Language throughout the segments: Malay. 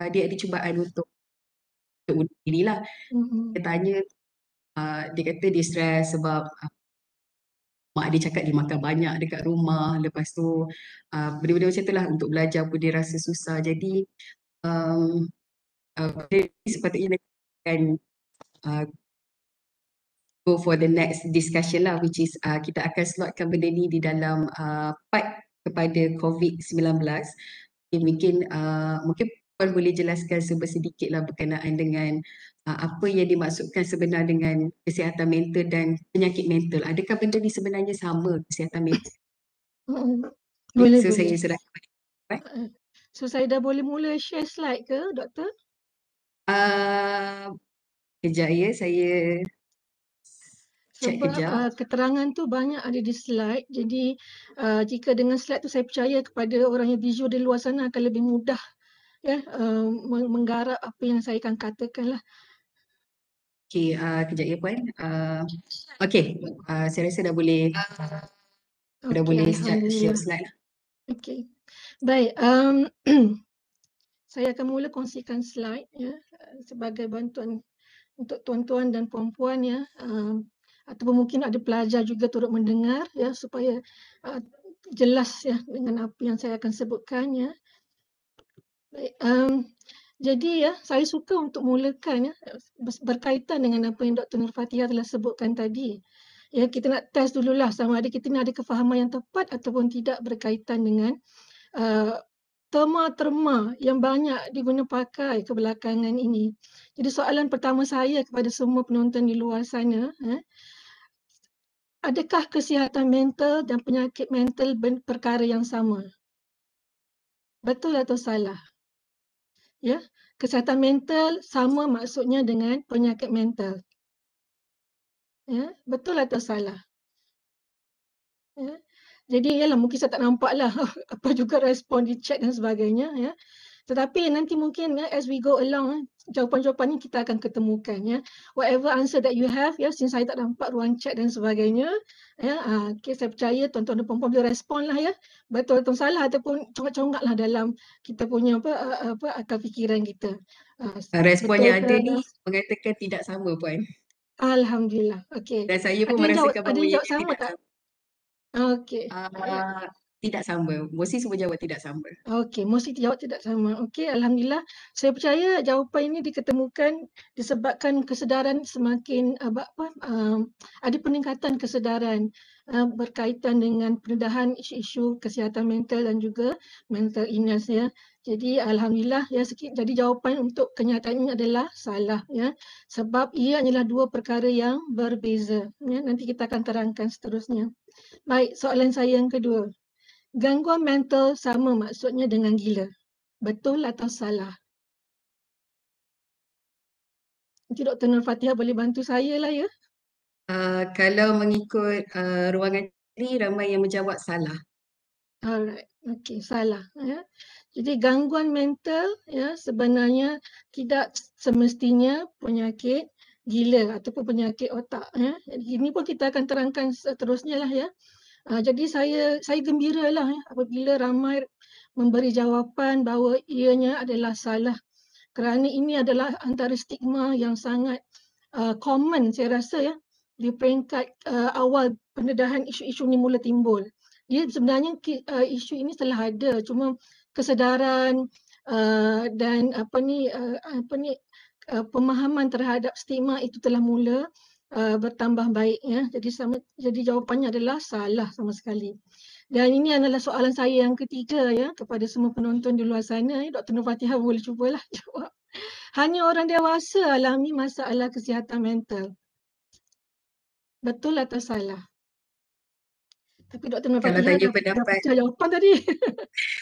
uh, dia ada cubaan untuk untuk budak ini lah. Mm-hmm. Dia tanya, uh, dia kata dia stres sebab uh, mak dia cakap dia makan banyak dekat rumah. Lepas tu uh, benda-benda macam itulah untuk belajar pun dia rasa susah. Jadi um, uh, dia sepatutnya dia akan uh, go for the next discussion lah which is uh, kita akan slotkan benda ni di dalam uh, part kepada COVID-19. Okay, mungkin uh, mungkin Puan boleh jelaskan sebesar lah berkenaan dengan uh, apa yang dimaksudkan sebenarnya dengan kesihatan mental dan penyakit mental. Adakah benda ni sebenarnya sama kesihatan mental? boleh, so, boleh. saya serah. So saya dah boleh mula share slide ke doktor? Uh, kejap ya saya Sebab, Uh, keterangan tu banyak ada di slide. Jadi uh, jika dengan slide tu saya percaya kepada orang yang visual di luar sana akan lebih mudah ya yeah, uh, menggarap apa yang saya akan katakan lah. Okay, uh, eh, kejap ya Puan. Uh, eh, okay, uh, eh, saya rasa dah boleh uh, okay, dah boleh share slide. Lah. Okay, baik. Um, saya akan mula kongsikan slide ya sebagai bantuan untuk tuan-tuan dan puan-puan ya um, ataupun mungkin ada pelajar juga turut mendengar ya supaya uh, jelas ya dengan apa yang saya akan sebutkannya. Baik, um, jadi ya, saya suka untuk mulakan ya, berkaitan dengan apa yang Dr. Nur Fatihah telah sebutkan tadi. Ya, kita nak test dululah sama ada kita ni ada kefahaman yang tepat ataupun tidak berkaitan dengan uh, terma-terma yang banyak digunapakai kebelakangan ini. Jadi soalan pertama saya kepada semua penonton di luar sana, eh, adakah kesihatan mental dan penyakit mental perkara yang sama? Betul atau salah? Ya, kesihatan mental sama maksudnya dengan penyakit mental. Ya, betul atau salah? Ya. Jadi ialah mungkin saya tak nampaklah apa juga respon di chat dan sebagainya ya. Tetapi nanti mungkin ya, as we go along eh, jawapan-jawapan ni kita akan ketemukan ya. Whatever answer that you have ya since saya tak nampak ruang chat dan sebagainya ya ah, okay, saya percaya tuan-tuan dan puan boleh respon lah ya. Betul atau salah ataupun congak-congak lah dalam kita punya apa apa akal fikiran kita. Ah, respon yang ada ni mengatakan tidak sama puan. Alhamdulillah. okay. Dan saya pun ada merasakan jawab, ada jawab sama tak? Okay. Uh, tidak sama. Mesti semua jawab tidak sama. Okey, mesti jawab tidak sama. Okey, alhamdulillah. Saya percaya jawapan ini diketemukan disebabkan kesedaran semakin eh, apa apa uh, eh, ada peningkatan kesedaran uh, berkaitan dengan pendedahan isu-isu kesihatan mental dan juga mental illness ya. Jadi alhamdulillah ya sikit jadi jawapan untuk kenyataan ini adalah salah ya sebab ia adalah dua perkara yang berbeza ya nanti kita akan terangkan seterusnya. Baik, soalan saya yang kedua. Gangguan mental sama maksudnya dengan gila. Betul atau salah? Nanti Dr. Nur Fatihah boleh bantu saya lah ya. Uh, kalau mengikut uh, ruangan ini, ramai yang menjawab salah. Alright, okey, salah. Ya. Jadi gangguan mental ya sebenarnya tidak semestinya penyakit gila ataupun penyakit otak. Ya. Ini pun kita akan terangkan seterusnya lah ya. Uh, jadi saya saya gembiralah ya, apabila ramai memberi jawapan bahawa ianya adalah salah kerana ini adalah antara stigma yang sangat uh, common saya rasa ya di peringkat uh, awal pendedahan isu-isu ini mula timbul. Dia sebenarnya uh, isu ini telah ada cuma kesedaran uh, dan apa ni uh, apa ni uh, pemahaman terhadap stigma itu telah mula uh, bertambah baik ya. Jadi sama jadi jawapannya adalah salah sama sekali. Dan ini adalah soalan saya yang ketiga ya kepada semua penonton di luar sana. Ya. Eh, Dr. Nur Fatihah boleh cubalah jawab. Hanya orang dewasa alami masalah kesihatan mental. Betul atau salah? Tapi Dr. Nur Fatihah tanya pendapat. Dah jawapan tadi.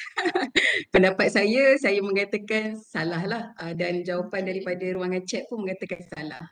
pendapat saya, saya mengatakan salah lah. Ah, dan jawapan daripada ruangan chat pun mengatakan salah.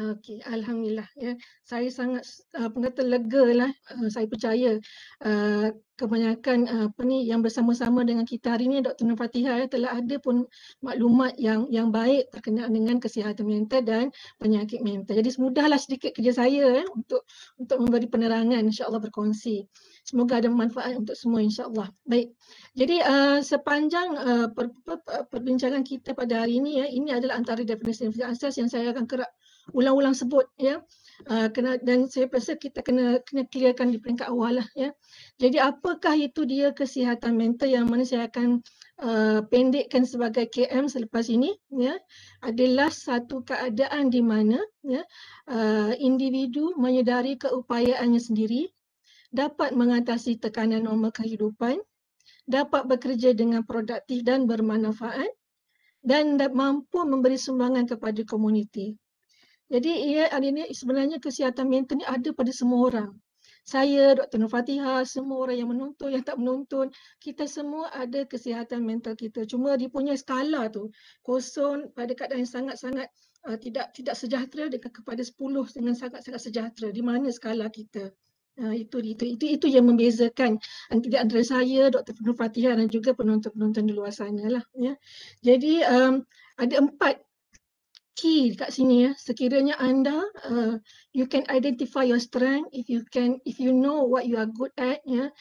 Okey, alhamdulillah. Ya. Saya sangat apa ah, kata lega lah. Ah, saya percaya uh, kebanyakan apa ni yang bersama-sama dengan kita hari ini Dr. Nur Fatihah ya, telah ada pun maklumat yang yang baik terkenaan dengan kesihatan mental dan penyakit mental. Jadi semudahlah sedikit kerja saya ya, untuk untuk memberi penerangan Insyaallah allah berkongsi. Semoga ada manfaat untuk semua Insyaallah. Baik. Jadi uh, sepanjang uh, per, per, per, perbincangan kita pada hari ini ya, ini adalah antara definisi asas yang saya akan kerap ulang-ulang sebut ya uh, kena dan saya rasa kita kena kena clearkan di peringkat awal lah ya jadi apakah itu dia kesihatan mental yang mana saya akan uh, pendekkan sebagai KM selepas ini ya adalah satu keadaan di mana ya uh, individu menyedari keupayaannya sendiri dapat mengatasi tekanan normal kehidupan dapat bekerja dengan produktif dan bermanfaat dan mampu memberi sumbangan kepada komuniti. Jadi ia adanya sebenarnya kesihatan mental ni ada pada semua orang. Saya, Dr. Nur Fatihah, semua orang yang menonton, yang tak menonton, kita semua ada kesihatan mental kita. Cuma dia punya skala tu, kosong pada keadaan yang sangat-sangat uh, tidak tidak sejahtera dekat kepada 10 dengan sangat-sangat sejahtera. Di mana skala kita? Uh, itu, itu, itu itu yang membezakan antara, antara saya, Dr. Nur Fatihah, dan juga penonton-penonton di luar sana. Lah, ya. Jadi um, ada empat key dekat sini ya sekiranya anda uh, you can identify your strength if you can if you know what you are good at ya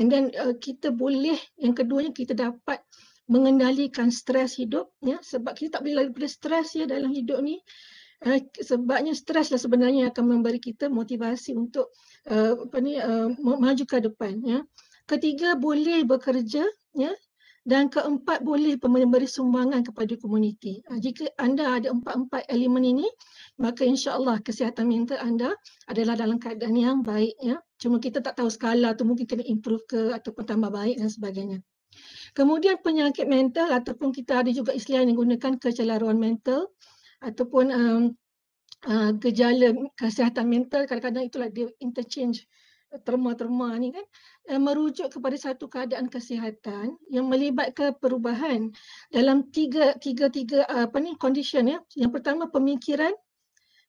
and then uh, kita boleh yang keduanya kita dapat mengendalikan stres hidup ya sebab kita tak boleh lari daripada stres ya dalam hidup ni uh, sebabnya stres lah sebenarnya yang akan memberi kita motivasi untuk uh, apa ni uh, maju ke depan ya ketiga boleh bekerja ya dan keempat boleh memberi sumbangan kepada komuniti. Ha, jika anda ada empat-empat elemen ini, maka insya Allah kesihatan mental anda adalah dalam keadaan yang baik. Ya. Cuma kita tak tahu skala tu mungkin kena improve ke ataupun tambah baik dan sebagainya. Kemudian penyakit mental ataupun kita ada juga istilah yang gunakan kecelaruan mental ataupun um, uh, gejala kesihatan mental kadang-kadang itulah dia interchange terma-terma ni kan merujuk kepada satu keadaan kesihatan yang melibatkan perubahan dalam tiga tiga tiga ah, apa ni condition ya. Yang pertama pemikiran,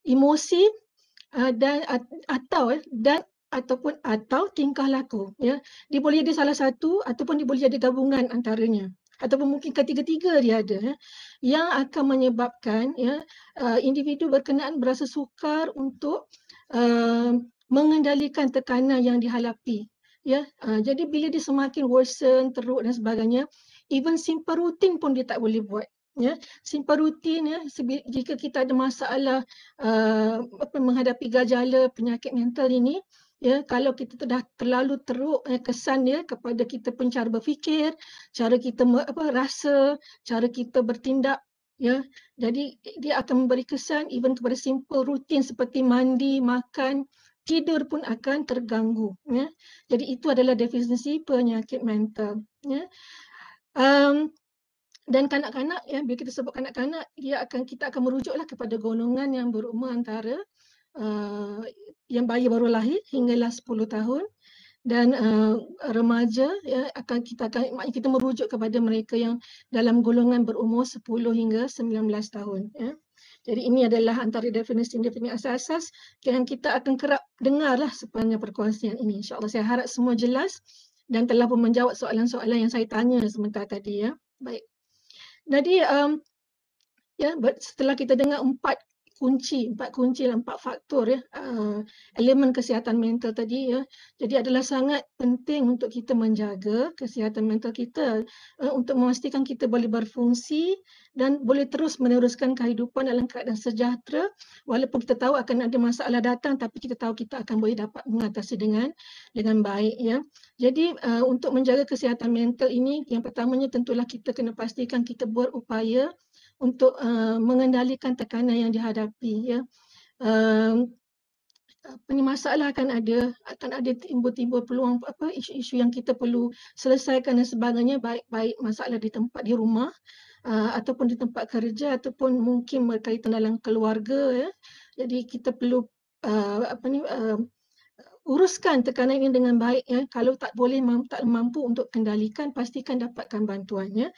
emosi ah, dan atau dan ataupun atau tingkah laku ya. Dia boleh jadi salah satu ataupun dia boleh jadi gabungan antaranya ataupun mungkin ketiga-tiga dia ada ya, yang akan menyebabkan ya ah, individu berkenaan berasa sukar untuk uh, mengendalikan tekanan yang dihalapi ya uh, jadi bila dia semakin worsen teruk dan sebagainya even simple routine pun dia tak boleh buat ya simple routine ya jika kita ada masalah uh, apa menghadapi gejala penyakit mental ini ya kalau kita dah terlalu teruk ya, kesan ya kepada kita pun cara berfikir cara kita apa rasa cara kita bertindak ya jadi dia akan memberi kesan even kepada simple routine seperti mandi makan tidur pun akan terganggu. Ya. Jadi itu adalah definisi penyakit mental. Ya. Um, dan kanak-kanak, ya, bila kita sebut kanak-kanak, dia akan kita akan merujuklah kepada golongan yang berumur antara uh, yang bayi baru lahir hinggalah 10 tahun dan uh, remaja ya, akan kita akan kita merujuk kepada mereka yang dalam golongan berumur 10 hingga 19 tahun. Ya. Jadi ini adalah antara definisi-definisi asas-asas yang kita akan kerap dengarlah sepanjang perkongsian ini. InsyaAllah saya harap semua jelas dan telah pun menjawab soalan-soalan yang saya tanya sebentar tadi. ya. Baik. Jadi um, ya, setelah kita dengar empat kunci empat kunci dan lah, empat faktor ya uh, elemen kesihatan mental tadi ya jadi adalah sangat penting untuk kita menjaga kesihatan mental kita uh, untuk memastikan kita boleh berfungsi dan boleh terus meneruskan kehidupan dalam keadaan sejahtera walaupun kita tahu akan ada masalah datang tapi kita tahu kita akan boleh dapat mengatasi dengan dengan baik ya jadi uh, untuk menjaga kesihatan mental ini yang pertamanya tentulah kita kena pastikan kita buat upaya untuk uh, mengendalikan tekanan yang dihadapi ya. Um, masalah akan ada akan ada timbul-timbul peluang apa isu-isu yang kita perlu selesaikan dan sebagainya baik-baik masalah di tempat di rumah uh, ataupun di tempat kerja ataupun mungkin berkaitan dalam keluarga ya. Jadi kita perlu uh, apa ni uh, uruskan tekanan ini dengan baik ya. Kalau tak boleh tak mampu untuk kendalikan pastikan dapatkan bantuannya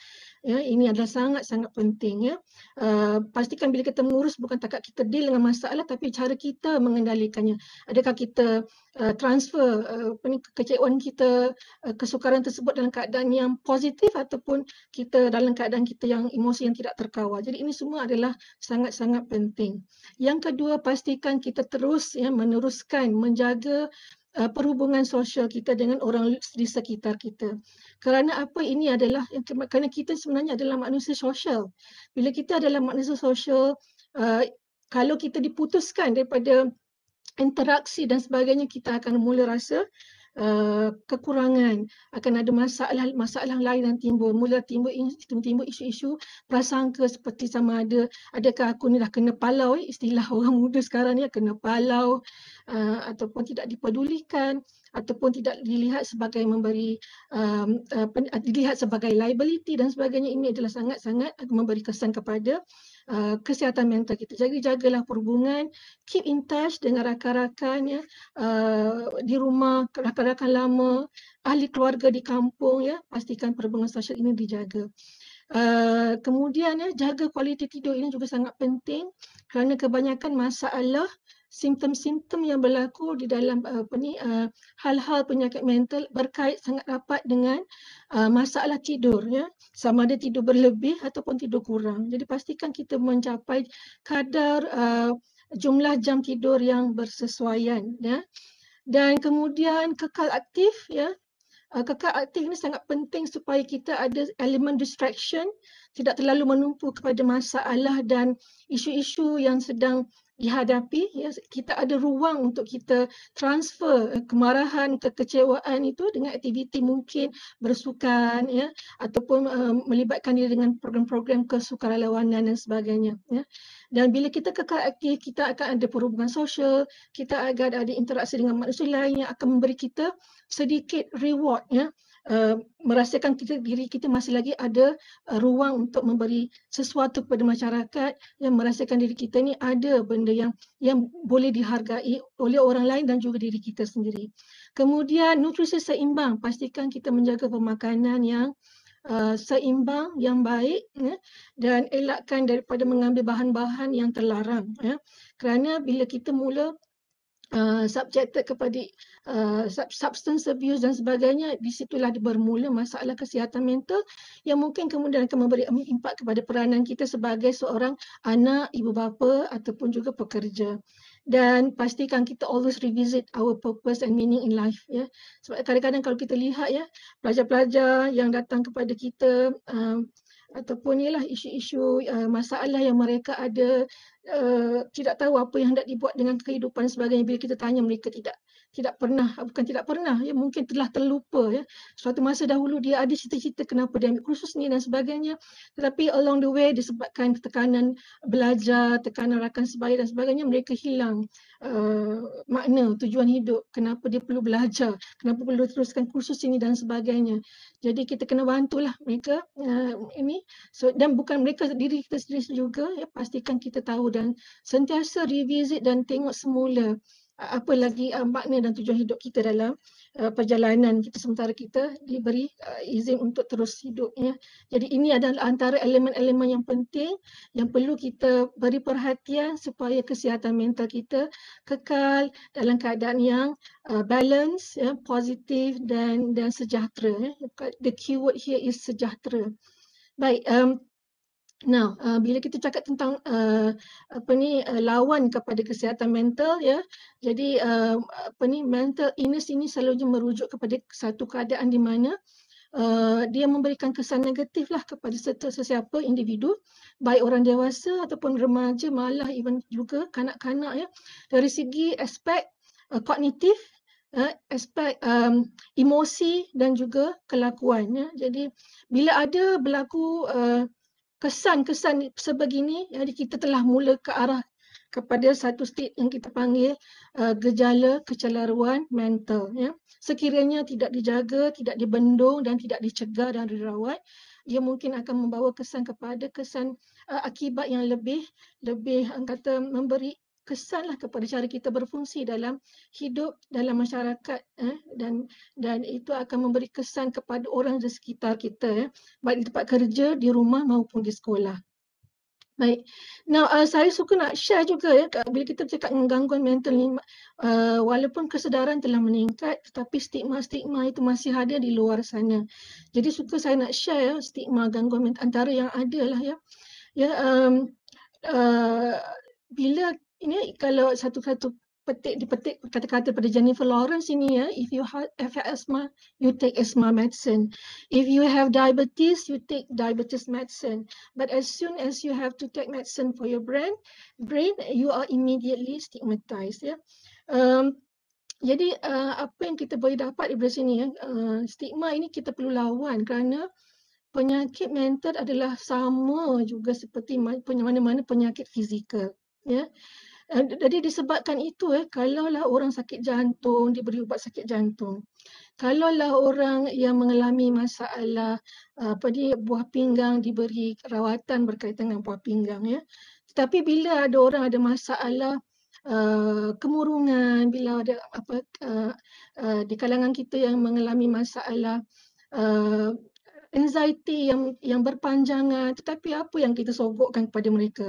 ya ini adalah sangat sangat penting ya uh, pastikan bila kita mengurus bukan takat kita deal dengan masalah tapi cara kita mengendalikannya adakah kita uh, transfer uh, eh, kecewaan kita uh, kesukaran tersebut dalam keadaan yang positif ataupun kita dalam keadaan kita yang emosi yang tidak terkawal jadi ini semua adalah sangat sangat penting yang kedua pastikan kita terus ya meneruskan menjaga Eh, perhubungan sosial kita dengan orang di sekitar kita. Kerana apa ini adalah kerana kita sebenarnya adalah manusia sosial. Bila kita adalah manusia sosial, uh, kalau kita diputuskan daripada interaksi dan sebagainya kita akan mula rasa Eh, kekurangan, akan ada masalah masalah lain yang timbul, mula timbul timbul isu-isu prasangka seperti sama ada adakah aku ni dah kena palau eh? istilah orang muda sekarang ni lah, kena palau uh, ataupun tidak dipedulikan ataupun tidak dilihat sebagai memberi um, uh, dilihat sebagai liability dan sebagainya ini adalah sangat-sangat memberi kesan kepada uh, uh, kesihatan mental kita. Jadi jagalah perhubungan, keep in touch dengan rakan-rakan ya, uh, di rumah, rakan-rakan lama, ahli keluarga di kampung ya, pastikan perhubungan sosial ini dijaga. Uh, kemudian ya, jaga kualiti tidur ini juga sangat penting kerana kebanyakan masalah uh, simptom-simptom yang berlaku di dalam eh, apa ni eh, hal-hal penyakit mental berkait sangat rapat dengan eh, masalah tidur ya sama ada tidur berlebih ataupun tidur kurang jadi pastikan kita mencapai kadar jumlah jam tidur yang bersesuaian ya dan kemudian kekal aktif ya kekal aktif ini sangat penting supaya kita ada elemen distraction tidak terlalu menumpu kepada masalah dan isu-isu yang sedang dihadapi ya kita ada ruang untuk kita transfer eh, kemarahan kekecewaan itu dengan aktiviti mungkin bersukan ya ataupun uh, melibatkan diri dengan program-program kesukarelawanan dan sebagainya ya dan bila kita kekal aktif kita akan ada perhubungan sosial kita akan ada interaksi dengan manusia lain yang akan memberi kita sedikit reward ya Eh, merasakan kita, diri kita masih lagi ada uh, ruang untuk memberi sesuatu kepada masyarakat yang merasakan diri kita ni ada benda yang yang boleh dihargai oleh orang lain dan juga diri kita sendiri. Kemudian nutrisi seimbang, pastikan kita menjaga pemakanan yang Uh, seimbang yang baik ya, dan elakkan daripada mengambil bahan-bahan yang terlarang ya. kerana bila kita mula Eh, subjected kepada uh, substance abuse dan sebagainya di situlah bermula masalah kesihatan mental yang mungkin kemudian akan memberi impak kepada peranan kita sebagai seorang anak, ibu bapa ataupun juga pekerja dan pastikan kita always revisit our purpose and meaning in life ya sebab kadang-kadang kalau kita lihat ya pelajar-pelajar yang datang kepada kita uh, ataupun ialah isu-isu uh, masalah yang mereka ada uh, tidak tahu apa yang hendak dibuat dengan kehidupan sebagainya bila kita tanya mereka tidak tidak pernah ah, bukan tidak pernah ya mungkin telah terlupa ya suatu masa dahulu dia ada cerita-cerita kenapa dia ambil kursus ni dan sebagainya tetapi along the way disebabkan tekanan belajar tekanan rakan sebaya dan sebagainya mereka hilang uh, makna tujuan hidup kenapa dia perlu belajar kenapa perlu teruskan kursus ini dan sebagainya jadi kita kena bantulah mereka uh, ini so dan bukan mereka diri kita sendiri juga ya pastikan kita tahu dan sentiasa revisit dan tengok semula apa lagi uh, makna dan tujuan hidup kita dalam uh, perjalanan kita sementara kita diberi uh, izin untuk terus hidup ya. Jadi ini adalah antara elemen-elemen yang penting yang perlu kita beri perhatian supaya kesihatan mental kita kekal dalam keadaan yang uh, balance ya, positif dan dan sejahtera ya. The keyword here is sejahtera. Baik, um, Nah, uh, bila kita cakap tentang uh, apa ni uh, lawan kepada kesihatan mental ya. Jadi uh, apa ni mental illness ini selalunya merujuk kepada satu keadaan di mana Uh, dia memberikan kesan negatiflah kepada setiap sesiapa individu baik orang dewasa ataupun remaja malah even juga kanak-kanak ya dari segi aspek uh, kognitif uh, aspek um, emosi dan juga kelakuannya jadi bila ada berlaku uh, kesan-kesan sebegini jadi kita telah mula ke arah kepada satu state yang kita panggil uh, gejala kecelaruan mental ya sekiranya tidak dijaga tidak dibendung dan tidak dicegah dan dirawat ia mungkin akan membawa kesan kepada kesan uh, akibat yang lebih lebih uh, kata memberi kesanlah kepada cara kita berfungsi dalam hidup dalam masyarakat eh? dan dan itu akan memberi kesan kepada orang di sekitar kita eh? baik di tempat kerja di rumah maupun di sekolah baik now uh, saya suka nak share juga ya eh? bila kita cakap gangguan mental ni uh, walaupun kesedaran telah meningkat tetapi stigma-stigma itu masih ada di luar sana jadi suka saya nak share ya stigma gangguan mental antara yang ada lah ya ya um, uh, bila ini kalau satu-satu petik di petik kata-kata pada Jennifer Lawrence ini ya if you ha-, have asthma you take asthma medicine if you have diabetes you take diabetes medicine but as soon as you have to take medicine for your brain brain you are immediately stigmatized ya um, jadi uh, apa yang kita boleh dapat daripada sini ya uh, stigma ini kita perlu lawan kerana penyakit mental adalah sama juga seperti mana-mana penyakit fizikal ya yeah. Eh, jadi disebabkan itu eh kalaulah orang sakit jantung diberi ubat sakit jantung kalaulah orang yang mengalami masalah apa ni, buah pinggang diberi rawatan berkaitan dengan buah pinggang ya tetapi bila ada orang ada masalah Uh, kemurungan bila ada apa uh, uh, di kalangan kita yang mengalami masalah uh, anxiety yang yang berpanjangan tetapi apa yang kita sogokkan kepada mereka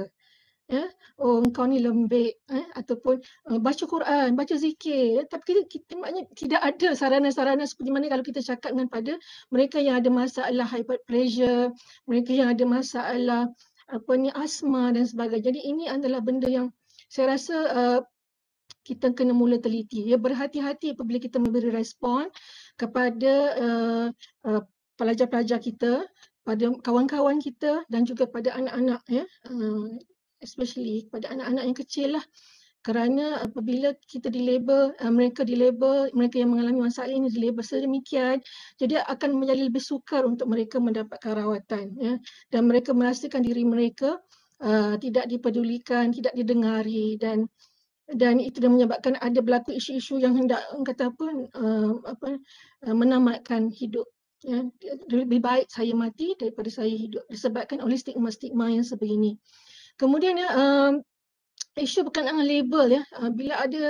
ya oh engkau ni lembek ya, eh ataupun uh, baca Quran baca zikir ya? tapi kita, kita maknanya tidak ada sarana-sarana seperti mana kalau kita cakap dengan pada mereka yang ada masalah high blood pressure mereka yang ada masalah apa ni asma dan sebagainya jadi ini adalah benda yang saya rasa uh, kita kena mula teliti ya berhati-hati apabila kita memberi respon kepada uh, uh, pelajar-pelajar kita pada kawan-kawan kita dan juga pada anak-anak ya uh, especially kepada anak-anak yang kecil lah kerana apabila kita dilabel, eh, mereka dilabel, mereka yang mengalami masalah ini dilabel sedemikian, jadi akan menjadi lebih sukar untuk mereka mendapatkan rawatan. Ya. Dan mereka merasakan diri mereka uh, tidak dipedulikan, tidak didengari dan dan itu dah menyebabkan ada berlaku isu-isu yang hendak kata apa, uh, apa uh, menamatkan hidup. Ya. Lebih baik saya mati daripada saya hidup disebabkan oleh stigma-stigma yang sebegini. Kemudian ya, uh, isu berkenaan dengan label ya. Uh, bila ada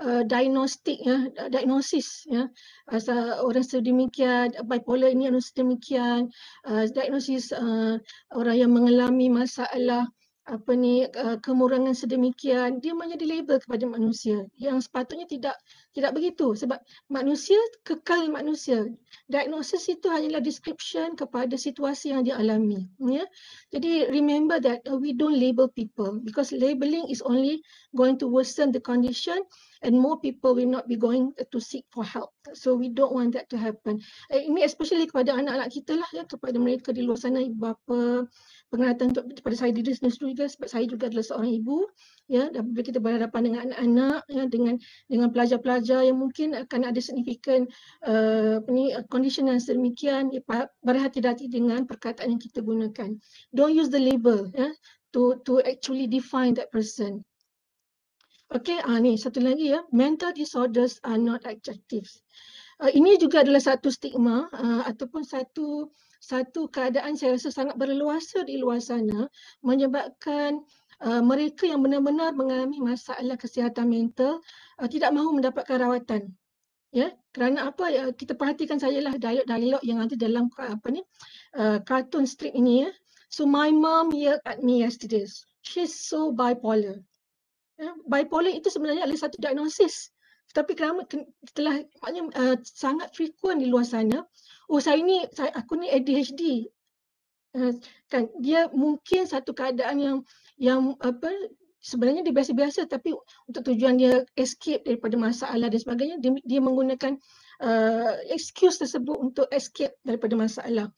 uh, diagnostik ya, diagnosis ya, asa orang sedemikian bipolar ini orang sedemikian, uh, diagnosis uh, orang yang mengalami masalah apa ni eh, kemurangan sedemikian dia menjadi label kepada manusia yang sepatutnya tidak tidak begitu sebab manusia kekal manusia diagnosis itu hanyalah description kepada situasi yang dia alami ya jadi remember that uh, we don't label people because labeling is only going to worsen the condition and more people will not be going to seek for help. So we don't want that to happen. Eh, ini especially kepada anak-anak kita lah ya, kepada mereka di luar sana ibu bapa, pengenalan untuk kepada saya diri sendiri juga sebab saya juga adalah seorang ibu ya dan bila kita berhadapan dengan anak-anak ya dengan dengan pelajar-pelajar yang mungkin akan ada signifikan uh, ni eh, condition yang sedemikian ya, berhati-hati dengan perkataan yang kita gunakan. Don't use the label ya to to actually define that person Okey, ah ni satu lagi ya. Mental disorders are not adjectives. Uh, ini juga adalah satu stigma uh, ataupun satu satu keadaan saya rasa sangat berleluasa di luar sana menyebabkan uh, mereka yang benar-benar mengalami masalah kesihatan mental uh, tidak mahu mendapatkan rawatan. Ya, kerana apa uh, kita perhatikan sajalah dialog-dialog yang ada dalam apa ni uh, kartun strip ini ya. So my mom yelled at me yesterday. She's so bipolar. Eh, bipolar itu sebenarnya adalah satu diagnosis. Tapi kerana telah maknanya uh, sangat frekuen di luar sana, oh saya ni saya aku ni ADHD. Uh, eh, kan dia mungkin satu keadaan yang yang apa sebenarnya dia biasa-biasa tapi untuk tujuan dia escape daripada masalah dan sebagainya dia, dia menggunakan uh, excuse tersebut untuk escape daripada masalah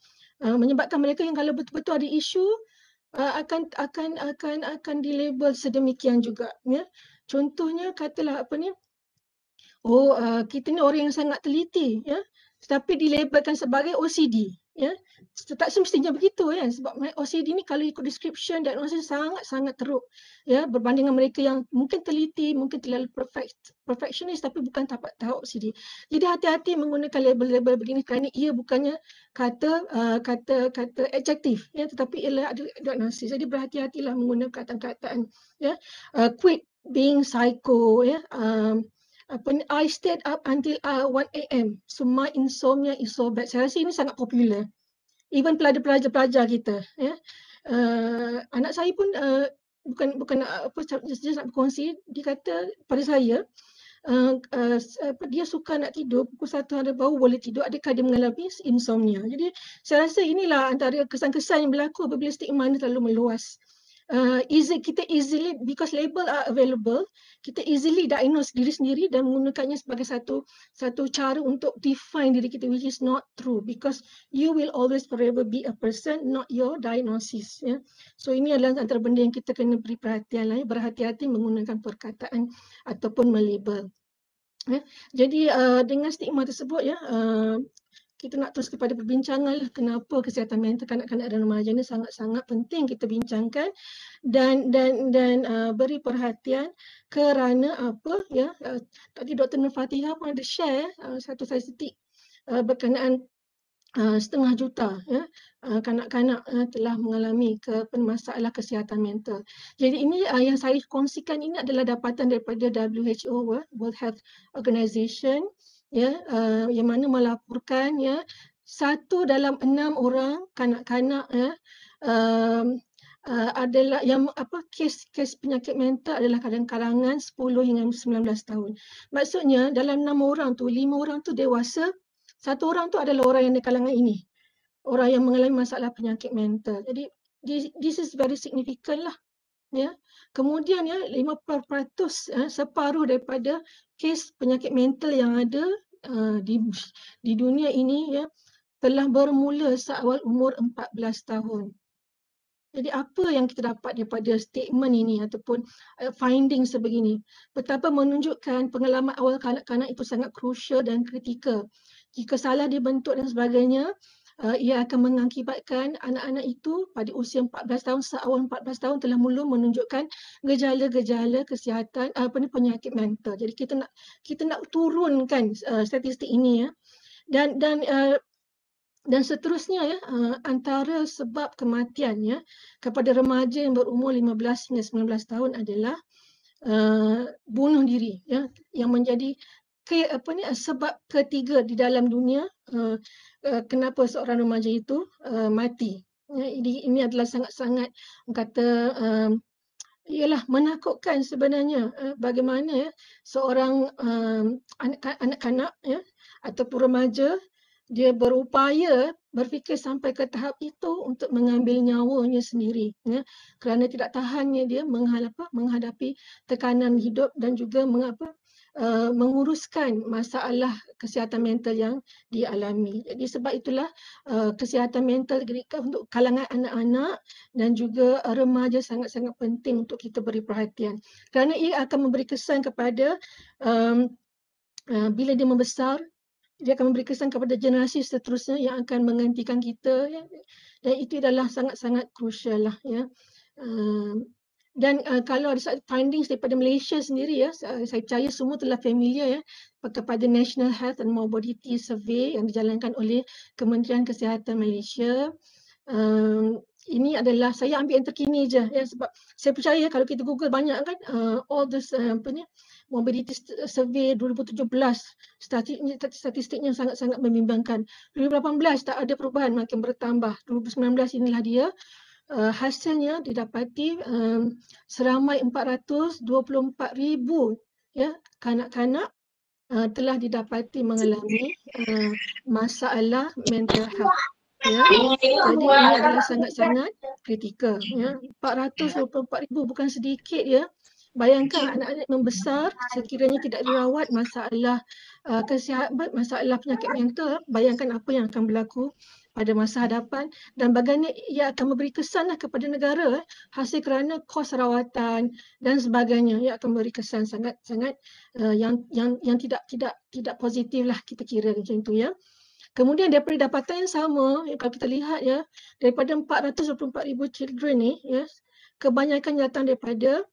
uh, menyebabkan mereka yang kalau betul-betul ada isu uh, akan akan akan akan dilabel sedemikian juga ya contohnya katalah apa ni oh uh, kita ni orang yang sangat teliti ya tetapi dilabelkan sebagai OCD ya yeah. tak semestinya begitu kan sebab OCD ni kalau ikut description dan diagnosis sangat sangat teruk ya yeah. berbanding dengan mereka yang mungkin teliti mungkin terlalu perfect perfectionist tapi bukan tahap tahap OCD jadi hati-hati menggunakan label-label begini kerana ia bukannya kata uh, kata kata adjektif ya Tetapi tetapi ialah diagnosis jadi berhati-hatilah menggunakan kata-kataan ya yeah. uh, quit being psycho ya um, apa? I stayed up until uh, 1 a.m. So my insomnia is so bad. Saya rasa ini sangat popular. Even pelajar-pelajar kita. Ya. Uh, anak saya pun uh, bukan bukan uh, apa uh, just, just, nak berkongsi dia kata pada saya uh, uh, dia suka nak tidur pukul satu hari baru boleh tidur adakah dia mengalami insomnia jadi saya rasa inilah antara kesan-kesan yang berlaku apabila stigma ini terlalu meluas uh, easy, kita easily because label are available, kita easily diagnose diri sendiri dan menggunakannya sebagai satu satu cara untuk define diri kita which is not true because you will always forever be a person not your diagnosis. Yeah. So ini adalah antara benda yang kita kena beri perhatian lain ya. berhati-hati menggunakan perkataan ataupun melabel. Yeah. Jadi uh, dengan stigma tersebut ya, yeah, kita nak terus kepada perbincangan lah kenapa kesihatan mental kanak-kanak dan remaja ini sangat-sangat penting kita bincangkan dan dan dan uh, beri perhatian kerana apa ya uh, tadi Dr. Nur Fatihah pun ada share uh, satu statistik uh, berkenaan uh, setengah juta ya uh, kanak-kanak uh, telah mengalami ke permasalahan kesihatan mental. Jadi ini uh, yang saya kongsikan ini adalah dapatan daripada WHO World Health Organization ya uh, yang mana melaporkan ya satu dalam enam orang kanak-kanak ya uh, uh, adalah yang apa kes-kes penyakit mental adalah kadang-kalangan 10 hingga 19 tahun. Maksudnya dalam enam orang tu lima orang tu dewasa, satu orang tu adalah orang yang di kalangan ini. Orang yang mengalami masalah penyakit mental. Jadi this, is very significant lah. Ya. Kemudian ya 5% ya, separuh daripada kes penyakit mental yang ada uh, di di dunia ini ya telah bermula seawal umur 14 tahun. Jadi apa yang kita dapat daripada statement ini ataupun eh, finding sebegini? Betapa menunjukkan pengalaman awal kanak-kanak itu sangat krusial dan kritikal. Jika salah dibentuk dan sebagainya, Eh, ia akan mengakibatkan anak-anak itu pada usia 14 tahun seawal 14 tahun telah mula menunjukkan gejala-gejala kesihatan eh, apa ni penyakit mental. Jadi kita nak kita nak turunkan uh, statistik ini ya. Dan dan uh, dan seterusnya ya antara sebab kematiannya kepada remaja yang berumur 15 hingga 19 tahun adalah uh, bunuh diri ya yang menjadi ke, apa ni eh, sebab ketiga di dalam dunia uh, uh, kenapa seorang remaja itu uh, mati. Ya, ini, ini adalah sangat-sangat kata uh, ialah menakutkan sebenarnya uh, bagaimana ya, seorang uh, anak-anak ya ataupun remaja dia berupaya berfikir sampai ke tahap itu untuk mengambil nyawanya sendiri ya kerana tidak tahannya dia menghadapi tekanan hidup dan juga mengapa Eh, menguruskan masalah kesihatan mental yang dialami. Jadi sebab itulah uh, kesihatan mental untuk kalangan anak-anak dan juga remaja sangat-sangat penting untuk kita beri perhatian. Kerana ia akan memberi kesan kepada um, uh, bila dia membesar dia akan memberi kesan kepada generasi seterusnya yang akan menggantikan kita ya. dan itu adalah sangat-sangat krusial lah ya dan uh, kalau ada findings daripada Malaysia sendiri ya saya percaya semua telah familiar ya kepada National Health and Morbidity Survey yang dijalankan oleh Kementerian Kesihatan Malaysia um, ini adalah saya ambil yang terkini je ya sebab saya percaya kalau kita google banyak kan uh, all this uh, apa ni morbidity survey 2017 statistik, statistiknya sangat-sangat membimbangkan 2018 tak ada perubahan makin bertambah 2019 inilah dia uh, hasilnya didapati um, seramai 424,000 ya kanak-kanak uh, telah didapati mengalami uh, masalah mental health ya jadi ini adalah sangat-sangat kritikal ya ribu bukan sedikit ya Bayangkan anak-anak membesar sekiranya tidak dirawat masalah uh, kesihatan, masalah penyakit mental, bayangkan apa yang akan berlaku pada masa hadapan dan bagaimana ia akan memberi kesan lah kepada negara eh, hasil kerana kos rawatan dan sebagainya ia akan memberi kesan sangat sangat uh, yang yang yang tidak tidak tidak positif lah kita kira macam itu ya. Kemudian daripada dapatan yang sama ya, kalau kita lihat ya daripada 424,000 children ni ya kebanyakan datang daripada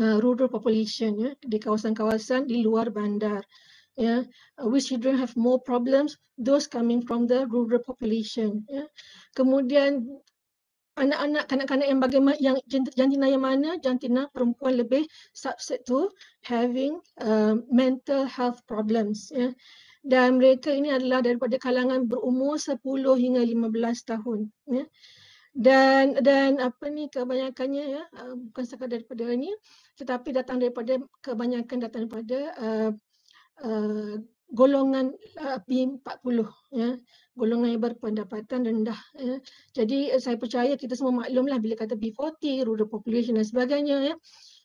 uh, rural population ya di kawasan-kawasan di luar bandar yeah, which uh, children have more problems, those coming from the rural population. Yeah. Kemudian anak-anak kanak-kanak yang bagaimana yang jantina yang mana jantina perempuan lebih subset to having uh, mental health problems ya yeah. dan mereka ini adalah daripada kalangan berumur 10 hingga 15 tahun ya yeah. dan dan apa ni kebanyakannya ya um, bukan sekadar daripada ini tetapi datang daripada kebanyakan datang daripada uh, Eh, golongan b eh, 40 ya golongan yang berpendapatan rendah ya. jadi eh, saya percaya kita semua maklumlah bila kata B40 rural population dan sebagainya ya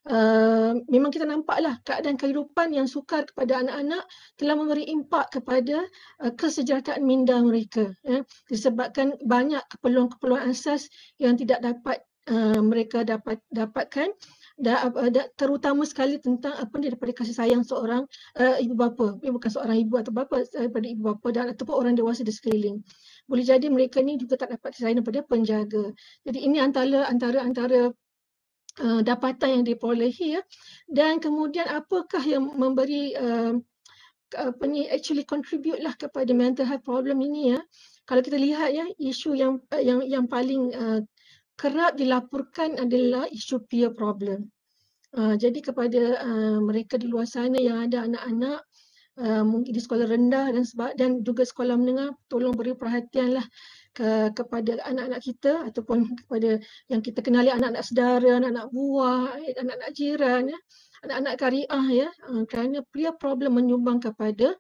Uh, memang kita nampaklah keadaan kehidupan yang sukar kepada anak-anak telah memberi impak kepada uh, kesejahteraan minda mereka ya disebabkan banyak keperluan-keperluan asas yang tidak dapat uh, mereka dapat dapatkan uh, terutama sekali tentang apa daripada kasih sayang seorang uh, ibu bapa ini bukan seorang ibu atau bapa daripada ibu bapa dan ataupun orang dewasa di sekeliling boleh jadi mereka ni juga tak dapat kasih sayang daripada penjaga jadi ini antara antara antara uh, dapatan yang diperolehi ya dan kemudian apakah yang memberi uh, apa ni actually contribute lah kepada mental health problem ini ya kalau kita lihat ya isu yang yang yang paling uh, kerap dilaporkan adalah isu peer problem. Uh, jadi kepada uh, mereka di luar sana yang ada anak-anak uh, mungkin di sekolah rendah dan sebab dan juga sekolah menengah tolong beri perhatianlah ke, kepada anak-anak kita ataupun kepada yang kita kenali anak-anak saudara, anak-anak buah, anak-anak jiran ya, anak-anak kariah ya uh, kerana peer problem menyumbang kepada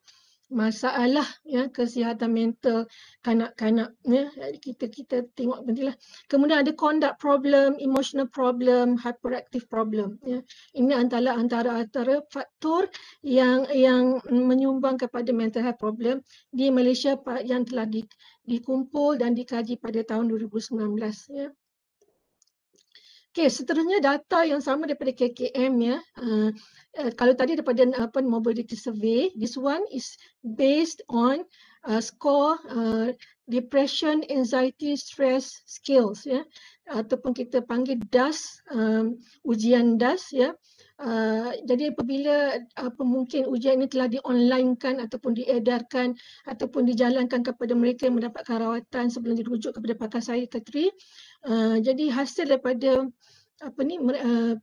masalah ya kesihatan mental kanak-kanak ya eh, kita kita tengok nantilah kemudian ada conduct problem emotional problem hyperactive problem ya ini antara antara antara faktor yang yang menyumbang kepada mental health problem di Malaysia yang telah di, dikumpul dan dikaji pada tahun 2019 ya Okey, seterusnya data yang sama daripada KKM ya. Uh, uh, kalau tadi daripada apa mobility survey, this one is based on uh, score uh, depression anxiety stress skills ya ataupun kita panggil DAS um, ujian DAS ya. Uh, Ah, jadi apabila apa mungkin ujian ini telah di-online-kan ataupun diedarkan ataupun dijalankan kepada mereka yang mendapatkan rawatan sebelum dirujuk kepada pakar saya katri, Uh, ah, jadi hasil daripada apa ni uh,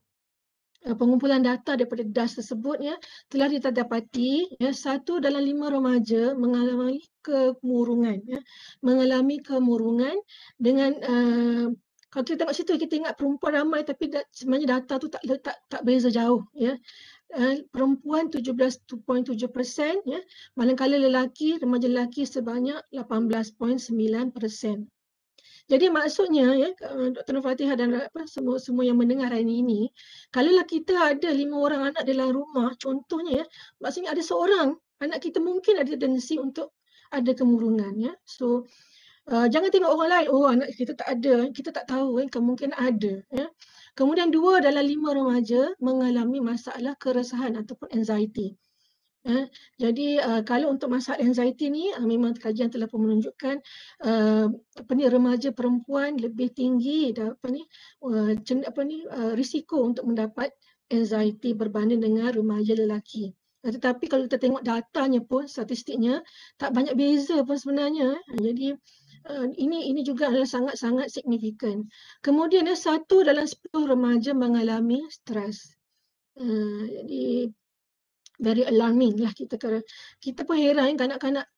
pengumpulan data daripada DAS tersebut ya telah ditadapati ya satu dalam lima remaja mengalami kemurungan ya mengalami kemurungan dengan uh, kalau kita tengok situ kita ingat perempuan ramai tapi da, sebenarnya data tu tak tak tak beza jauh ya uh, perempuan 17.7% ya manakala lelaki remaja lelaki sebanyak 18.9% jadi maksudnya ya eh, Dr. Fatiha dan apa semua semua yang mendengar hari ini, kalaulah kita ada lima orang anak dalam rumah, contohnya ya, maksudnya ada seorang anak kita mungkin ada tendensi untuk ada kemurungan ya. So Ah, jangan tengok orang lain. Oh anak kita tak ada, kita tak tahu kan kemungkinan ada ya. Kemudian dua dalam lima remaja mengalami masalah keresahan ataupun anxiety. Ya. Jadi uh, kalau untuk masalah anxiety ni uh, memang kajian telah pun menunjukkan uh, ni remaja perempuan lebih tinggi dan apa ni uh, cend- apa ni uh, risiko untuk mendapat anxiety berbanding dengan remaja lelaki. Tetapi kalau kita tengok datanya pun, statistiknya, tak banyak beza pun sebenarnya. Eh. Jadi, Ah, ini ini juga adalah sangat-sangat signifikan. Kemudian eh, satu dalam sepuluh remaja mengalami stres. Ah, jadi very alarming lah kita kata. Kita pun heran kanak-kanak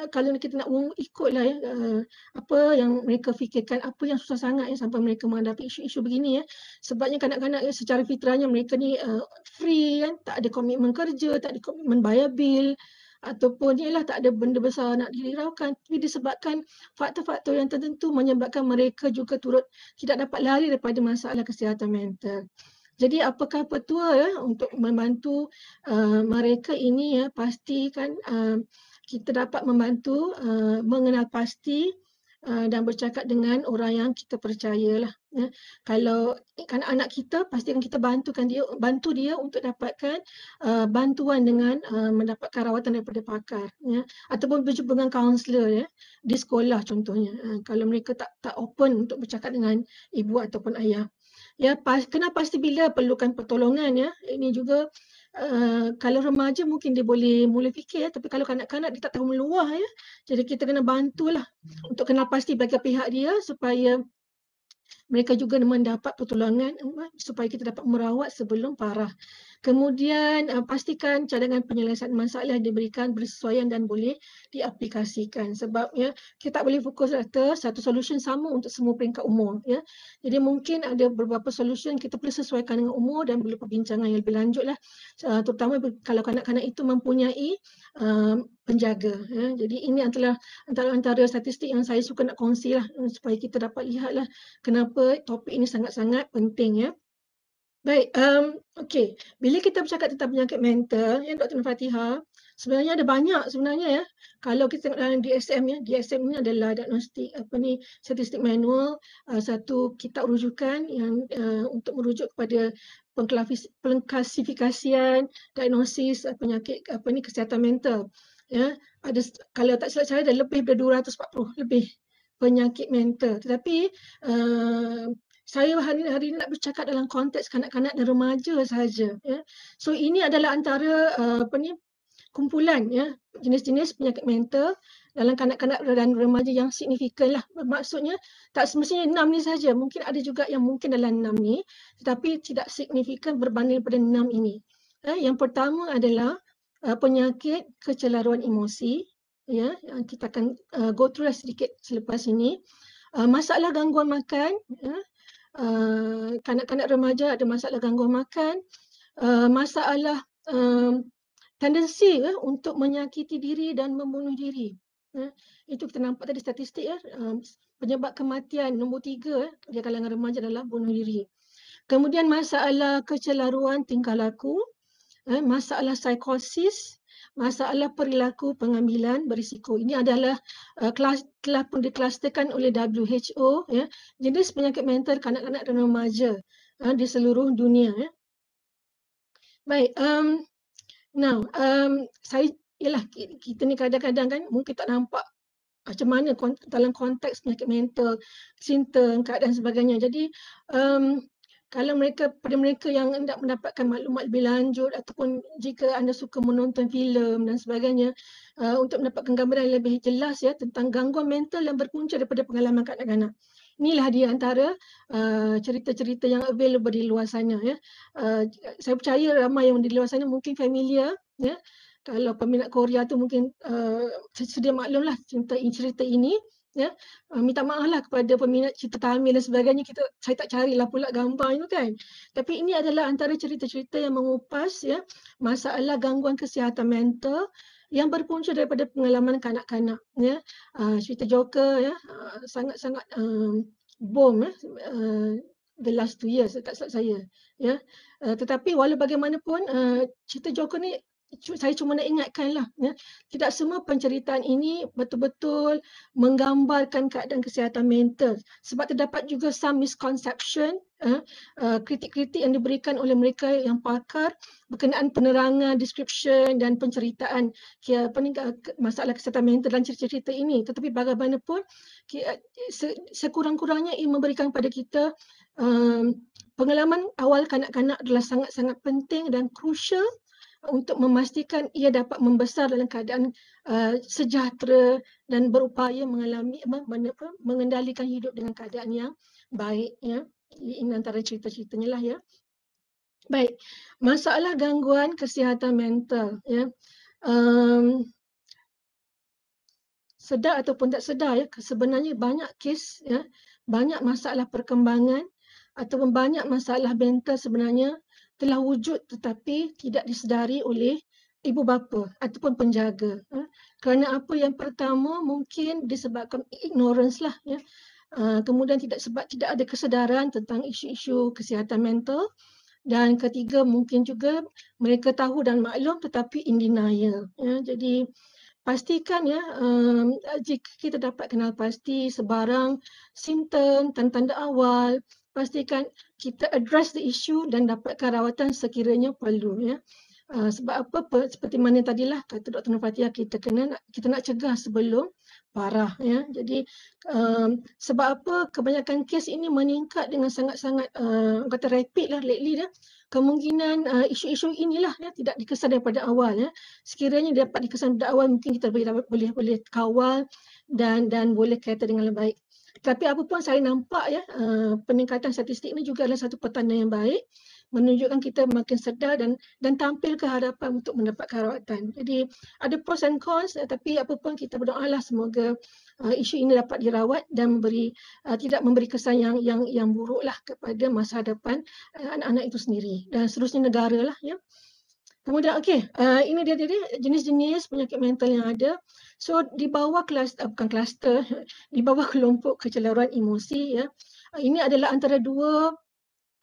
eh, kalau kita nak ikut lah eh, ah, apa yang mereka fikirkan, apa yang susah sangat ya sampai mereka menghadapi isu-isu begini ya. Sebabnya kanak-kanak secara fitrahnya mereka ni free kan, tak ada komitmen kerja, tak ada komitmen bayar bil, ataupun ialah tak ada benda besar nak dirilaukan tapi disebabkan faktor-faktor yang tertentu menyebabkan mereka juga turut tidak dapat lari daripada masalah kesihatan mental. Jadi apakah petua ya untuk membantu uh, mereka ini ya pastikan uh, kita dapat membantu uh, mengenal pasti Ah, dan bercakap dengan orang yang kita percayalah ya kalau kan anak kita pastikan kita bantukan dia bantu dia untuk dapatkan uh, bantuan dengan uh, mendapatkan rawatan daripada pakar ya ataupun berjumpa dengan kaunselor ya di sekolah contohnya uh, kalau mereka tak tak open untuk bercakap dengan ibu ataupun ayah ya pas, kena pasti bila perlukan pertolongan ya ini juga Eh, kalau remaja mungkin dia boleh mula fikir tapi kalau kanak-kanak dia tak tahu meluah ya jadi kita kena bantulah untuk kenal pasti bagi pihak dia supaya mereka juga mendapat pertolongan supaya kita dapat merawat sebelum parah. Kemudian eh, pastikan cadangan penyelesaian masalah diberikan bersesuaian dan boleh diaplikasikan. Sebabnya kita tak boleh fokus rata satu solution sama untuk semua peringkat umur. Ya. Jadi mungkin ada beberapa solution kita perlu sesuaikan dengan umur dan perlu perbincangan yang lebih lanjut. Lah. Eh, terutama kalau kanak-kanak itu mempunyai um, penjaga. Ya. Jadi ini antara, antara antara statistik yang saya suka nak kongsi lah, supaya kita dapat lihat lah kenapa kenapa topik ini sangat-sangat penting ya. Baik, um, okey. Bila kita bercakap tentang penyakit mental, ya Dr. Fatiha, sebenarnya ada banyak sebenarnya ya. Kalau kita tengok dalam DSM ya, DSM ini adalah diagnostik apa ni, statistik manual, uh, satu kitab rujukan yang uh, untuk merujuk kepada pengklasifikasian diagnosis uh, penyakit apa ni kesihatan mental. Ya, ada kalau tak salah saya ada lebih dari 240 lebih penyakit mental. Tetapi uh, saya hari ini, hari ini nak bercakap dalam konteks kanak-kanak dan remaja sahaja. Ya. So ini adalah antara uh, apa ni, kumpulan ya, jenis-jenis penyakit mental dalam kanak-kanak dan remaja yang signifikan lah. Maksudnya tak semestinya enam ni saja. Mungkin ada juga yang mungkin dalam enam ni. Tetapi tidak signifikan berbanding pada enam ini. Ya. Yang pertama adalah uh, penyakit kecelaruan emosi ya eh, kita akan uh, go through lah sedikit selepas ini uh, masalah gangguan makan ya uh, kanak-kanak remaja ada masalah gangguan makan uh, masalah uh, tendensi ya untuk menyakiti diri dan membunuh diri ya itu kita nampak tadi statistik ya uh, penyebab kematian nombor tiga uh, di kalangan remaja adalah bunuh diri kemudian masalah kecelaruan tingkah laku ya. masalah psikosis masalah perilaku pengambilan berisiko. Ini adalah uh, kelas, telah pun diklasterkan oleh WHO, ya, jenis penyakit mental kanak-kanak dan remaja uh, di seluruh dunia. Ya. Baik, um, now, um, saya, ialah kita ni kadang-kadang kan mungkin tak nampak macam mana dalam konteks penyakit mental, sinta, keadaan sebagainya. Jadi, um, kalau mereka pada mereka yang hendak mendapatkan maklumat lebih lanjut ataupun jika anda suka menonton filem dan sebagainya uh, untuk mendapatkan gambaran yang lebih jelas ya tentang gangguan mental yang berpunca daripada pengalaman kanak-kanak. Inilah dia antara uh, cerita-cerita yang available di luar sana ya. Uh, saya percaya ramai yang di luar sana mungkin familiar ya. Kalau peminat Korea tu mungkin uh, sedia maklumlah cerita ini cerita ini ya uh, minta maaflah kepada peminat cerita Tamil dan sebagainya kita saya tak carilah pula gambar itu kan tapi ini adalah antara cerita-cerita yang mengupas ya masalah gangguan kesihatan mental yang berpunca daripada pengalaman kanak-kanak ya uh, cerita Joker ya uh, sangat-sangat um, bom ya uh, the last two years tak dekat saya ya uh, tetapi walaupun bagaimanapun uh, cerita Joker ni saya cuma nak ingatkanlah ya tidak semua penceritaan ini betul-betul menggambarkan keadaan kesihatan mental sebab terdapat juga some misconception ya. eh, uh, kritik-kritik yang diberikan oleh mereka yang pakar berkenaan penerangan description dan penceritaan ke apa masalah kesihatan mental dan cerita-cerita ini tetapi bagaimanapun sekurang-kurangnya ia memberikan pada kita um, pengalaman awal kanak-kanak adalah sangat-sangat penting dan crucial untuk memastikan ia dapat membesar dalam keadaan uh, sejahtera dan berupaya mengalami apa, mengendalikan hidup dengan keadaan yang baik ya ini antara cerita-ceritanya lah ya baik masalah gangguan kesihatan mental ya um, sedar ataupun tak sedar ya sebenarnya banyak kes ya banyak masalah perkembangan ataupun banyak masalah mental sebenarnya telah wujud tetapi tidak disedari oleh ibu bapa ataupun penjaga. Ha. Kerana apa yang pertama mungkin disebabkan ignorance lah ya. Ha, kemudian tidak sebab tidak ada kesedaran tentang isu-isu kesihatan mental dan ketiga mungkin juga mereka tahu dan maklum tetapi in denial. Ya. Jadi pastikan ya ehm, jika kita dapat kenal pasti sebarang simptom, tanda-tanda awal pastikan kita address the issue dan dapatkan rawatan sekiranya perlu ya. Uh, sebab apa per, seperti mana tadilah kata Dr. Nafatia kita kena kita nak cegah sebelum parah ya. Jadi um, sebab apa kebanyakan kes ini meningkat dengan sangat-sangat uh, kata rapid lah lately dah. Kemungkinan uh, isu-isu inilah ya tidak dikesan daripada awal ya. Sekiranya dapat dikesan daripada awal mungkin kita boleh boleh boleh kawal dan dan boleh kereta dengan lebih baik. Tapi apa pun saya nampak ya, uh, peningkatan statistik ini juga adalah satu petanda yang baik menunjukkan kita makin sedar dan dan tampil ke hadapan untuk mendapatkan rawatan. Jadi ada pros and cons eh, tapi apa pun kita lah semoga uh, isu ini dapat dirawat dan memberi uh, tidak memberi kesan yang yang yang buruklah kepada masa hadapan uh, anak-anak itu sendiri dan seterusnya negara lah ya. Kemudian okey, uh, ini dia dia jenis-jenis penyakit mental yang ada. So di bawah kelas uh, bukan kluster, di bawah kelompok kecelaruan emosi ya. Uh, ini adalah antara dua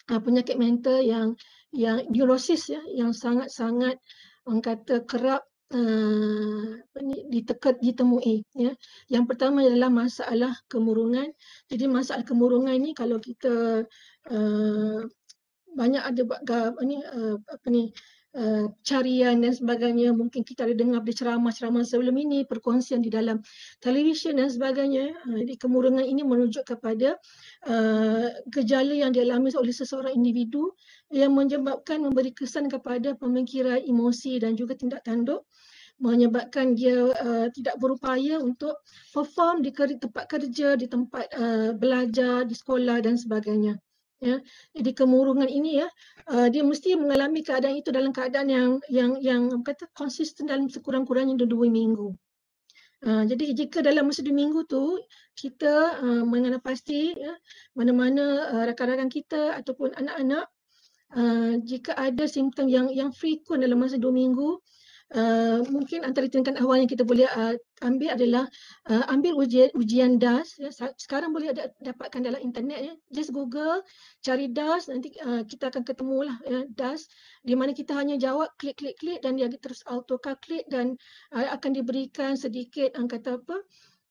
uh, penyakit mental yang yang neurosis ya yang sangat-sangat orang kata kerap uh, diteket ditemui ya. Yang pertama adalah masalah kemurungan. Jadi masalah kemurungan ini kalau kita uh, banyak ada uh, ini uh, apa ni uh, carian dan sebagainya mungkin kita ada dengar di ceramah-ceramah sebelum ini perkongsian di dalam televisyen dan sebagainya uh, jadi kemurungan ini menunjuk kepada uh, gejala yang dialami oleh seseorang individu yang menyebabkan memberi kesan kepada pemikiran emosi dan juga tindak tanduk menyebabkan dia uh, tidak berupaya untuk perform di tempat kerja, di tempat uh, belajar, di sekolah dan sebagainya ya jadi kemurungan ini ya uh, dia mesti mengalami keadaan itu dalam keadaan yang yang yang kata konsisten dalam sekurang-kurangnya dua minggu Uh, jadi jika dalam masa dua minggu tu kita uh, eh, mengenal pasti ya, mana-mana uh, rakan-rakan kita ataupun anak-anak uh, jika ada simptom yang yang frequent dalam masa dua minggu Eh, mungkin antara tindakan awal yang kita boleh uh, ambil adalah uh, ambil ujian, ujian DAS. Ya, sekarang boleh ada, dapatkan dalam internet. Ya. Just Google, cari DAS, nanti uh, kita akan ketemulah ya, DAS di mana kita hanya jawab klik-klik-klik dan dia terus auto-calculate dan uh, akan diberikan sedikit um, kata apa,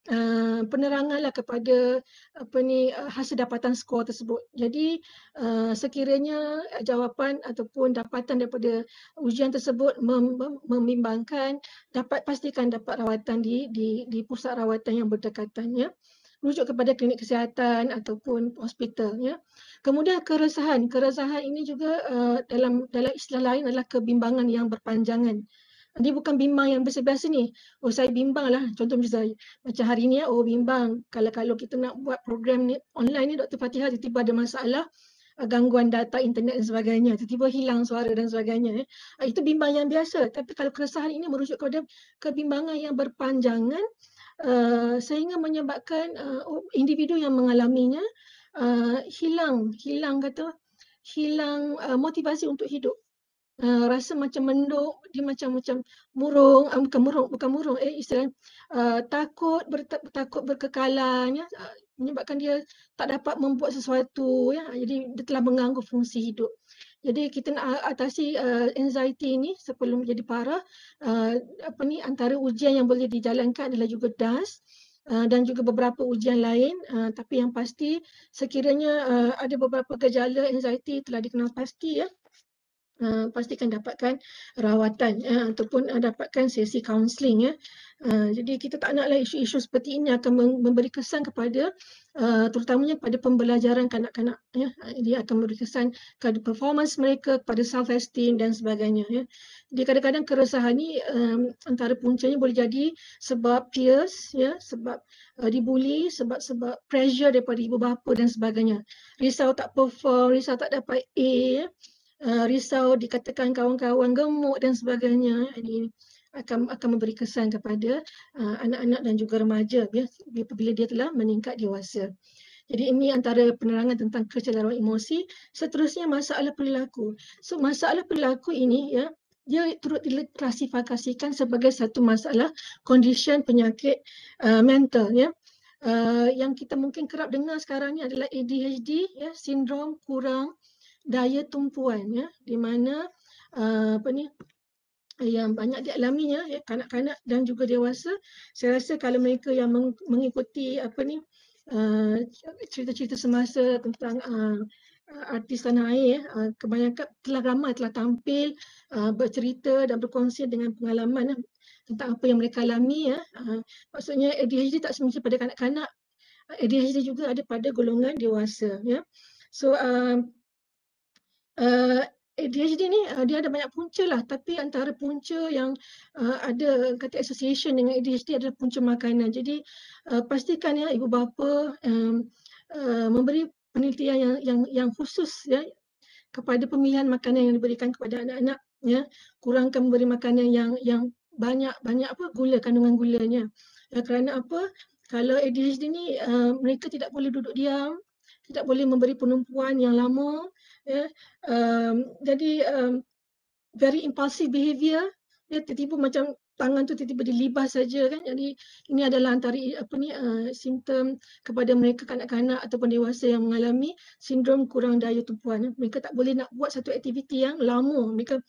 uh, eh, peneranganlah kepada apa ni eh, hasil dapatan skor tersebut. Jadi uh, sekiranya jawapan ataupun dapatan daripada ujian tersebut mem- memimbangkan dapat pastikan dapat rawatan di di di pusat rawatan yang berdekatannya rujuk kepada klinik kesihatan ataupun hospital ya. Kemudian keresahan, keresahan ini juga uh, dalam dalam istilah lain adalah kebimbangan yang berpanjangan dia bukan bimbang yang biasa-biasa ni. Oh saya bimbang lah. Contoh macam saya. Macam hari ni ya, oh bimbang. Kalau kalau kita nak buat program ni online ni Dr. Fatihah tiba-tiba ada masalah ah, gangguan data internet dan sebagainya. Tiba-tiba hilang suara dan sebagainya. Eh. Ah, itu bimbang yang biasa. Tapi kalau keresahan ini merujuk kepada kebimbangan yang berpanjangan ah, sehingga menyebabkan oh, individu yang mengalaminya hilang, hilang kata hilang motivasi untuk hidup uh, rasa macam menduk, dia macam macam murung, uh, bukan murung, bukan murung, eh istilah uh, eh, takut, ber, takut berkekalan, uh, menyebabkan dia tak dapat membuat sesuatu, ya, jadi dia telah mengganggu fungsi hidup. Jadi kita nak atasi uh, anxiety ini sebelum jadi parah, uh, apa ni antara ujian yang boleh dijalankan adalah juga DAS, Uh, dan juga beberapa ujian lain uh, tapi yang pasti sekiranya uh, ada beberapa gejala anxiety telah dikenal pasti ya uh, pastikan dapatkan rawatan uh, ataupun uh, dapatkan sesi kaunseling. Uh. Ya. Uh, jadi kita tak naklah isu-isu seperti ini akan memberi kesan kepada uh, terutamanya pada pembelajaran kanak-kanak. Uh, dia akan memberi kesan kepada performance mereka, kepada self-esteem dan sebagainya. Uh. Jadi kadang-kadang keresahan ini um, antara puncanya boleh jadi sebab peers, yeah, sebab uh, dibuli, sebab sebab pressure daripada ibu bapa dan sebagainya. Risau tak perform, risau tak dapat A. Yeah uh, risau dikatakan kawan-kawan gemuk dan sebagainya ini akan akan memberi kesan kepada uh, anak-anak dan juga remaja ya apabila dia telah meningkat dewasa. Jadi ini antara penerangan tentang kecederaan emosi. Seterusnya masalah perilaku. So masalah perilaku ini ya dia turut diklasifikasikan sebagai satu masalah condition penyakit uh, mental ya. Uh, yang kita mungkin kerap dengar sekarang ni adalah ADHD ya sindrom kurang uh, daya tumpuan ya di mana uh, apa ni yang banyak dialaminya ya kanak-kanak dan juga dewasa saya rasa kalau mereka yang mengikuti apa ni uh, cerita-cerita semasa tentang uh, artis tanah air uh, kebanyakan telah ramai telah tampil uh, bercerita dan berkongsi dengan pengalaman uh, tentang apa yang mereka alami ya uh, maksudnya ADHD tak semestinya pada kanak-kanak ADHD juga ada pada golongan dewasa ya so uh, Eh, eh, ADHD ni uh, dia ada banyak punca lah tapi antara punca yang uh, ada kata association dengan ADHD adalah punca makanan. Jadi uh, pastikan ya ibu bapa um, uh, memberi penelitian yang yang yang khusus ya kepada pemilihan makanan yang diberikan kepada anak-anak ya. Kurangkan memberi makanan yang yang banyak-banyak apa gula kandungan gulanya. Ya, kerana apa? Kalau ADHD ni uh, mereka tidak boleh duduk diam, tidak boleh memberi penumpuan yang lama ya um, jadi um, very impulsive behavior ya tiba-tiba macam tangan tu tiba-tiba dilibas saja kan jadi ini adalah antara apa ni uh, simptom kepada mereka kanak-kanak ataupun dewasa yang mengalami sindrom kurang daya tumpuan ya. mereka tak boleh nak buat satu aktiviti yang lama mereka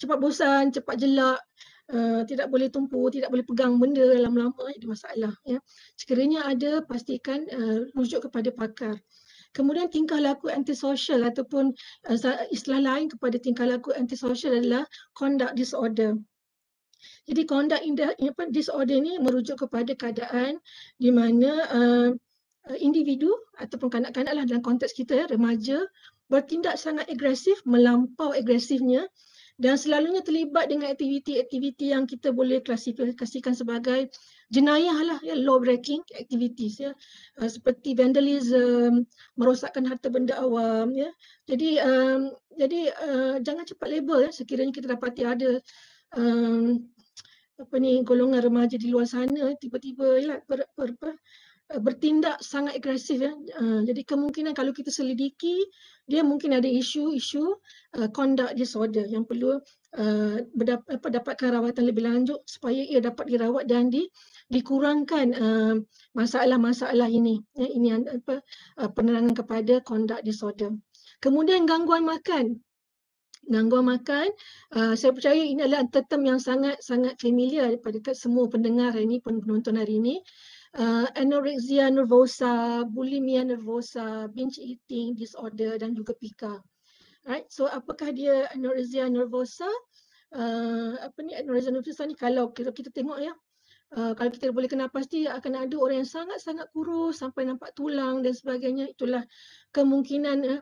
cepat bosan cepat jelak Uh, tidak boleh tumpu, tidak boleh pegang benda lama-lama, ada masalah. Ya. Sekiranya ada, pastikan uh, rujuk kepada pakar. Kemudian tingkah laku antisocial ataupun eh, istilah lain kepada tingkah laku antisocial adalah conduct disorder. Jadi conduct in the, apa, disorder ini merujuk kepada keadaan di mana uh, individu ataupun kanak-kanak lah dalam konteks kita remaja bertindak sangat agresif, melampau agresifnya dan selalunya terlibat dengan aktiviti-aktiviti yang kita boleh klasifikasikan sebagai jenayah lah, ya, law breaking activities ya. Uh, seperti vandalism, merosakkan harta benda awam ya. Jadi um, jadi uh, jangan cepat label ya sekiranya kita dapati ada um, apa ni golongan remaja di luar sana tiba-tiba ya, per, Eh, bertindak sangat agresif ya. Uh, jadi kemungkinan kalau kita selidiki dia mungkin ada isu-isu uh, eh, conduct disorder yang perlu uh, berdap- dapatkan rawatan lebih lanjut supaya ia dapat dirawat dan di dikurangkan uh, masalah-masalah ini ya ini apa uh, penerangan kepada conduct disorder. Kemudian gangguan makan gangguan makan uh, saya percaya ini adalah term yang sangat sangat familiar kepada semua pendengar hari ini penonton hari ini uh, anorexia nervosa, bulimia nervosa, binge eating disorder dan juga pika. Right? So apakah dia anorexia nervosa? Uh, apa ni anorexia nervosa ni kalau kita, kita tengok ya. Uh, kalau kita boleh kenal pasti akan ada orang yang sangat-sangat kurus sampai nampak tulang dan sebagainya itulah kemungkinan uh,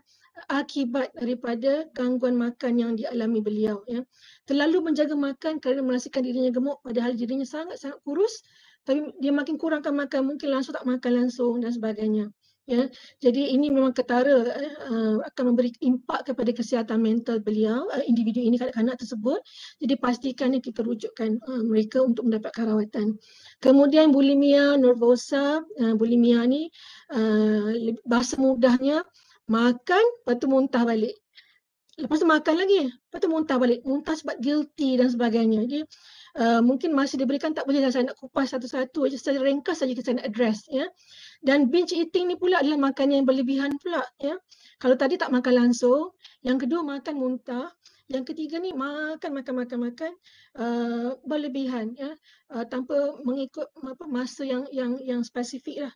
akibat daripada gangguan makan yang dialami beliau ya terlalu menjaga makan kerana merasakan dirinya gemuk padahal dirinya sangat-sangat kurus tapi dia makin kurangkan makan mungkin langsung tak makan langsung dan sebagainya ya jadi ini memang ketara uh, akan memberi impak kepada kesihatan mental beliau uh, individu ini kanak-kanak tersebut jadi pastikan kita rujukkan uh, mereka untuk mendapatkan rawatan kemudian bulimia nervosa uh, bulimia ni uh, bahasa mudahnya makan lepas tu muntah balik lepas tu makan lagi lepas tu muntah balik muntah sebab guilty dan sebagainya jadi Eh, mungkin masa diberikan tak boleh lah. saya nak kupas satu-satu saja secara ringkas saja kita nak address ya. Dan binge eating ni pula adalah makan yang berlebihan pula ya. Kalau tadi tak makan langsung, yang kedua makan muntah, yang ketiga ni makan makan makan makan uh, berlebihan ya uh, tanpa mengikut apa masa yang yang yang spesifik lah.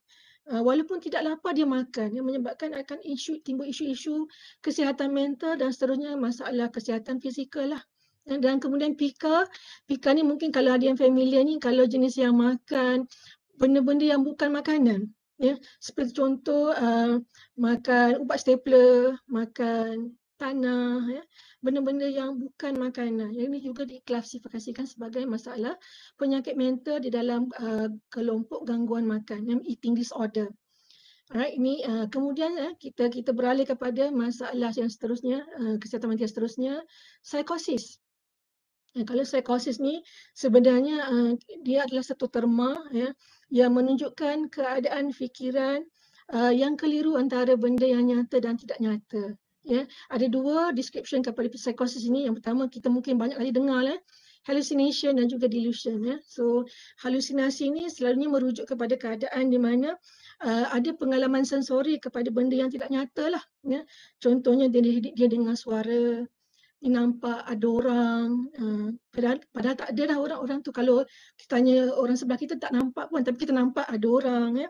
Uh, walaupun tidak lapar dia makan yang menyebabkan akan isu timbul isu-isu kesihatan mental dan seterusnya masalah kesihatan fizikal lah dan kemudian pika pika ni mungkin kalau ada yang familiar ni kalau jenis yang makan benda-benda yang bukan makanan ya seperti contoh uh, makan ubat stapler makan tanah ya benda-benda yang bukan makanan yang ini juga diklasifikasikan sebagai masalah penyakit mental di dalam uh, kelompok gangguan makan yang eating disorder Alright, ini uh, kemudian uh, kita kita beralih kepada masalah yang seterusnya uh, kesihatan mental seterusnya psikosis Eh, kalau psikosis ni sebenarnya eh, dia adalah satu terma ya yang menunjukkan keadaan fikiran eh, yang keliru antara benda yang nyata dan tidak nyata ya ada dua description kepada psikosis ini yang pertama kita mungkin banyak kali dengar lah hallucination dan juga delusion ya so halusinasi ini selalunya merujuk kepada keadaan di mana Uh, ada pengalaman sensori kepada benda yang tidak nyata lah. Ya. Contohnya dia, dia dengar suara, nampak ada orang uh, padahal, padahal tak ada dah orang-orang tu kalau kita tanya orang sebelah kita tak nampak pun tapi kita nampak ada orang ya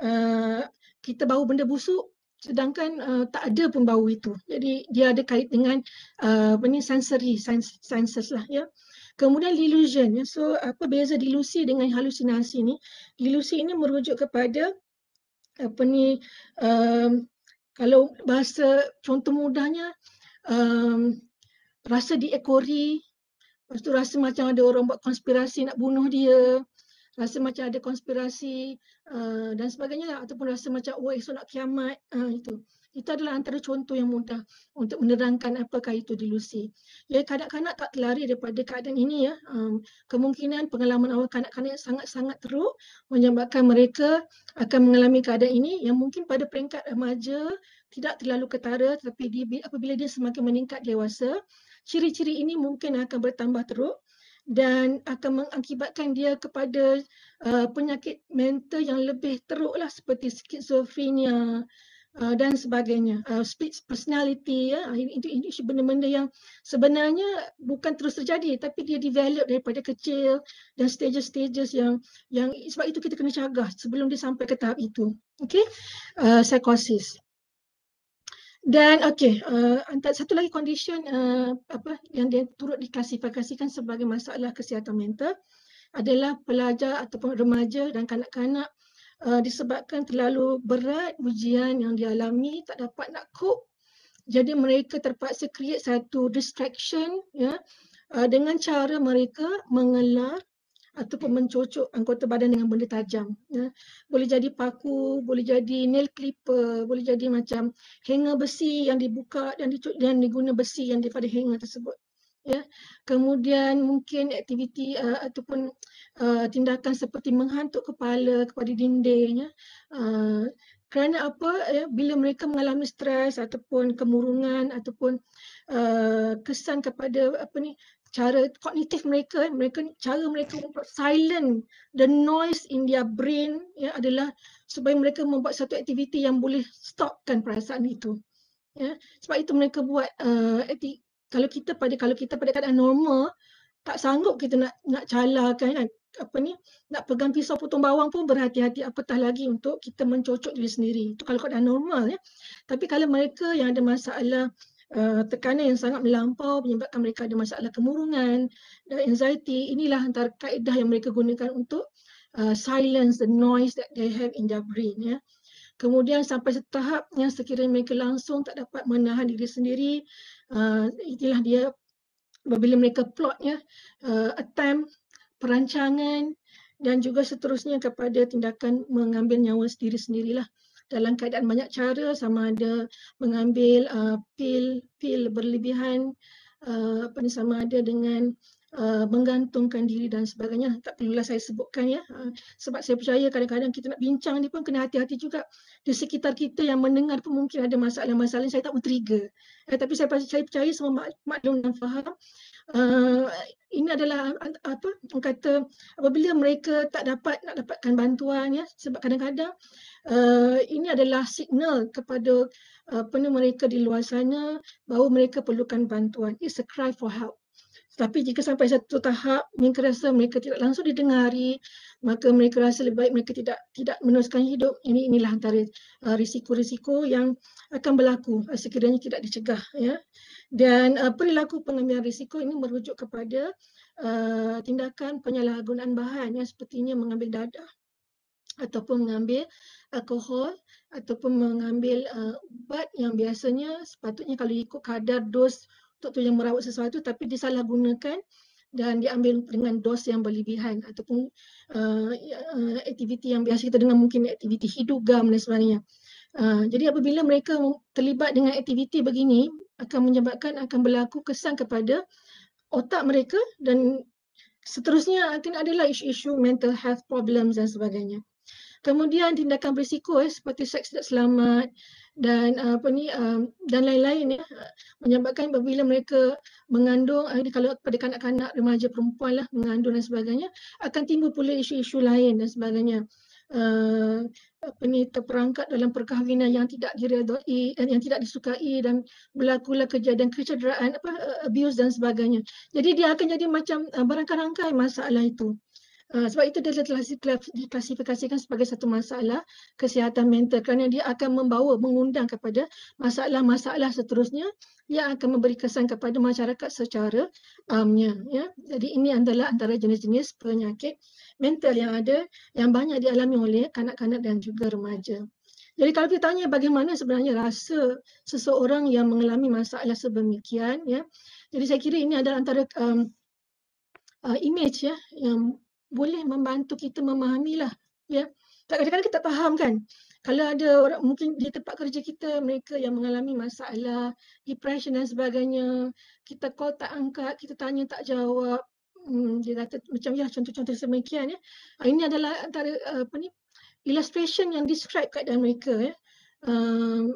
uh, kita bau benda busuk sedangkan uh, tak ada pun bau itu jadi dia ada kait dengan uh, apa ni sensory senses lah ya kemudian delusion ya. so apa beza delusi dengan halusinasi ni delusi ini merujuk kepada apa ni um, kalau bahasa contoh mudahnya um, rasa diekori, lepas tu rasa macam ada orang buat konspirasi nak bunuh dia, rasa macam ada konspirasi uh, dan sebagainya lah. ataupun rasa macam oh esok nak kiamat uh, itu. Itu adalah antara contoh yang mudah untuk menerangkan apakah itu delusi. Ya kanak-kanak tak terlari daripada keadaan ini ya. Um, kemungkinan pengalaman awal kanak-kanak yang sangat-sangat teruk menyebabkan mereka akan mengalami keadaan ini yang mungkin pada peringkat remaja tidak terlalu ketara tetapi dia, apabila dia semakin meningkat dewasa ciri-ciri ini mungkin akan bertambah teruk dan akan mengakibatkan dia kepada uh, penyakit mental yang lebih teruklah seperti skizofrenia uh, dan sebagainya uh, split personality ya uh, itu ini benda-benda yang sebenarnya bukan terus terjadi tapi dia develop daripada kecil dan stages-stages yang yang sebab itu kita kena cagah sebelum dia sampai ke tahap itu Okay, uh, psychosis dan okey, uh, satu lagi condition uh, apa yang dia turut diklasifikasikan sebagai masalah kesihatan mental adalah pelajar ataupun remaja dan kanak-kanak uh, disebabkan terlalu berat ujian yang dialami tak dapat nak cope jadi mereka terpaksa create satu distraction ya uh, dengan cara mereka mengelar ataupun mencocok anggota badan dengan benda tajam. Ya. Boleh jadi paku, boleh jadi nail clipper, boleh jadi macam hanger besi yang dibuka dan dicuk dan diguna besi yang daripada hanger tersebut. Ya. Kemudian mungkin aktiviti uh, ataupun uh, tindakan seperti menghantuk kepala kepada dinding ya. Uh, kerana apa ya bila mereka mengalami stres ataupun kemurungan ataupun uh, kesan kepada apa ni cara kognitif mereka mereka cara mereka untuk silent the noise in their brain ya adalah supaya mereka membuat satu aktiviti yang boleh stopkan perasaan itu ya sebab itu mereka buat uh, kalau kita pada kalau kita pada keadaan normal tak sanggup kita nak nak calarkan kan apa ni nak pegang pisau potong bawang pun berhati-hati apatah lagi untuk kita mencocok diri sendiri itu kalau keadaan normal ya tapi kalau mereka yang ada masalah uh, tekanan yang sangat melampau menyebabkan mereka ada masalah kemurungan dan anxiety inilah antara kaedah yang mereka gunakan untuk uh, silence the noise that they have in their brain ya kemudian sampai setahap yang sekiranya mereka langsung tak dapat menahan diri sendiri uh, itulah dia bila mereka plot ya uh, attempt perancangan dan juga seterusnya kepada tindakan mengambil nyawa sendiri sendirilah dalam keadaan banyak cara sama ada mengambil uh, pil pil berlebihan uh, apa ni sama ada dengan Uh, menggantungkan diri dan sebagainya tak perlulah saya sebutkan ya uh, sebab saya percaya kadang-kadang kita nak bincang ni pun kena hati-hati juga di sekitar kita yang mendengar pun mungkin ada masalah-masalah yang saya tak men-trigger uh, eh, tapi saya, saya percaya semua mak- maklum dan faham uh, ini adalah apa orang kata apabila mereka tak dapat nak dapatkan bantuan ya sebab kadang-kadang uh, ini adalah signal kepada uh, penuh mereka di luar sana bahawa mereka perlukan bantuan it's a cry for help tapi jika sampai satu tahap mereka rasa mereka tidak langsung didengari, maka mereka rasa lebih baik mereka tidak tidak meneruskan hidup. Ini inilah antara uh, risiko-risiko yang akan berlaku uh, sekiranya tidak dicegah. Ya. Dan uh, perilaku pengambilan risiko ini merujuk kepada uh, tindakan penyalahgunaan bahan yang sepertinya mengambil dadah ataupun mengambil alkohol ataupun mengambil uh, ubat yang biasanya sepatutnya kalau ikut kadar dos doktor yang merawat sesuatu tapi disalahgunakan dan diambil dengan dos yang berlebihan ataupun uh, uh, aktiviti yang biasa kita dengar mungkin aktiviti hidugam dan sebagainya. Uh, jadi apabila mereka terlibat dengan aktiviti begini akan menyebabkan akan berlaku kesan kepada otak mereka dan seterusnya akan adalah isu-isu mental health problems dan sebagainya. Kemudian tindakan berisiko eh, seperti seks tidak selamat, dan eh, apa ni eh, dan lain-lain ya menyebabkan apabila mereka mengandung ini eh, kalau pada kanak-kanak remaja perempuan lah mengandung dan sebagainya akan timbul pula isu-isu lain dan sebagainya apa ni terperangkap dalam perkahwinan yang tidak diredai dan yang tidak disukai dan lah kejadian kecederaan apa abuse dan sebagainya jadi dia akan jadi macam barang rangkai masalah itu Ah, sebab itu dia telah diklasifikasikan sebagai satu masalah kesihatan mental kerana dia akan membawa mengundang kepada masalah-masalah seterusnya yang akan memberi kesan kepada masyarakat secara amnya ya jadi ini adalah antara jenis-jenis penyakit mental yang ada yang banyak dialami oleh kanak-kanak dan juga remaja jadi kalau kita tanya bagaimana sebenarnya rasa seseorang yang mengalami masalah sebegini, ya jadi saya kira ini adalah antara um, Uh, image ya yang boleh membantu kita memahamilah ya Tak kadang-kadang kita faham kan kalau ada orang mungkin di tempat kerja kita mereka yang mengalami masalah depression dan sebagainya kita call tak angkat kita tanya tak jawab hmm, dia kata macam ya contoh-contoh semekian ya ah, ini adalah antara eh, apa ni illustration yang describe kat dalam mereka ya um,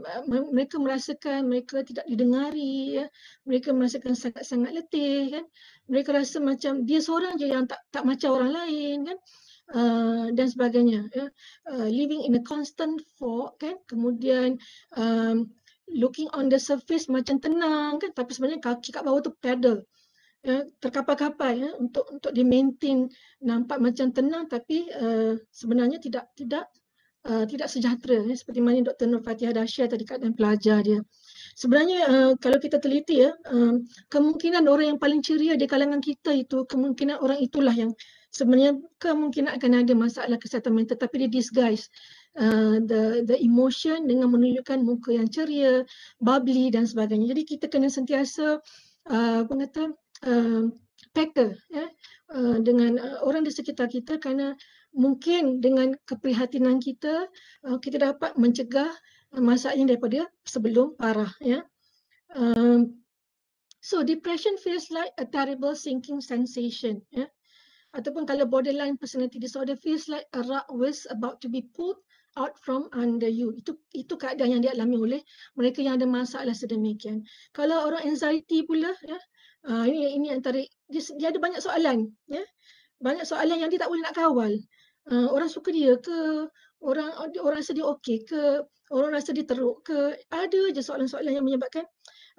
mereka merasakan mereka tidak didengari ya. mereka merasakan sangat-sangat letih kan mereka rasa macam dia seorang je yang tak tak macam orang lain kan uh, dan sebagainya ya. uh, living in a constant fog kan kemudian um, looking on the surface macam tenang kan tapi sebenarnya kaki kat bawah tu pedal ya terkapal-kapal ya untuk untuk di maintain nampak macam tenang tapi uh, sebenarnya tidak tidak Eh, tidak sejahtera ya, seperti mana Dr. Nur Fatihah dah share tadi keadaan pelajar dia. Sebenarnya uh, kalau kita teliti ya, uh, kemungkinan orang yang paling ceria di kalangan kita itu kemungkinan orang itulah yang sebenarnya kemungkinan akan ada masalah kesihatan mental tapi dia disguise uh, the the emotion dengan menunjukkan muka yang ceria, bubbly dan sebagainya. Jadi kita kena sentiasa apa uh, kata uh, packer ya, uh, dengan uh, orang di sekitar kita kerana mungkin dengan keprihatinan kita uh, kita dapat mencegah masaknya daripada sebelum parah ya um, so depression feels like a terrible sinking sensation ya ataupun kalau borderline personality disorder feels like a rock was about to be pulled out from under you itu itu keadaan yang dialami oleh mereka yang ada masalah sedemikian kalau orang anxiety pula ya uh, ini ini antara dia, dia ada banyak soalan ya banyak soalan yang dia tak boleh nak kawal Eh, orang suka dia ke orang orang rasa dia okey ke orang rasa dia teruk ke ada je soalan-soalan yang menyebabkan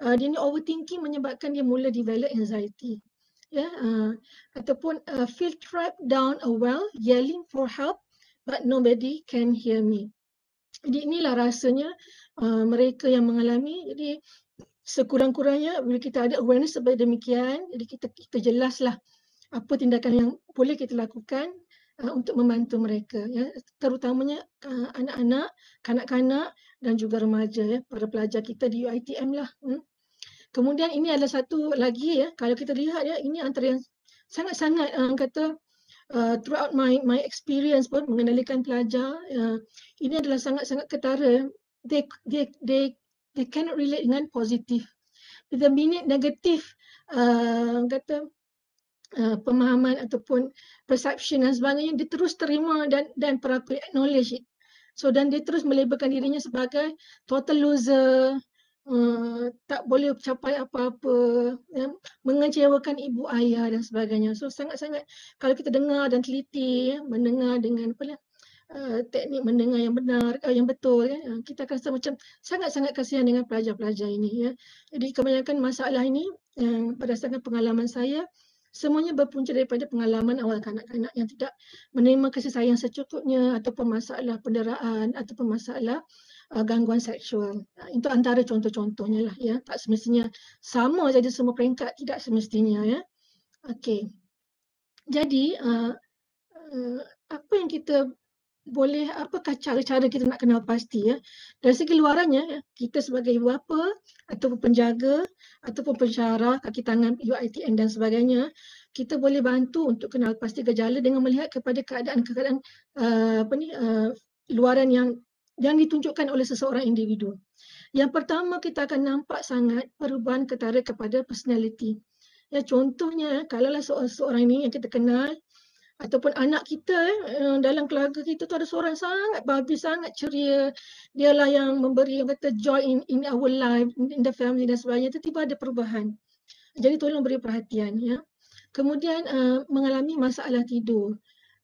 uh, dia ni overthinking menyebabkan dia mula develop anxiety ya yeah, uh, ataupun uh, feel trapped down a well yelling for help but nobody can hear me jadi inilah rasanya uh, mereka yang mengalami jadi sekurang-kurangnya bila kita ada awareness sebab demikian jadi kita kita jelaslah apa tindakan yang boleh kita lakukan Eh, untuk membantu mereka ya terutamanya eh, anak-anak kanak-kanak dan juga remaja ya para pelajar kita di UiTM lah hmm. kemudian ini adalah satu lagi ya kalau kita lihat ya ini antara yang sangat-sangat um, kata uh, throughout my my experience pun mengenalikan pelajar uh, ini adalah sangat-sangat ketara ya. they they they they cannot relate dengan positif the minute negatif uh, kata uh, pemahaman ataupun perception dan sebagainya dia terus terima dan dan properly acknowledge it. So dan dia terus melabelkan dirinya sebagai total loser, uh, tak boleh capai apa-apa, ya, mengecewakan ibu ayah dan sebagainya. So sangat-sangat kalau kita dengar dan teliti ya, mendengar dengan apa uh, teknik mendengar yang benar uh, yang betul ya, kita akan rasa macam sangat-sangat kasihan dengan pelajar-pelajar ini ya. Jadi kebanyakan masalah ini yang berdasarkan pengalaman saya Semuanya berpunca daripada pengalaman awal kanak-kanak yang tidak menerima kasih sayang secukupnya atau masalah penderaan atau masalah uh, gangguan seksual. itu antara contoh-contohnya lah ya. Tak semestinya sama jadi semua peringkat tidak semestinya ya. Okey. Jadi uh, uh, apa yang kita boleh apakah cara-cara kita nak kenal pasti ya dari segi luarannya kita sebagai ibu bapa ataupun penjaga ataupun pensyarah kaki tangan UITM dan sebagainya kita boleh bantu untuk kenal pasti gejala dengan melihat kepada keadaan-keadaan uh, eh, apa ni uh, luaran yang yang ditunjukkan oleh seseorang individu. Yang pertama kita akan nampak sangat perubahan ketara kepada personality. Ya contohnya kalaulah seorang, seorang ini yang kita kenal ataupun anak kita eh, dalam keluarga kita tu ada seorang sangat babi sangat ceria dialah yang memberi yang kata joy in, in our life in the family dan sebagainya tiba-tiba ada perubahan jadi tolong beri perhatian ya kemudian uh, mengalami masalah tidur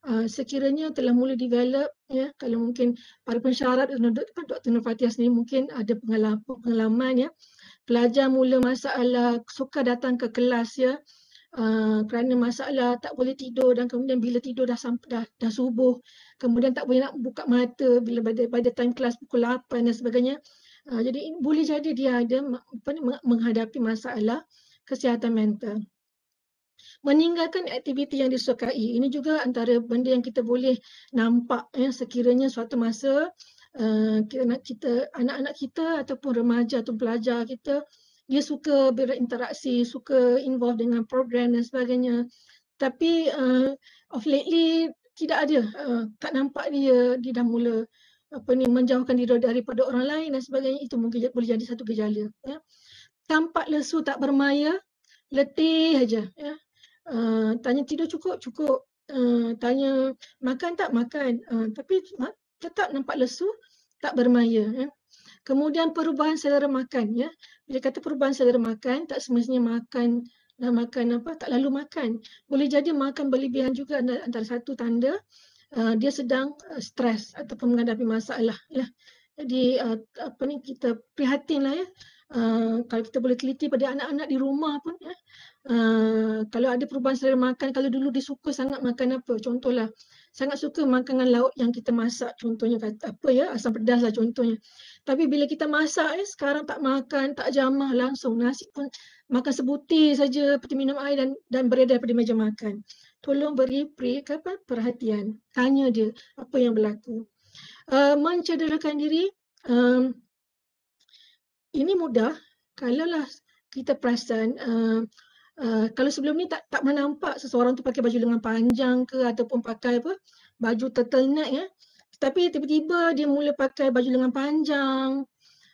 Uh, sekiranya telah mula develop ya kalau mungkin para pensyarat dan Dr. Nur kan Fatihah sendiri mungkin ada pengalaman, pengalaman ya pelajar mula masalah suka datang ke kelas ya uh, kerana masalah tak boleh tidur dan kemudian bila tidur dah sampai dah, dah subuh kemudian tak boleh nak buka mata bila pada pada time kelas pukul 8 dan sebagainya uh, jadi ini boleh jadi dia ada menghadapi masalah kesihatan mental meninggalkan aktiviti yang disukai ini juga antara benda yang kita boleh nampak ya sekiranya suatu masa uh, kita, kita anak-anak kita ataupun remaja atau pelajar kita dia suka berinteraksi, suka involved dengan program dan sebagainya. Tapi uh, of lately tidak ada, uh, tak nampak dia dia dah mula apa ni menjauhkan diri daripada orang lain dan sebagainya itu mungkin boleh jadi satu gejala. Ya. Tampak lesu tak bermaya, letih aja. Ya. Uh, tanya tidur cukup cukup, uh, tanya makan tak makan, uh, tapi tetap nampak lesu tak bermaya. Ya. Kemudian perubahan selera makan ya. Bila kata perubahan selera makan tak semestinya makan dah makan apa tak lalu makan. Boleh jadi makan berlebihan juga antara satu tanda uh, dia sedang uh, stres ataupun menghadapi masalah ya. Jadi uh, apa ni kita prihatinlah ya. Uh, kalau kita boleh teliti pada anak-anak di rumah pun ya. Uh, kalau ada perubahan selera makan kalau dulu dia sangat makan apa contohlah sangat suka makanan laut yang kita masak contohnya kata apa ya asam pedas lah contohnya tapi bila kita masak eh, sekarang tak makan tak jamah langsung nasi pun makan sebutir saja pergi minum air dan dan beredar pada meja makan tolong beri pre apa perhatian tanya dia apa yang berlaku uh, mencederakan diri um, ini mudah kalaulah kita perasan uh, Eh, kalau sebelum ni tak tak pernah nampak seseorang tu pakai baju lengan panjang ke ataupun pakai apa baju turtleneck ya tapi tiba-tiba dia mula pakai baju lengan panjang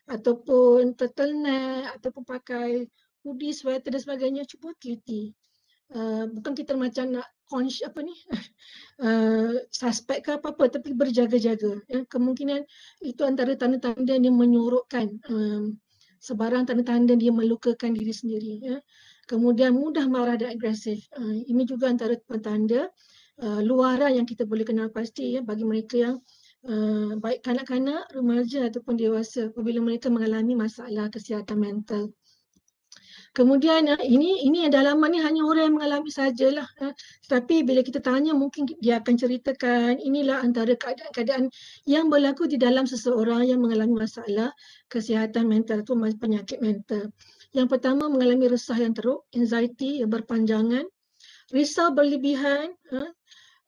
ataupun turtleneck ataupun pakai hoodie sweater dan sebagainya cuba teliti uh, bukan kita macam nak cons apa ni uh, suspek ke apa-apa tapi berjaga-jaga ya kemungkinan itu antara tanda-tanda dia menyorokkan um, sebarang tanda-tanda dia melukakan diri sendiri ya kemudian mudah marah dan agresif. Ah, ini juga antara petanda ah, luaran yang kita boleh kenal pasti ya bagi mereka yang ah, baik kanak-kanak, remaja ataupun dewasa apabila mereka mengalami masalah kesihatan mental. Kemudian ini ini dalam ni hanya orang yang mengalami sajalah. Tetapi bila kita tanya mungkin dia akan ceritakan inilah antara keadaan-keadaan yang berlaku di dalam seseorang yang mengalami masalah kesihatan mental atau penyakit mental. Yang pertama mengalami resah yang teruk, anxiety yang berpanjangan, risau berlebihan, ha?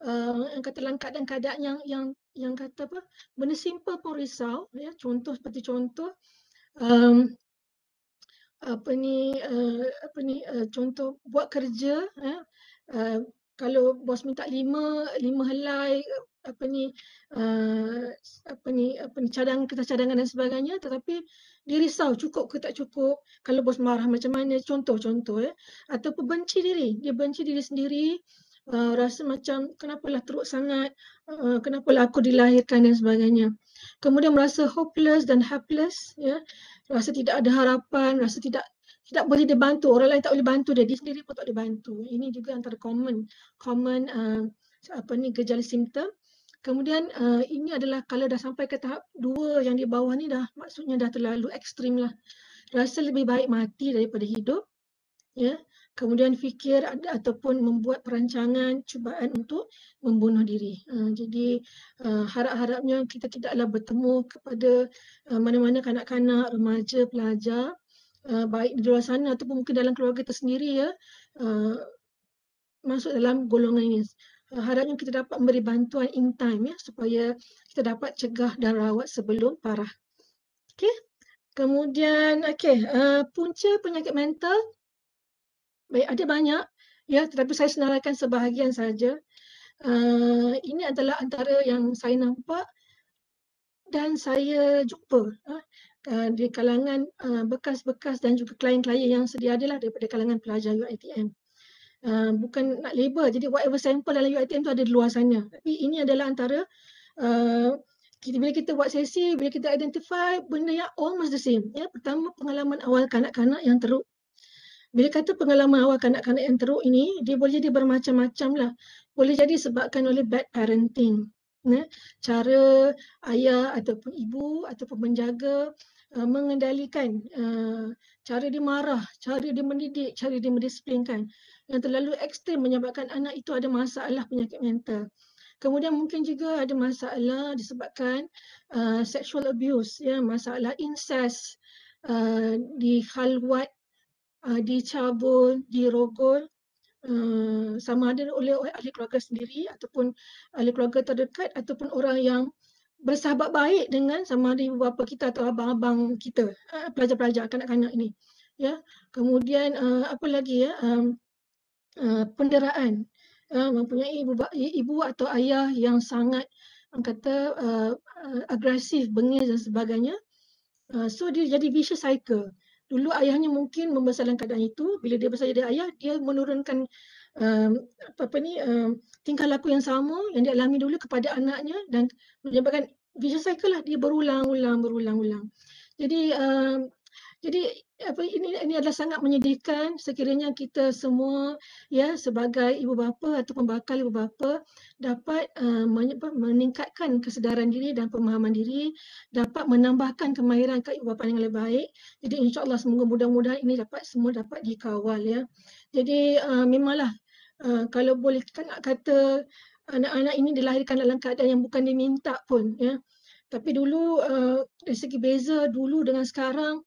Uh, yang kata langkat dan keadaan yang yang yang kata apa benda simple pun risau ya contoh seperti contoh um, apa ni uh, apa ni uh, contoh buat kerja ya uh, kalau bos minta lima lima helai apa ni uh, apa ni apa ni cadangan kita cadangan dan sebagainya tetapi dia risau cukup ke tak cukup kalau bos marah macam mana contoh-contoh ya ataupun benci diri dia benci diri sendiri uh, rasa macam kenapa lah teruk sangat uh, lah aku dilahirkan dan sebagainya kemudian merasa hopeless dan helpless ya rasa tidak ada harapan rasa tidak tidak boleh dibantu orang lain tak boleh bantu dia dia sendiri pun tak dibantu ini juga antara common common uh, apa ni gejala simptom Kemudian uh, ini adalah kalau dah sampai ke tahap dua yang di bawah ni dah maksudnya dah terlalu ekstrim lah. Rasa lebih baik mati daripada hidup. Ya. Kemudian fikir ataupun membuat perancangan cubaan untuk membunuh diri. Uh, jadi uh, harap-harapnya kita tidaklah bertemu kepada uh, mana-mana kanak-kanak, remaja, pelajar. Uh, baik di luar sana ataupun mungkin dalam keluarga tersendiri ya uh, masuk dalam golongan ini harapnya kita dapat memberi bantuan in time ya supaya kita dapat cegah dan rawat sebelum parah. Okay, Kemudian okay uh, eh, punca penyakit mental baik ada banyak ya tetapi saya senaraikan sebahagian saja. Uh, ini adalah antara yang saya nampak dan saya jumpa uh, di kalangan uh, bekas-bekas dan juga klien-klien yang sedia adalah daripada kalangan pelajar UITM uh, bukan nak label jadi whatever sample dalam UITM tu ada di luar sana tapi ini adalah antara uh, kita, bila kita buat sesi bila kita identify benda yang almost the same ya pertama pengalaman awal kanak-kanak yang teruk bila kata pengalaman awal kanak-kanak yang teruk ini dia boleh jadi bermacam-macam lah boleh jadi sebabkan oleh bad parenting ya cara ayah ataupun ibu ataupun penjaga Uh, mengendalikan uh, cara dia marah, cara dia mendidik, cara dia mendisiplinkan yang terlalu ekstrem menyebabkan anak itu ada masalah penyakit mental. Kemudian mungkin juga ada masalah disebabkan uh, sexual abuse, ya masalah incest, uh, di uh, dicabul, dirogol, uh, sama ada oleh, ahli keluarga sendiri ataupun ahli keluarga terdekat ataupun orang yang bersahabat baik dengan sama ada ibu bapa kita atau abang-abang kita, uh, pelajar-pelajar, kanak-kanak ini. Ya, kemudian uh, apa lagi ya? Um, Eh, penderaan uh, mempunyai ibu, ibu atau ayah yang sangat orang kata uh, agresif bengis dan sebagainya uh, so dia jadi vicious cycle dulu ayahnya mungkin membesar keadaan itu bila dia besar jadi ayah dia menurunkan uh, apa apa ni uh, tingkah laku yang sama yang dia alami dulu kepada anaknya dan menyebabkan vicious cycle lah dia berulang-ulang berulang-ulang jadi uh, jadi Ya, apa ini ini adalah sangat menyedihkan sekiranya kita semua ya sebagai ibu bapa atau pembakal ibu bapa dapat uh, meningkatkan kesedaran diri dan pemahaman diri dapat menambahkan kemahiran ke ibu bapa yang lebih baik jadi insyaallah semoga mudah-mudahan ini dapat semua dapat dikawal ya jadi uh, memanglah uh, kalau boleh kita nak kata anak-anak ini dilahirkan dalam keadaan yang bukan diminta pun ya tapi dulu uh, dari segi beza dulu dengan sekarang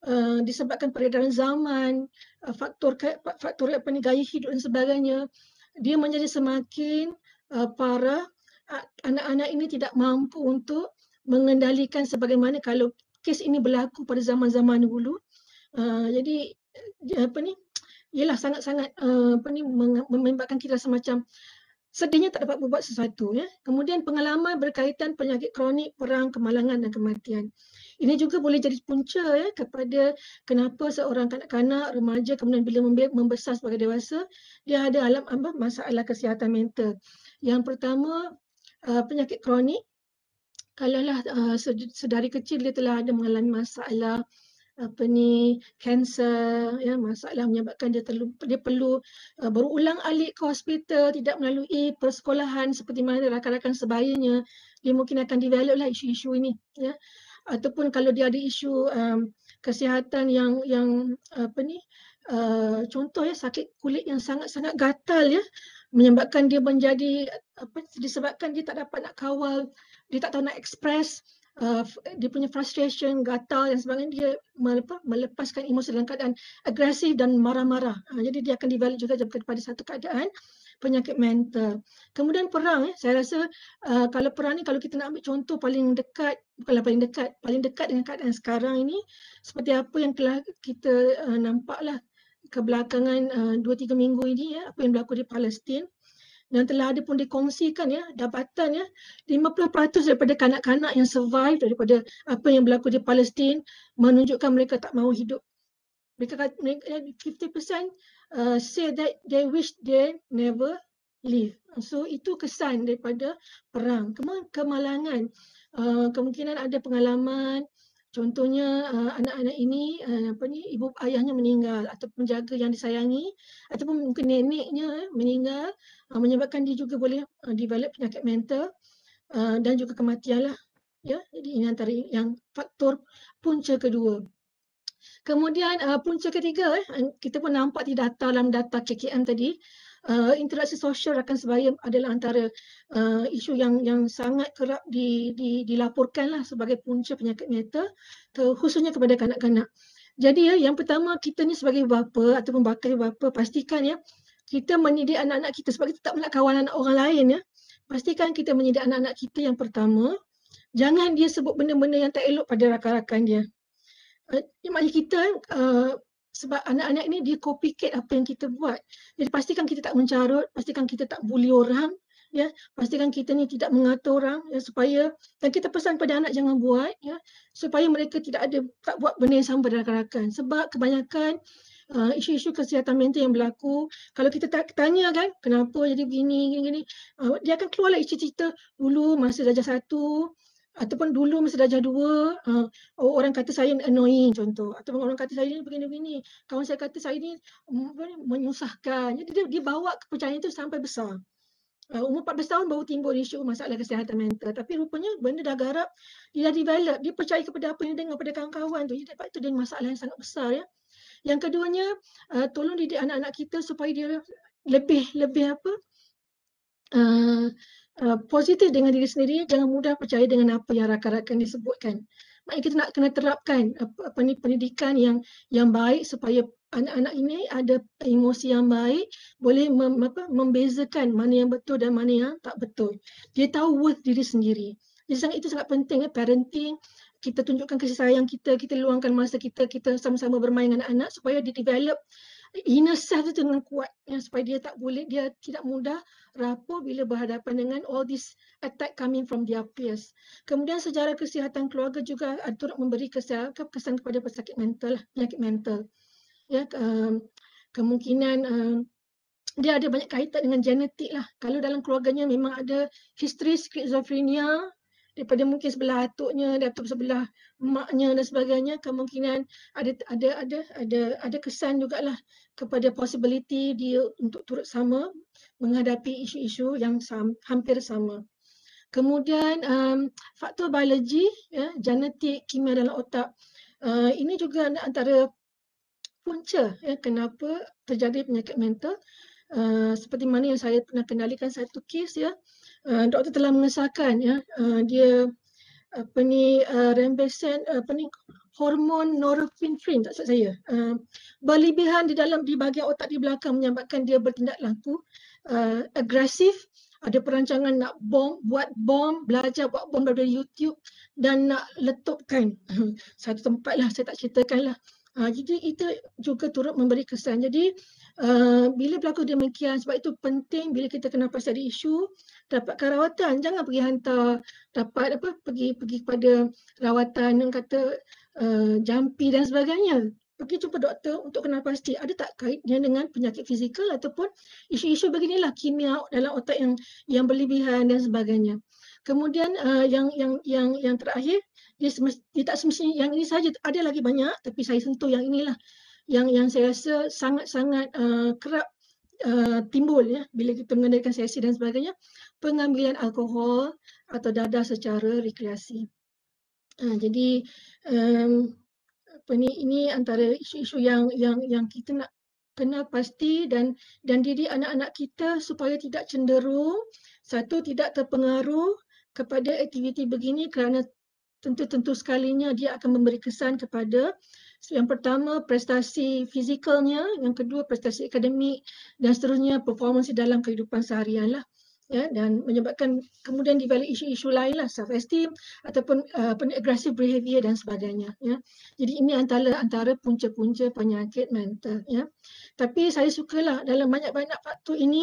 Eh, disebabkan peredaran zaman, uh, faktor faktor apa ni gaya hidup dan sebagainya, dia menjadi semakin uh, parah. Anak-anak ini tidak mampu untuk mengendalikan sebagaimana kalau kes ini berlaku pada zaman-zaman dulu. Uh, jadi apa ni? ialah sangat-sangat uh, apa ni membebankan kita semacam sedihnya tak dapat buat sesuatu ya. Kemudian pengalaman berkaitan penyakit kronik, perang, kemalangan dan kematian. Ini juga boleh jadi punca ya kepada kenapa seorang kanak-kanak, remaja kemudian bila membesar sebagai dewasa dia ada alam apa masalah kesihatan mental. Yang pertama eh, penyakit kronik. Kalaulah eh, sedari kecil dia telah ada mengalami masalah apa ni kanser ya masalah menyebabkan dia terlalu, dia perlu uh, berulang alik ke hospital tidak melalui persekolahan seperti mana rakan-rakan sebayanya dia mungkin akan develop lah isu-isu ini ya ataupun kalau dia ada isu um, kesihatan yang yang apa ni uh, contoh ya sakit kulit yang sangat-sangat gatal ya menyebabkan dia menjadi apa disebabkan dia tak dapat nak kawal dia tak tahu nak express Uh, dia punya frustration, gatal dan sebagainya dia melepas, melepaskan emosi dalam keadaan agresif dan marah-marah. Uh, jadi dia akan dibalik juga kepada satu keadaan uh, penyakit mental. Kemudian perang, eh, saya rasa uh, kalau perang ni kalau kita nak ambil contoh paling dekat, bukanlah paling dekat, paling dekat dengan keadaan sekarang ini, seperti apa yang telah kita uh, lah kebelakangan uh, 2-3 minggu ini, ya, apa yang berlaku di Palestin yang telah ada pun dikongsikan ya dapatan ya 50% daripada kanak-kanak yang survive daripada apa yang berlaku di Palestin menunjukkan mereka tak mahu hidup mereka kata 50% Uh, say that they wish they never leave. So itu kesan daripada perang. Kemalangan, uh, kemungkinan ada pengalaman. Contohnya uh, anak-anak ini, uh, apa ni, ibu ayahnya meninggal atau penjaga yang disayangi ataupun mungkin neneknya meninggal uh, menyebabkan dia juga boleh uh, develop penyakit mental uh, dan juga kematian lah. Ya, jadi ini antara yang faktor punca kedua. Kemudian uh, punca ketiga, eh, kita pun nampak di data dalam data KKM tadi, uh, interaksi sosial akan sebaya adalah antara uh, isu yang yang sangat kerap di, di, dilaporkanlah sebagai punca penyakit mental, khususnya kepada kanak-kanak. Jadi ya, yang pertama kita ni sebagai bapa ataupun bakal bapa pastikan ya kita mendidik anak-anak kita sebab kita tak nak kawan anak orang lain ya. Pastikan kita mendidik anak-anak kita yang pertama jangan dia sebut benda-benda yang tak elok pada rakan-rakan dia uh, maknanya kita uh, sebab anak-anak ni dia copycat apa yang kita buat. Jadi pastikan kita tak mencarut, pastikan kita tak bully orang, ya. Pastikan kita ni tidak mengatur orang ya supaya dan kita pesan pada anak jangan buat ya supaya mereka tidak ada tak buat benda yang sama pada rakan-rakan. Sebab kebanyakan Uh, isu-isu kesihatan mental yang berlaku kalau kita tak tanya kan kenapa jadi begini gini, gini uh, dia akan keluarlah cerita-cerita dulu masa darjah satu ataupun dulu masa darjah 2 uh, eh, orang kata saya annoying contoh ataupun orang kata saya ni begini-begini kawan saya kata saya ni mm, menyusahkan jadi dia, dia bawa kepercayaan tu sampai besar uh, umur 14 tahun baru timbul isu masalah kesihatan mental tapi rupanya benda dah garap dia dah develop dia percaya kepada apa yang dia dengar pada kawan-kawan tu jadi itu dia masalah yang sangat besar ya yang keduanya uh, tolong didik anak-anak kita supaya dia lebih lebih apa uh, uh, positif dengan diri sendiri jangan mudah percaya dengan apa yang rakan-rakan sebutkan maknanya kita nak kena terapkan apa, apa ni pendidikan yang yang baik supaya anak-anak ini ada emosi yang baik boleh mem, apa, membezakan mana yang betul dan mana yang tak betul dia tahu worth diri sendiri jadi sangat itu sangat penting eh, parenting kita tunjukkan kasih sayang kita kita luangkan masa kita kita sama-sama bermain dengan anak-anak supaya dia develop inner self tu dengan kuat yang supaya dia tak boleh dia tidak mudah rapuh bila berhadapan dengan all this attack coming from their peers. Kemudian sejarah kesihatan keluarga juga eh, turut memberi kesan, kesan kepada pesakit mental, lah, penyakit mental. Ya, um, kemungkinan um, dia ada banyak kaitan dengan genetik lah. Kalau dalam keluarganya memang ada history skizofrenia, daripada mungkin sebelah atuknya daripada sebelah maknya dan sebagainya kemungkinan ada ada ada ada ada kesan jugalah kepada possibility dia untuk turut sama menghadapi isu-isu yang hampir sama kemudian um, faktor biologi ya genetik kimia dalam otak uh, ini juga antara punca ya kenapa terjadi penyakit mental uh, seperti mana yang saya pernah kenalikan satu kes ya Ah, doktor telah mengesahkan ya ah, dia apa ni ah, rembesen apa ni hormon norepinephrine tak saya uh, berlebihan di dalam di bahagian otak di belakang menyebabkan dia bertindak laku uh, agresif ada perancangan nak bom buat bom belajar buat bom dari YouTube dan nak letupkan satu tempat lah saya tak ceritakan lah Ha, jadi itu juga turut memberi kesan. Jadi uh, bila berlaku demikian sebab itu penting bila kita kena pasal ada isu dapatkan rawatan jangan pergi hantar dapat apa pergi pergi kepada rawatan yang kata uh, jampi dan sebagainya. Pergi jumpa doktor untuk kenal pasti ada tak kaitnya dengan penyakit fizikal ataupun isu-isu beginilah kimia dalam otak yang yang berlebihan dan sebagainya. Kemudian uh, yang yang yang yang terakhir dia, semest, dia tak semestinya yang ini saja ada lagi banyak tapi saya sentuh yang inilah yang yang saya rasa sangat-sangat uh, kerap uh, timbul ya bila kita mengadakan sesi dan sebagainya pengambilan alkohol atau dadah secara rekreasi. Uh, jadi um, apa ni ini antara isu-isu yang yang yang kita nak kenal pasti dan dan diri anak-anak kita supaya tidak cenderung satu tidak terpengaruh kepada aktiviti begini kerana tentu-tentu sekalinya dia akan memberi kesan kepada yang pertama prestasi fizikalnya, yang kedua prestasi akademik dan seterusnya performansi dalam kehidupan seharian lah. Ya, dan menyebabkan kemudian di balik isu-isu lain lah, self-esteem ataupun uh, aggressive behavior dan sebagainya. Ya. Jadi ini antara antara punca-punca penyakit mental. Ya. Tapi saya sukalah dalam banyak-banyak faktor ini,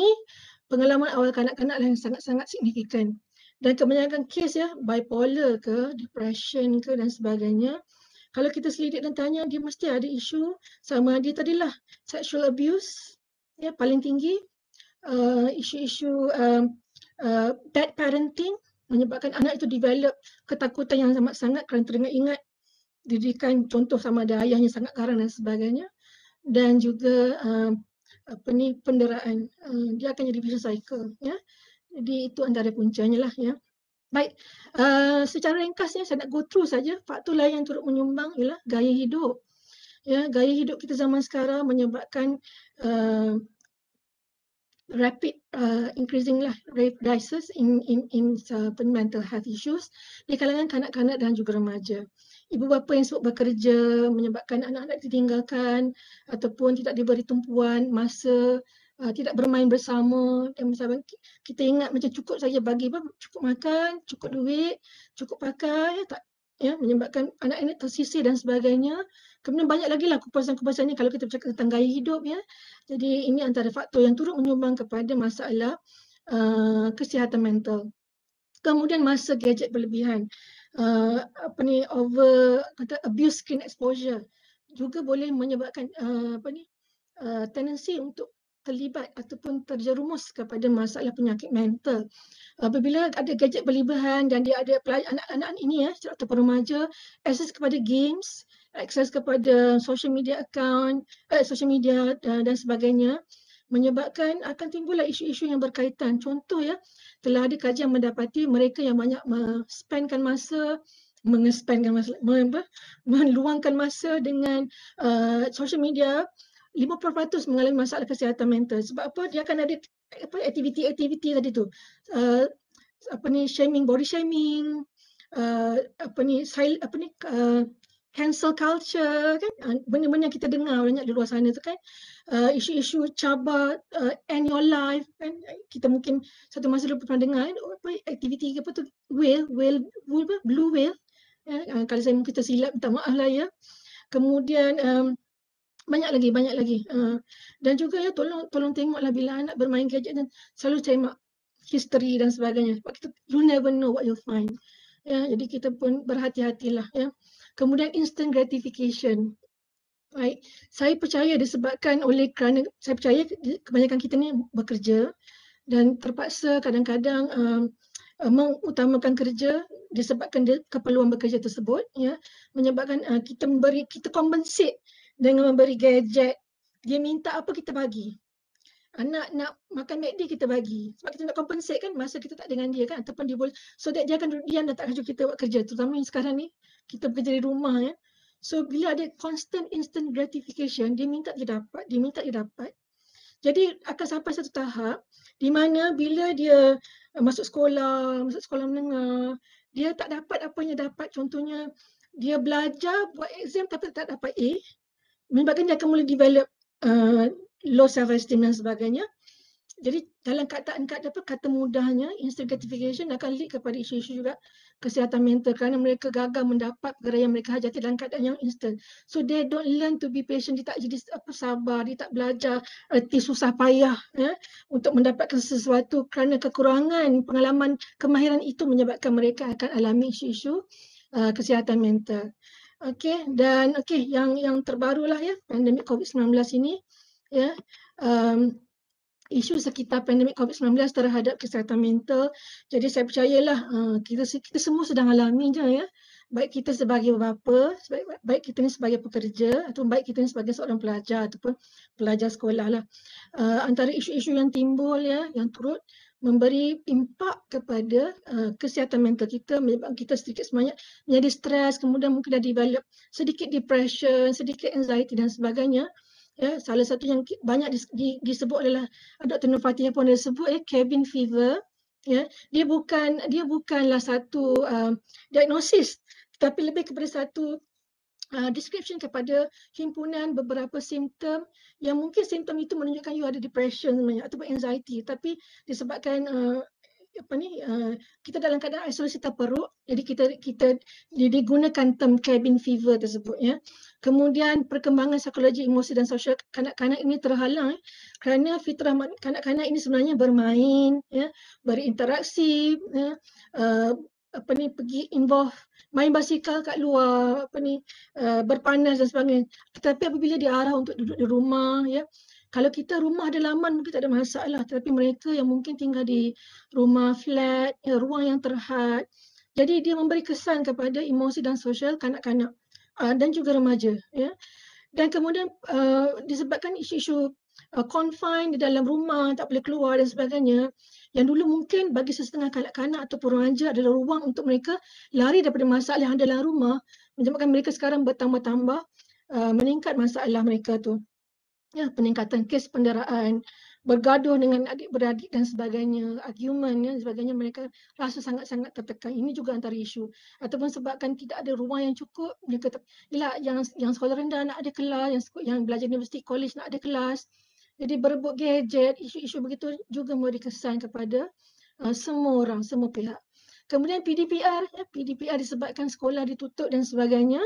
pengalaman awal kanak-kanak lah yang sangat-sangat signifikan dan kebanyakan kes ya bipolar ke depression ke dan sebagainya kalau kita selidik dan tanya dia mesti ada isu sama dia tadilah sexual abuse ya paling tinggi uh, isu-isu uh, uh, bad parenting menyebabkan anak itu develop ketakutan yang sangat sangat kerana teringat ingat didikan contoh sama ada ayahnya sangat garang dan sebagainya dan juga uh, apa ni penderaan uh, dia akan jadi vicious cycle ya jadi itu antara puncanya lah ya. Baik, uh, secara ringkasnya saya nak go through saja. Faktor lain yang turut menyumbang ialah gaya hidup. Ya, gaya hidup kita zaman sekarang menyebabkan uh, rapid uh, increasing lah rate rises in in in uh, mental health issues di kalangan kanak-kanak dan juga remaja. Ibu bapa yang sibuk bekerja menyebabkan anak-anak ditinggalkan ataupun tidak diberi tumpuan masa uh, tidak bermain bersama dan misalnya kita ingat macam cukup saja bagi apa cukup makan cukup duit cukup pakai ya, tak ya menyebabkan anak ini tersisih dan sebagainya kemudian banyak lagi lah kupasan-kupasan ini kalau kita bercakap tentang gaya hidup ya jadi ini antara faktor yang turut menyumbang kepada masalah uh, kesihatan mental kemudian masa gadget berlebihan uh, apa ni over kata abuse screen exposure juga boleh menyebabkan uh, apa ni uh, tendency untuk terlibat ataupun terjerumus kepada masalah penyakit mental. Apabila ada gadget berlebihan dan dia ada anak-anak ini ya, atau remaja, akses kepada games, akses kepada social media account, eh, social media dan, eh, dan sebagainya, menyebabkan akan timbullah isu-isu yang berkaitan. Contoh ya, telah ada kajian mendapati mereka yang banyak spendkan masa mengespankan masa, apa, meluangkan masa dengan uh, social media 50% mengalami masalah kesihatan mental sebab apa dia akan ada apa aktiviti-aktiviti tadi tu uh, apa ni shaming body shaming uh, apa ni sil- apa ni uh, cancel culture kan uh, benda-benda kita dengar banyak di luar sana tu kan uh, isu-isu cabar uh, end your life kan kita mungkin satu masa dulu pernah dengar oh, apa aktiviti apa tu whale whale, whale blue whale ya? Uh, kalau saya mungkin tersilap minta maaf lah ya kemudian um, banyak lagi banyak lagi uh, dan juga ya tolong tolong tengoklah bila anak bermain gadget dan selalu cemak history dan sebagainya sebab kita you never know what you'll find ya jadi kita pun berhati-hatilah ya kemudian instant gratification Right. Saya percaya disebabkan oleh kerana saya percaya kebanyakan kita ni bekerja dan terpaksa kadang-kadang uh, mengutamakan kerja disebabkan keperluan bekerja tersebut ya menyebabkan uh, kita memberi kita compensate dengan memberi gadget. Dia minta apa kita bagi. Anak nak makan McD kita bagi. Sebab kita nak compensate kan masa kita tak dengan dia kan. Ataupun dia boleh. So that dia akan diam dan tak akan kita buat kerja. Terutama yang sekarang ni kita bekerja di rumah ya. So bila ada constant instant gratification, dia minta dia dapat, dia minta dia dapat. Jadi akan sampai satu tahap di mana bila dia eh, masuk sekolah, masuk sekolah menengah, dia tak dapat apa yang dapat. Contohnya dia belajar buat exam tapi tak dapat A, menyebabkan dia akan mula develop uh, low self esteem dan sebagainya jadi dalam kataan kata apa kata mudahnya instant gratification akan lead kepada isu-isu juga kesihatan mental kerana mereka gagal mendapat perkara yang mereka hajati dalam keadaan yang instant. So they don't learn to be patient, dia tak jadi apa sabar, dia tak belajar erti susah payah ya eh, untuk mendapatkan sesuatu kerana kekurangan pengalaman kemahiran itu menyebabkan mereka akan alami isu-isu uh, kesihatan mental. Okey dan okey yang yang terbarulah ya pandemik COVID-19 ini ya um, isu sekitar pandemik COVID-19 terhadap kesihatan mental. Jadi saya percayalah uh, kita kita semua sedang alami je ya. Baik kita sebagai bapa, sebaik, baik kita ni sebagai pekerja atau baik kita ni sebagai seorang pelajar ataupun pelajar sekolah lah. Uh, antara isu-isu yang timbul ya, yang turut memberi impak kepada uh, kesihatan mental kita menyebabkan kita sedikit sebanyak menjadi stres kemudian mungkin ada develop sedikit depression sedikit anxiety dan sebagainya ya salah satu yang banyak disebut adalah eh, Dr. Nur Fatih pun dia sebut ya cabin fever ya dia bukan dia bukanlah satu uh, diagnosis tapi lebih kepada satu uh, description kepada himpunan beberapa simptom yang mungkin simptom itu menunjukkan you ada depression sebenarnya ataupun anxiety tapi disebabkan uh, apa ni uh, kita dalam keadaan isolasi terperuk jadi kita kita digunakan term cabin fever tersebut ya kemudian perkembangan psikologi emosi dan sosial kanak-kanak ini terhalang eh, kerana fitrah kanak-kanak ini sebenarnya bermain ya berinteraksi ya uh, apa ni pergi involve main basikal kat luar apa ni uh, berpanas dan sebagainya tetapi apabila diarah untuk duduk di rumah ya kalau kita rumah ada laman mungkin tak ada masalah tetapi mereka yang mungkin tinggal di rumah flat ya, ruang yang terhad jadi dia memberi kesan kepada emosi dan sosial kanak-kanak uh, dan juga remaja ya dan kemudian uh, disebabkan isu-isu uh, confined di dalam rumah tak boleh keluar dan sebagainya yang dulu mungkin bagi sesetengah kanak-kanak ataupun remaja adalah ruang untuk mereka lari daripada masalah yang ada dalam rumah menyebabkan mereka sekarang bertambah-tambah uh, meningkat masalah mereka tu ya peningkatan kes penderaan bergaduh dengan adik-beradik dan sebagainya argument dan ya, sebagainya mereka rasa sangat-sangat tertekan ini juga antara isu ataupun sebabkan tidak ada ruang yang cukup mereka yang yang sekolah rendah nak ada kelas yang yang belajar universiti college nak ada kelas jadi berebut gadget, isu-isu begitu juga memberi kesan kepada uh, semua orang, semua pihak. Kemudian PDPR, ya, PDPR disebabkan sekolah ditutup dan sebagainya.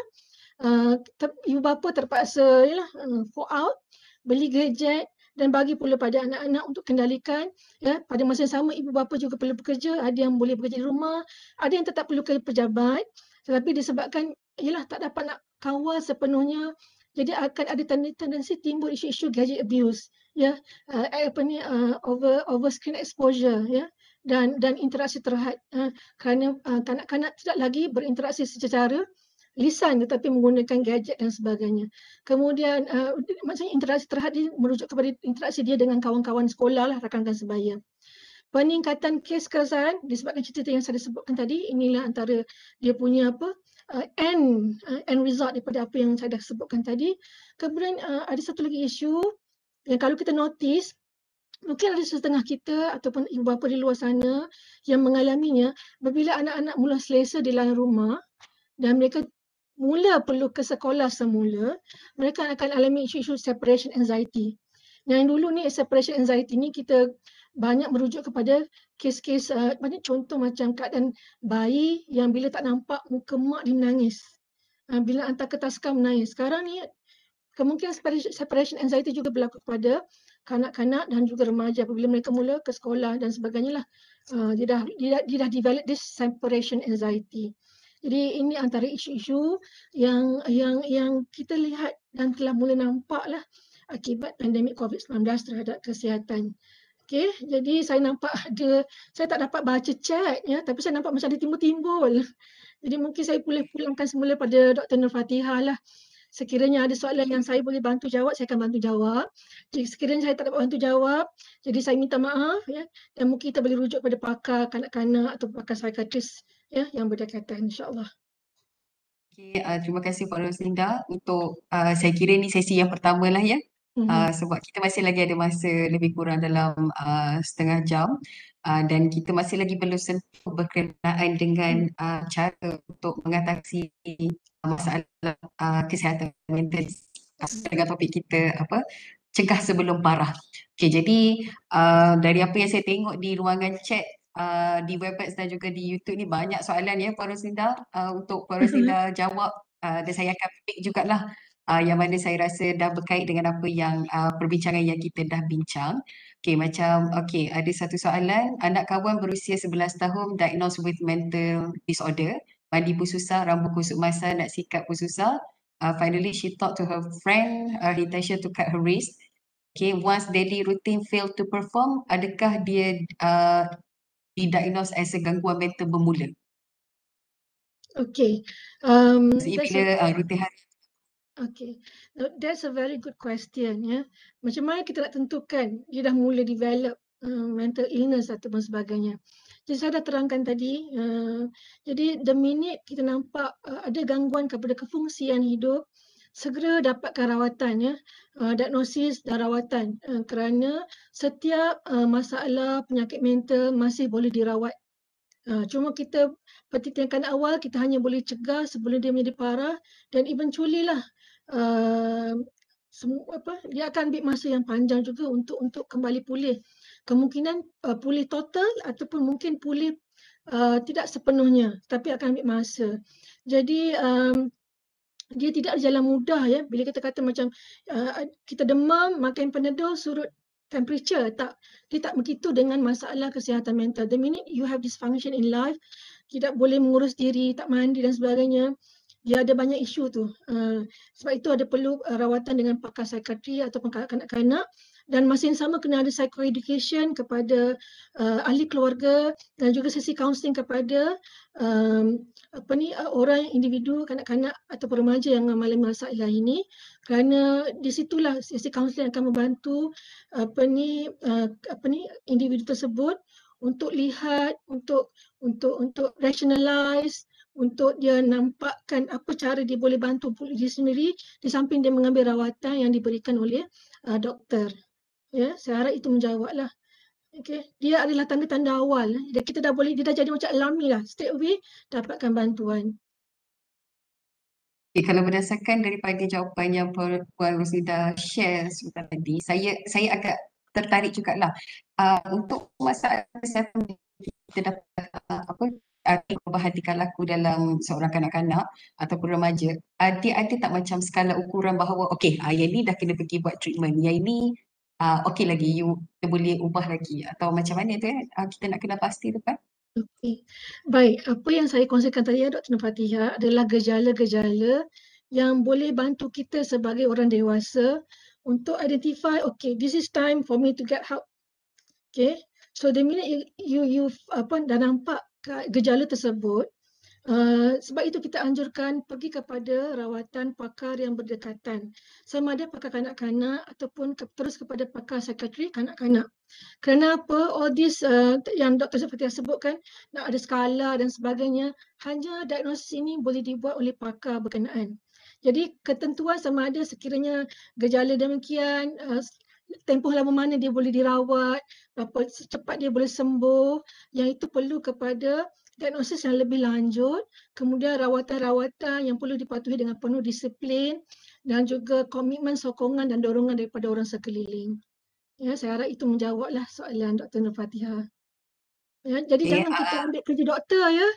Uh, ibu bapa terpaksa ialah uh, go out, beli gadget dan bagi pula pada anak-anak untuk kendalikan. Ya. Pada masa yang sama, ibu bapa juga perlu bekerja. Ada yang boleh bekerja di rumah, ada yang tetap perlu ke pejabat. Tetapi disebabkan ialah tak dapat nak kawal sepenuhnya. Jadi akan ada tendensi timbul isu-isu gadget abuse ya yeah, uh, apa ni uh, over over screen exposure ya yeah, dan dan interaksi terhad uh, kerana uh, kanak-kanak tidak lagi berinteraksi secara lisan tetapi menggunakan gadget dan sebagainya. Kemudian uh, maksudnya interaksi terhad ini merujuk kepada interaksi dia dengan kawan-kawan sekolah lah rakan-rakan sebaya. Peningkatan kes kekerasan disebabkan cerita yang saya sebutkan tadi inilah antara dia punya apa uh, end uh, end result daripada apa yang saya dah sebutkan tadi. Kemudian uh, ada satu lagi isu dan kalau kita notice, mungkin ada setengah kita ataupun ibu bapa di luar sana yang mengalaminya, bila anak-anak mula selesa di dalam rumah dan mereka mula perlu ke sekolah semula, mereka akan alami isu-isu separation anxiety. Yang dulu ni separation anxiety ni kita banyak merujuk kepada kes-kes uh, banyak contoh macam keadaan bayi yang bila tak nampak muka mak dia menangis. Uh, bila hantar ke taska menangis. Sekarang ni kemungkinan separation anxiety juga berlaku pada kanak-kanak dan juga remaja apabila mereka mula ke sekolah dan sebagainya lah uh, dia dah dia, dia dah develop this separation anxiety. Jadi ini antara isu-isu yang yang yang kita lihat dan telah mula nampak lah akibat pandemik COVID-19 terhadap kesihatan. Okay, jadi saya nampak ada, saya tak dapat baca chat ya, tapi saya nampak macam ada timbul-timbul. Jadi mungkin saya boleh pulangkan semula pada Dr. Nur Fatihah lah sekiranya ada soalan yang saya boleh bantu jawab, saya akan bantu jawab. Jadi sekiranya saya tak dapat bantu jawab, jadi saya minta maaf ya. Dan mungkin kita boleh rujuk kepada pakar kanak-kanak atau pakar psikiatris ya yang berdekatan insya-Allah. Okey, uh, terima kasih Pak Rosinda untuk uh, saya kira ni sesi yang pertama lah ya Uh, sebab kita masih lagi ada masa lebih kurang dalam uh, setengah jam uh, dan kita masih lagi perlu sentuh berkenaan dengan uh, cara untuk mengatasi masalah uh, kesihatan mental mm-hmm. dengan topik kita apa cegah sebelum parah. Okay, jadi uh, dari apa yang saya tengok di ruangan chat Uh, di Webex dan juga di YouTube ni banyak soalan ya Puan Rosinda uh, untuk Puan Rosinda jawab uh, dan saya akan pick jugalah uh, yang mana saya rasa dah berkait dengan apa yang uh, perbincangan yang kita dah bincang. Okay, macam okay, ada satu soalan, anak kawan berusia 11 tahun diagnosed with mental disorder, mandi pun susah, rambut kusut masa, nak sikat pun susah. Uh, ah, finally, she talked to her friend, her intention to cut her wrist. Okay, once daily routine failed to perform, adakah dia uh, didiagnose as a gangguan mental bermula? Okay. Um, so, bila uh, rutin hari Okay, that's a very good question. Ya. Macam mana kita nak tentukan dia dah mula develop uh, mental illness atau sebagainya. Jadi saya dah terangkan tadi, uh, jadi the minute kita nampak uh, ada gangguan kepada kefungsian hidup, segera dapatkan rawatan, ya. diagnosis dan rawatan kerana setiap masalah penyakit mental masih boleh dirawat. Cuma kita pertitikan awal, kita hanya boleh cegah sebelum dia menjadi parah dan eventually lah semua apa dia akan ambil masa yang panjang juga untuk untuk kembali pulih kemungkinan uh, pulih total ataupun mungkin pulih uh, tidak sepenuhnya tapi akan ambil masa jadi um, dia tidak jalan mudah ya bila kita kata macam uh, kita demam makan panadol surut temperature tak dia tak begitu dengan masalah kesihatan mental the minute you have dysfunction in life tidak boleh mengurus diri tak mandi dan sebagainya dia ada banyak isu tu. Uh, sebab itu ada perlu uh, rawatan dengan pakar psikiatri atau ataupun kanak-kanak dan masih yang sama kena ada psychoeducation kepada uh, ahli keluarga dan juga sesi counseling kepada um, apa ni uh, orang individu kanak-kanak atau remaja yang mengalami masalah ini kerana di situlah sesi counseling akan membantu apa ni uh, apa ni individu tersebut untuk lihat untuk untuk untuk rationalize untuk dia nampakkan apa cara dia boleh bantu diri sendiri di samping dia mengambil rawatan yang diberikan oleh uh, doktor. Ya, saya harap itu menjawablah. Okey, Dia adalah tanda-tanda awal. Dia, kita dah boleh, dia dah jadi macam alami lah. Straight away, dapatkan bantuan. Okay, kalau berdasarkan daripada jawapan yang Puan Rosida share sebentar tadi, saya saya agak tertarik juga lah. Uh, untuk masalah kesihatan kita dapat uh, apa atau perubahan laku dalam seorang kanak-kanak ataupun remaja dia ada tak macam skala ukuran bahawa okey uh, yang ni dah kena pergi buat treatment yang ini uh, ah, okey lagi you kita boleh ubah lagi atau macam mana tu kan uh, kita nak kena pasti tu kan okay. baik apa yang saya kongsikan tadi ya Dr. Nafatiha adalah gejala-gejala yang boleh bantu kita sebagai orang dewasa untuk identify okay this is time for me to get help okay so the minute you you, you apa dah nampak gejala tersebut Uh, sebab itu kita anjurkan pergi kepada rawatan pakar yang berdekatan sama ada pakar kanak-kanak ataupun ke, terus kepada pakar psikiatri kanak-kanak kerana apa all this uh, eh, yang doktor Seperti yang sebutkan nak ada skala dan sebagainya hanya diagnosis ini boleh dibuat oleh pakar berkenaan jadi ketentuan sama ada sekiranya gejala demikian uh, tempoh lama mana dia boleh dirawat, berapa cepat dia boleh sembuh, yang itu perlu kepada diagnosis yang lebih lanjut, kemudian rawatan-rawatan yang perlu dipatuhi dengan penuh disiplin dan juga komitmen sokongan dan dorongan daripada orang sekeliling. Ya, saya harap itu menjawablah soalan Dr. Nur Fatiha. Ya, jadi yeah. jangan kita ah, ah. ambil kerja doktor ya.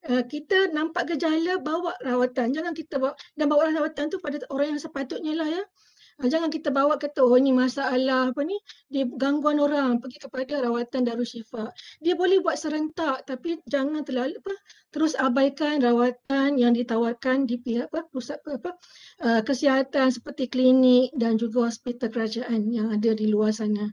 Eh, kita nampak gejala bawa rawatan. Jangan kita bawa dan bawa rawatan tu pada orang yang sepatutnya lah ya. Ah, jangan kita bawa kata oh ni masalah apa ni dia gangguan orang pergi kepada rawatan darus syifa. Dia boleh buat serentak tapi jangan terlalu apa terus abaikan rawatan yang ditawarkan di pihak apa pusat apa, apa uh, kesihatan seperti klinik dan juga hospital kerajaan yang ada di luar sana.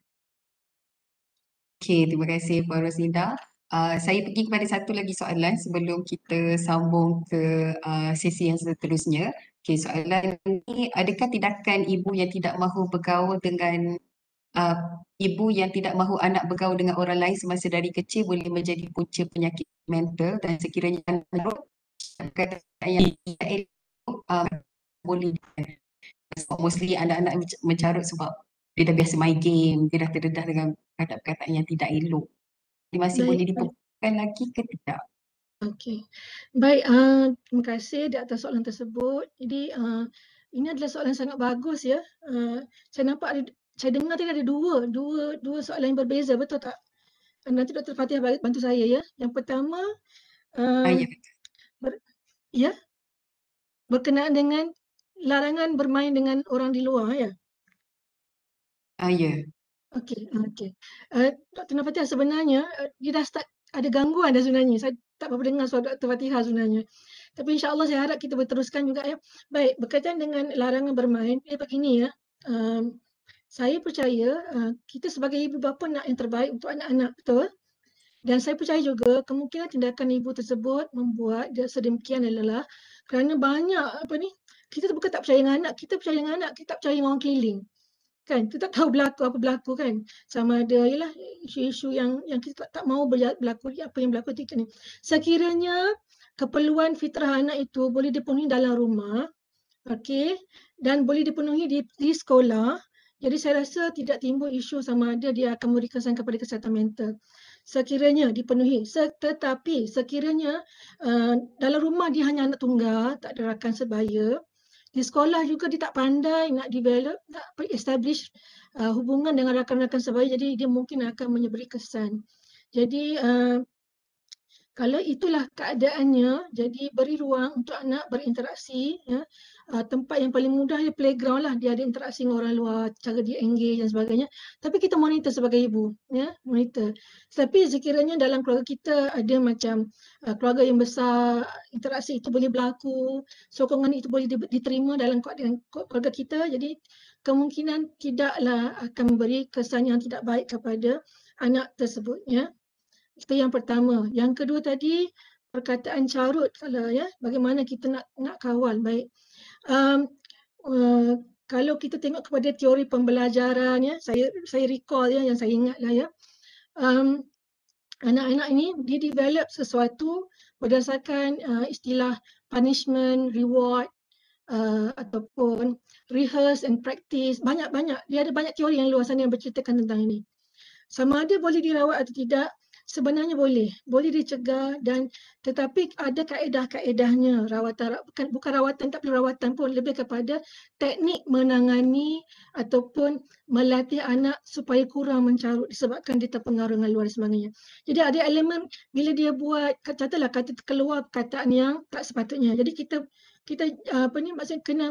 Okey, terima kasih Puan Rosinda. Uh, saya pergi kepada satu lagi soalan sebelum kita sambung ke uh, sesi yang seterusnya. Okay, soalan ini, adakah tindakan ibu yang tidak mahu bergaul dengan uh, ibu yang tidak mahu anak bergaul dengan orang lain semasa dari kecil boleh menjadi punca penyakit mental dan sekiranya anak menurut keadaan yang tidak elok um, boleh so, mostly anak-anak mencarut sebab dia dah biasa main game, dia dah terdedah dengan kata-kata yang tidak elok. Dia masih boleh dipukulkan lagi ke tidak? Okey. Baik, uh, terima kasih di atas soalan tersebut. Jadi uh, ini adalah soalan sangat bagus ya. Uh, saya nampak ada saya dengar tadi ada dua, dua dua soalan yang berbeza, betul tak? Nanti Dr. Fatihah bantu saya ya. Yang pertama uh, ber, ya berkenaan dengan larangan bermain dengan orang di luar ya. Ah ya. Okey, okey. Uh, Dr. Fatihah sebenarnya uh, dia dah start ada gangguan dah sebenarnya. Saya tak apa-apa dengar suara Dr. Fatihah sebenarnya. Tapi insya Allah saya harap kita berteruskan juga ya. Baik, berkaitan dengan larangan bermain, ya begini ya. Um, saya percaya uh, kita sebagai ibu bapa nak yang terbaik untuk anak-anak, betul? Dan saya percaya juga kemungkinan tindakan ibu tersebut membuat dia sedemikian lelah kerana banyak apa ni kita bukan tak percaya dengan anak, kita percaya dengan anak, kita tak percaya dengan orang keliling kan kita tak tahu berlaku apa berlaku kan sama ada ialah isu-isu yang yang kita tak, tak mahu berlaku apa yang berlaku ketika ni sekiranya keperluan fitrah anak itu boleh dipenuhi dalam rumah okey dan boleh dipenuhi di, di sekolah jadi saya rasa tidak timbul isu sama ada dia akan memberi kesan kepada kesihatan mental sekiranya dipenuhi tetapi sekiranya uh, dalam rumah dia hanya anak tunggal tak ada rakan sebaya di sekolah juga dia tak pandai nak develop, nak establish uh, hubungan dengan rakan-rakan sebaya. Jadi dia mungkin akan menyeberi kesan. Jadi uh, kalau itulah keadaannya, jadi beri ruang untuk anak berinteraksi. Ya. Ah, tempat yang paling mudah dia playground lah. Dia ada interaksi dengan orang luar, cara dia engage dan sebagainya. Tapi kita monitor sebagai ibu. ya Monitor. Tapi sekiranya dalam keluarga kita ada macam ah, keluarga yang besar, interaksi itu boleh berlaku, sokongan itu boleh diterima dalam keluarga kita. Jadi kemungkinan tidaklah akan memberi kesan yang tidak baik kepada anak tersebut. Ya itu yang pertama yang kedua tadi perkataan carut kalau ya bagaimana kita nak nak kawal baik um, uh, kalau kita tengok kepada teori pembelajaran ya saya saya recall ya yang saya ingat lah ya um, anak-anak ini dia develop sesuatu berdasarkan uh, istilah punishment reward Uh, ataupun rehearse and practice banyak-banyak dia ada banyak teori yang luasan yang berceritakan tentang ini sama ada boleh dirawat atau tidak sebenarnya boleh boleh dicegah dan tetapi ada kaedah-kaedahnya rawatan bukan, bukan rawatan tak perlu rawatan pun lebih kepada teknik menangani ataupun melatih anak supaya kurang mencarut disebabkan dia terpengaruh dengan luar sebagainya jadi ada elemen bila dia buat katalah kata keluar kataan yang tak sepatutnya jadi kita kita apa ni maksudnya kena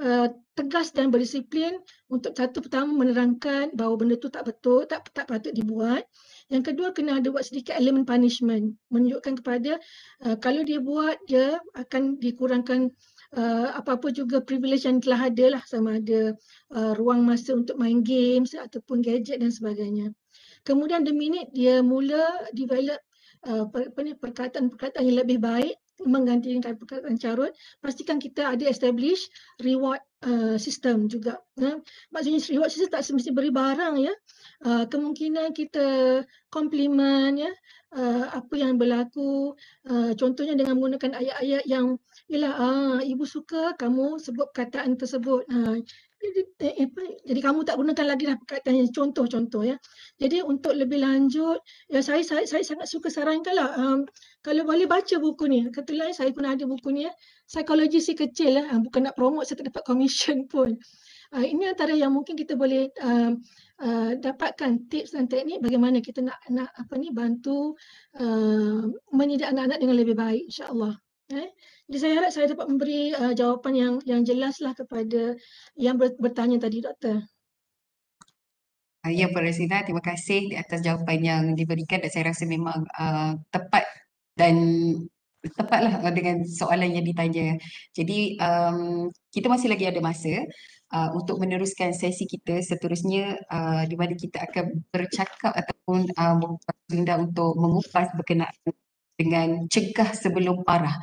Eh, tegas dan berdisiplin untuk satu pertama menerangkan bahawa benda tu tak betul, tak tak patut dibuat. Yang kedua kena ada buat sedikit elemen punishment menunjukkan kepada uh, kalau dia buat dia akan dikurangkan uh, apa-apa juga privilege yang telah ada lah sama ada uh, ruang masa untuk main games ataupun gadget dan sebagainya. Kemudian the minute dia mula develop uh, apa, perkataan-perkataan yang lebih baik menggantikan perkataan carut pastikan kita ada establish reward uh, system juga ya. maksudnya reward system tak semestinya beri barang ya uh, kemungkinan kita compliment ya uh, apa yang berlaku uh, contohnya dengan menggunakan ayat-ayat yang ialah ah, ibu suka kamu sebut kataan tersebut uh, Eh, jadi kamu tak gunakan lagi lah perkataan yang contoh-contoh ya. Jadi untuk lebih lanjut, ya saya saya, saya sangat suka sarankanlah um, kalau boleh baca buku ni. Kata lain saya pun ada buku ni ya. Psikologi si kecil lah. bukan nak promote saya tak dapat komisen pun. Uh, ini antara yang mungkin kita boleh uh, uh, dapatkan tips dan teknik bagaimana kita nak nak apa ni bantu uh, menidik anak-anak dengan lebih baik Insyaallah. Eh, jadi saya harap saya dapat memberi uh, jawapan yang yang jelaslah kepada yang bertanya tadi doktor. Ah, ya Puan Rasina, terima kasih di atas jawapan yang diberikan dan saya rasa memang uh, tepat dan tepatlah ah, dengan soalan yang ditanya. Jadi um, kita masih lagi ada masa uh, untuk meneruskan sesi kita seterusnya uh, di mana kita akan bercakap ataupun uh, mengupas untuk mengupas berkenaan dengan cegah sebelum parah.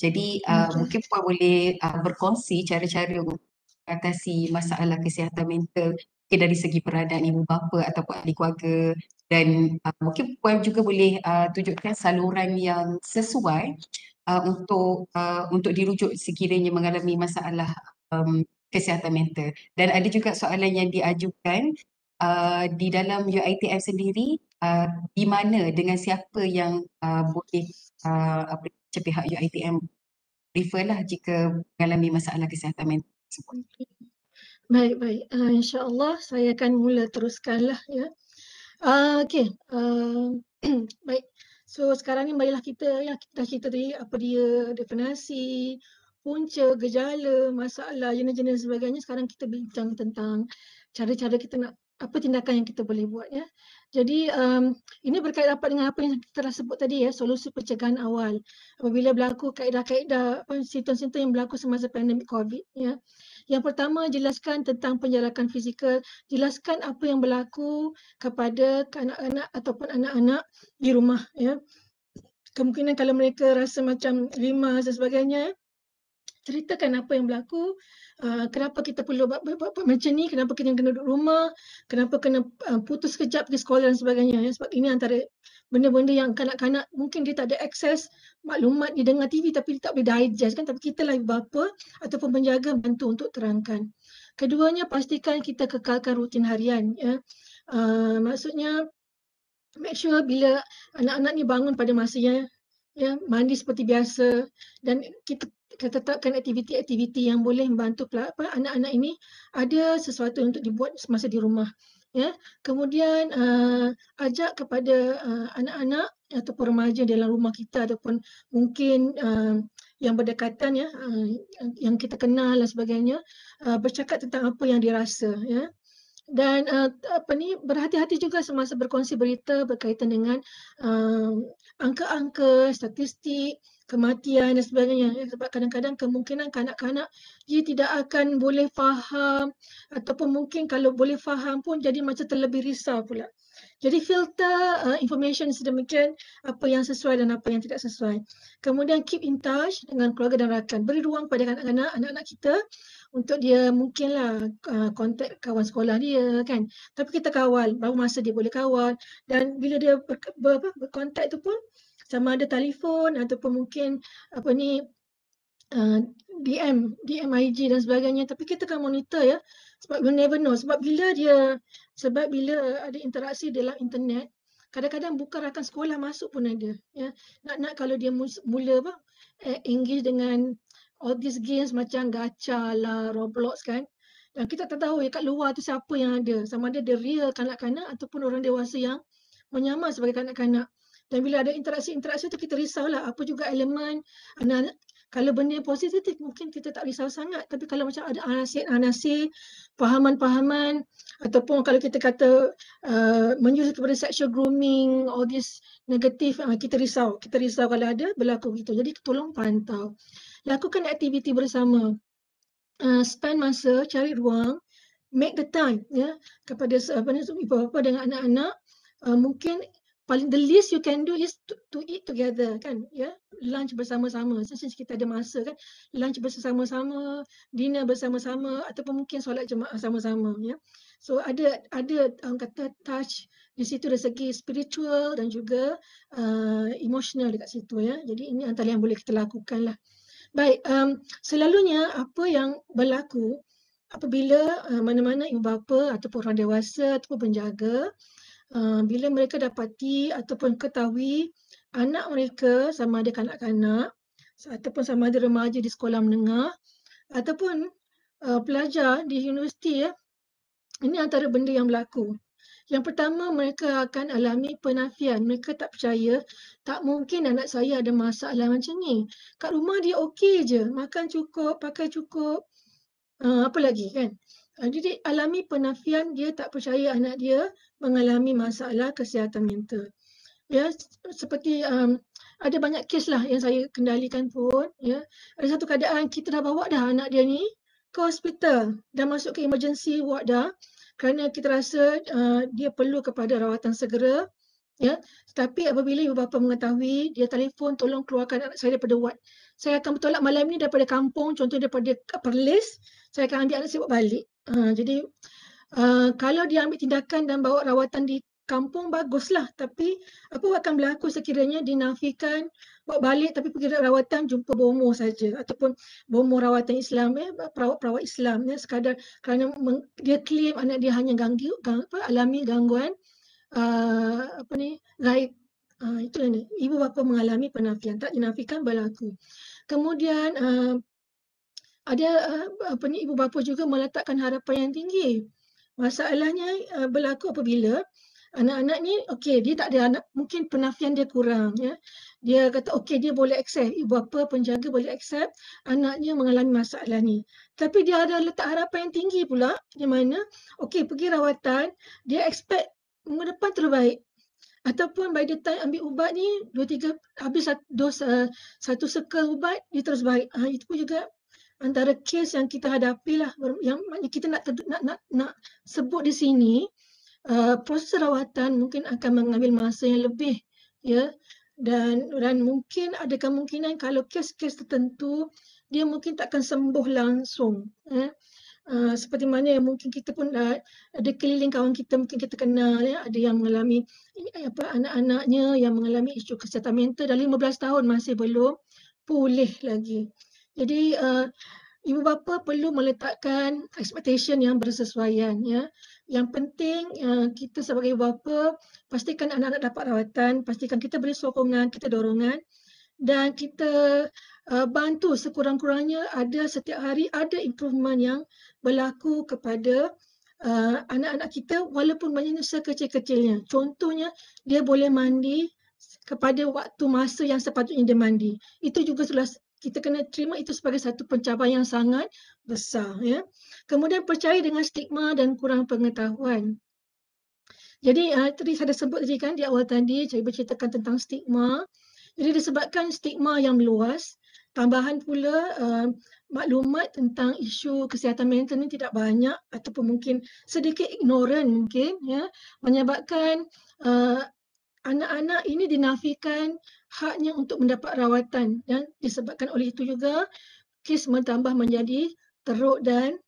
Jadi hmm, uh, mungkin Puan boleh uh, berkongsi cara-cara mengatasi masalah kesihatan mental mungkin dari segi peranan ibu bapa ataupun ahli keluarga dan uh, mungkin Puan juga boleh uh, tunjukkan saluran yang sesuai uh, untuk uh, untuk dirujuk sekiranya mengalami masalah um, kesihatan mental. Dan ada juga soalan yang diajukan uh, di dalam UITM sendiri uh, di mana dengan siapa yang uh, boleh uh, macam pihak UiTM refer lah jika mengalami masalah kesihatan mental tersebut. Baik, baik. Uh, InsyaAllah saya akan mula lah ya. Uh, okay. Uh, baik. So sekarang ni marilah kita ya kita cerita tadi apa dia definasi, punca gejala masalah jenis-jenis sebagainya sekarang kita bincang tentang cara-cara kita nak apa tindakan yang kita boleh buat ya jadi um, ini berkait rapat dengan apa yang kita telah sebut tadi ya, solusi pencegahan awal apabila berlaku kaedah-kaedah situasi-situasi yang berlaku semasa pandemik COVID. Ya. Yang pertama jelaskan tentang penjarakan fizikal, jelaskan apa yang berlaku kepada kanak-kanak ataupun anak-anak di rumah. Ya. Kemungkinan kalau mereka rasa macam lima dan sebagainya, ceritakan apa yang berlaku uh, kenapa kita perlu buat, buat, buat, buat macam ni kenapa kita kena duduk rumah kenapa kena uh, putus kejap pergi sekolah dan sebagainya ya? sebab ini antara benda-benda yang kanak-kanak mungkin dia tak ada akses maklumat dia dengar TV tapi dia tak boleh digest kan tapi kita lah bapa ataupun penjaga bantu untuk terangkan keduanya pastikan kita kekalkan rutin harian ya uh, maksudnya make sure bila anak-anak ni bangun pada masanya ya mandi seperti biasa dan kita kita tetapkan aktiviti-aktiviti yang boleh membantu apa anak-anak ini ada sesuatu untuk dibuat semasa di rumah ya kemudian uh, ajak kepada uh, anak-anak ataupun remaja dalam rumah kita ataupun mungkin uh, yang berdekatan ya yang kita kenal dan sebagainya bercakap tentang apa yang dirasa ya dan uh, apa ni berhati-hati juga semasa berkongsi berita berkaitan dengan uh, angka-angka statistik kematian dan sebagainya ya, sebab kadang-kadang kemungkinan kanak-kanak dia tidak akan boleh faham ataupun mungkin kalau boleh faham pun jadi macam terlebih risau pula jadi filter uh, information sedemikian apa yang sesuai dan apa yang tidak sesuai. Kemudian keep in touch dengan keluarga dan rakan. Beri ruang pada kanak-kanak, anak-anak kita untuk dia mungkinlah kontak ah, kawan sekolah dia kan tapi kita kawal baru masa dia boleh kawal dan bila dia ber, ber, ber, berkontak tu pun sama ada telefon ataupun mungkin apa ni uh, ah, DM DM IG dan sebagainya tapi kita kan monitor ya sebab we never know sebab bila dia sebab bila ada interaksi dalam internet kadang-kadang bukan rakan sekolah masuk pun ada ya nak nak kalau dia mula apa eh, engage dengan all these games macam gacha lah, Roblox kan. Dan kita tak tahu ya, kat luar tu siapa yang ada. Sama ada the real kanak-kanak ataupun orang dewasa yang menyamar sebagai kanak-kanak. Dan bila ada interaksi-interaksi tu kita risau lah, apa juga elemen. Anak, kalau benda positif mungkin kita tak risau sangat. Tapi kalau macam ada anasi-anasi, pahaman-pahaman ataupun kalau kita kata uh, menyusul kepada sexual grooming, all this negatif, uh, ah, kita risau. Kita risau kalau ada berlaku gitu. Jadi tolong pantau lakukan aktiviti bersama uh, spend masa cari ruang make the time ya yeah, kepada apa ni ibu bapa dengan anak-anak uh, mungkin paling the least you can do is to, to eat together kan ya yeah? lunch bersama-sama since kita ada masa kan lunch bersama-sama dinner bersama-sama ataupun mungkin solat jemaah sama-sama ya so ada ada orang kata touch di situ dari segi spiritual dan juga uh, emotional dekat situ ya jadi ini antara yang boleh kita lakukan lah Baik, um, selalunya apa yang berlaku apabila uh, mana-mana ibu bapa ataupun orang dewasa ataupun penjaga uh, bila mereka dapati ataupun ketahui anak mereka sama ada kanak-kanak ataupun sama ada remaja di sekolah menengah ataupun uh, pelajar di universiti ya ini antara benda yang berlaku yang pertama mereka akan alami penafian. Mereka tak percaya, tak mungkin anak saya ada masalah macam ni. Kat rumah dia okey je, makan cukup, pakai cukup. Uh, apa lagi kan? Uh, jadi alami penafian dia tak percaya anak dia mengalami masalah kesihatan mental. Ya, seperti um, ada banyak kes lah yang saya kendalikan pun. Ya. Ada satu keadaan kita dah bawa dah anak dia ni ke hospital. Dah masuk ke emergency ward dah kerana kita rasa uh, dia perlu kepada rawatan segera ya tapi apabila ibu bapa mengetahui dia telefon tolong keluarkan anak saya daripada wad saya akan bertolak malam ni daripada kampung contoh daripada Perlis saya akan ambil anak saya balik uh, jadi uh, kalau dia ambil tindakan dan bawa rawatan di kampung baguslah tapi apa akan berlaku sekiranya dinafikan bawa balik tapi pergi rawatan jumpa bomo saja ataupun bomo rawatan Islam ya perawat-perawat Islam ya sekadar kerana dia claim anak dia hanya ganggu gang, apa alami gangguan uh, apa ni gaib uh, ah, itu ni ibu bapa mengalami penafian tak dinafikan berlaku kemudian uh, ada uh, apa ni ibu bapa juga meletakkan harapan yang tinggi masalahnya berlaku apabila anak-anak ni okey dia tak ada anak mungkin penafian dia kurang ya dia kata okey dia boleh accept ibu bapa penjaga boleh accept anaknya mengalami masalah ni tapi dia ada letak harapan yang tinggi pula di mana okey pergi rawatan dia expect minggu depan terbaik ataupun by the time ambil ubat ni dua tiga habis dos uh, satu circle ubat dia terus baik ha, itu pun juga antara kes yang kita hadapi lah yang kita nak nak nak, nak sebut di sini Eh, proses rawatan mungkin akan mengambil masa yang lebih ya dan dan mungkin ada kemungkinan kalau kes-kes tertentu dia mungkin tak akan sembuh langsung ya uh, seperti mana yang mungkin kita pun dah, ada keliling kawan kita mungkin kita kenal ya ada yang mengalami eh, apa anak-anaknya yang mengalami isu kesihatan mental dah 15 tahun masih belum pulih lagi jadi uh, ibu bapa perlu meletakkan expectation yang bersesuaian ya. Yang penting uh, kita sebagai ibu bapa pastikan anak-anak dapat rawatan, pastikan kita beri sokongan, kita dorongan dan kita uh, bantu sekurang-kurangnya ada setiap hari ada improvement yang berlaku kepada Uh, anak-anak kita walaupun banyaknya kecil-kecilnya. Contohnya, dia boleh mandi kepada waktu masa yang sepatutnya dia mandi. Itu juga sudah kita kena terima itu sebagai satu pencapaian yang sangat besar ya. Kemudian percaya dengan stigma dan kurang pengetahuan. Jadi uh, tadi saya dah sebut tadi kan di awal tadi saya berceritakan tentang stigma. Jadi disebabkan stigma yang meluas, tambahan pula uh, maklumat tentang isu kesihatan mental ini tidak banyak ataupun mungkin sedikit ignorant mungkin ya menyebabkan ah, anak-anak ini dinafikan haknya untuk mendapat rawatan dan disebabkan oleh itu juga kes bertambah menjadi teruk dan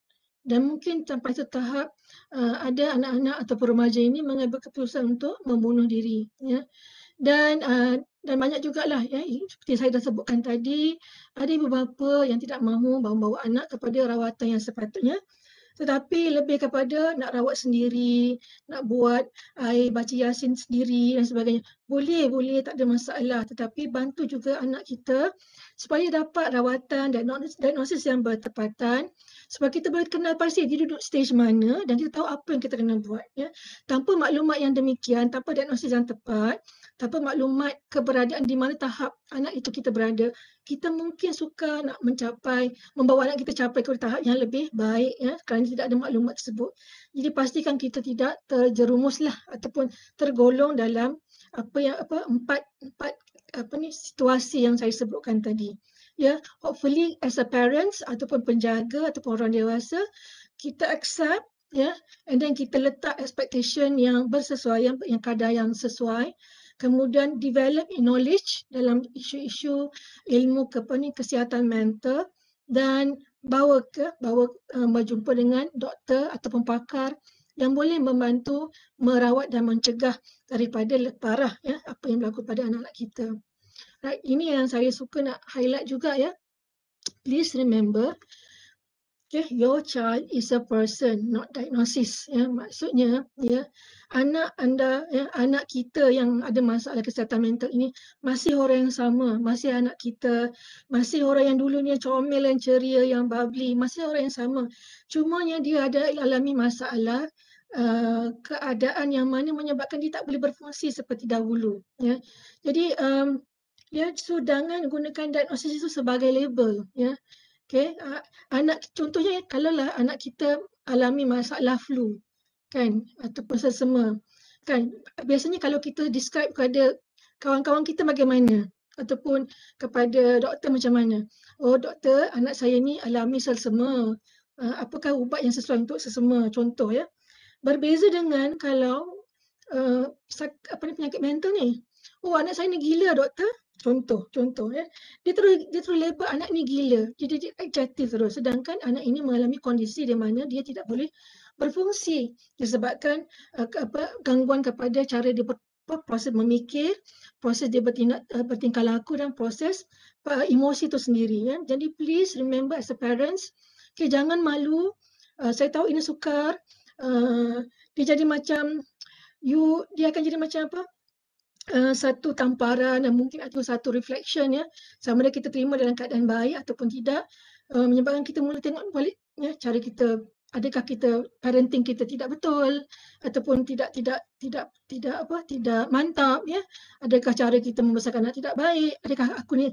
dan mungkin sampai tahap uh, ada anak-anak atau remaja ini mengambil keputusan untuk membunuh diri ya dan uh, dan banyak juga lah ya seperti saya dah sebutkan tadi ada beberapa yang tidak mahu bawa-bawa anak kepada rawatan yang sepatutnya tetapi lebih kepada nak rawat sendiri, nak buat air baca yasin sendiri dan sebagainya. Boleh, boleh tak ada masalah tetapi bantu juga anak kita supaya dapat rawatan dan diagnosis yang bertepatan supaya kita boleh kenal pasti dia duduk stage mana dan kita tahu apa yang kita kena buat. Ya. Tanpa maklumat yang demikian, tanpa diagnosis yang tepat, tanpa maklumat keberadaan di mana tahap anak itu kita berada, kita mungkin suka nak mencapai, membawa anak kita capai ke tahap yang lebih baik ya, kerana tidak ada maklumat tersebut. Jadi pastikan kita tidak terjerumuslah ataupun tergolong dalam apa yang apa empat empat apa ni situasi yang saya sebutkan tadi. Ya, hopefully as a parents ataupun penjaga ataupun orang dewasa kita accept ya yeah? and then kita letak expectation yang bersesuaian yang kadar yang sesuai kemudian develop knowledge dalam isu-isu ilmu kepani kesihatan mental dan bawa ke bawa uh, berjumpa dengan doktor ataupun pakar yang boleh membantu merawat dan mencegah daripada parah ya apa yang berlaku pada anak-anak kita. Right, ini yang saya suka nak highlight juga ya. Please remember Okay, your child is a person, not diagnosis. Ya, maksudnya, ya, anak anda, ya, anak kita yang ada masalah kesihatan mental ini masih orang yang sama, masih anak kita, masih orang yang dulunya comel yang ceria, yang bubbly, masih orang yang sama. Cuma yang dia ada alami masalah Uh, keadaan yang mana menyebabkan dia tak boleh berfungsi seperti dahulu. Ya. Jadi, um, ya, so jangan gunakan diagnosis itu sebagai label. Ya. Okay, anak contohnya kalau lah anak kita alami masalah flu, kan, ataupun sesama, kan. Biasanya kalau kita describe kepada kawan-kawan kita bagaimana, ataupun kepada doktor macam mana. Oh doktor, anak saya ni alami sesama. Apakah ubat yang sesuai untuk sesama? Contoh ya. Berbeza dengan kalau uh, apa ni, penyakit mental ni. Oh anak saya ni gila doktor. Contoh, contoh ya. Dia terus dia terus label anak ni gila. Jadi dia adjective terus sedangkan anak ini mengalami kondisi di mana dia tidak boleh berfungsi disebabkan uh, apa gangguan kepada cara dia ber, proses memikir, proses dia bertindak uh, bertingkah laku dan proses uh, emosi itu sendiri ya. Jadi please remember as a parents, okay, jangan malu. Uh, saya tahu ini sukar. Uh, dia jadi macam you dia akan jadi macam apa? Eh, satu tamparan dan mungkin ada satu reflection ya sama ada kita terima dalam keadaan baik ataupun tidak uh, menyebabkan kita mula tengok balik ya cara kita adakah kita parenting kita tidak betul ataupun tidak tidak tidak tidak apa tidak mantap ya adakah cara kita membesarkan anak tidak baik adakah aku ni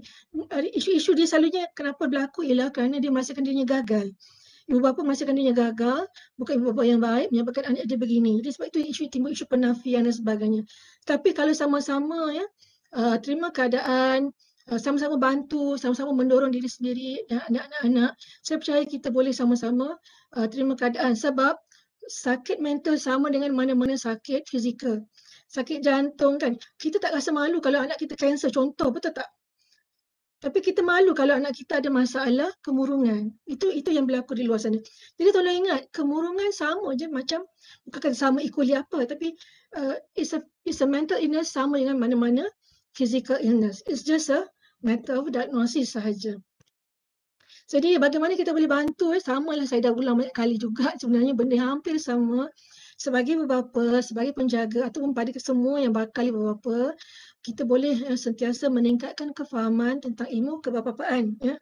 isu-isu dia selalunya kenapa berlaku ialah kerana dia merasakan dirinya gagal ibu bapa menghasilkan dirinya gagal, bukan ibu bapa yang baik menyebabkan anak dia begini. Jadi sebab itu isu timbul isu penafian dan sebagainya. Tapi kalau sama-sama ya uh, terima keadaan, uh, sama-sama bantu, sama-sama mendorong diri sendiri anak-anak, saya percaya kita boleh sama-sama uh, terima keadaan sebab sakit mental sama dengan mana-mana sakit fizikal. Sakit jantung kan, kita tak rasa malu kalau anak kita kanser contoh, betul tak? Tapi kita malu kalau anak kita ada masalah kemurungan. Itu itu yang berlaku di luar sana. Jadi tolong ingat, kemurungan sama je macam, bukan sama equally apa, tapi uh, it's, a, it's a mental illness sama dengan mana-mana physical illness. It's just a matter diagnosis sahaja. Jadi bagaimana kita boleh bantu, eh? sama lah saya dah ulang banyak kali juga sebenarnya benda hampir sama sebagai bapa, sebagai penjaga ataupun pada semua yang bakal bapa, kita boleh ya, sentiasa meningkatkan kefahaman tentang ilmu kebapaan. Ya.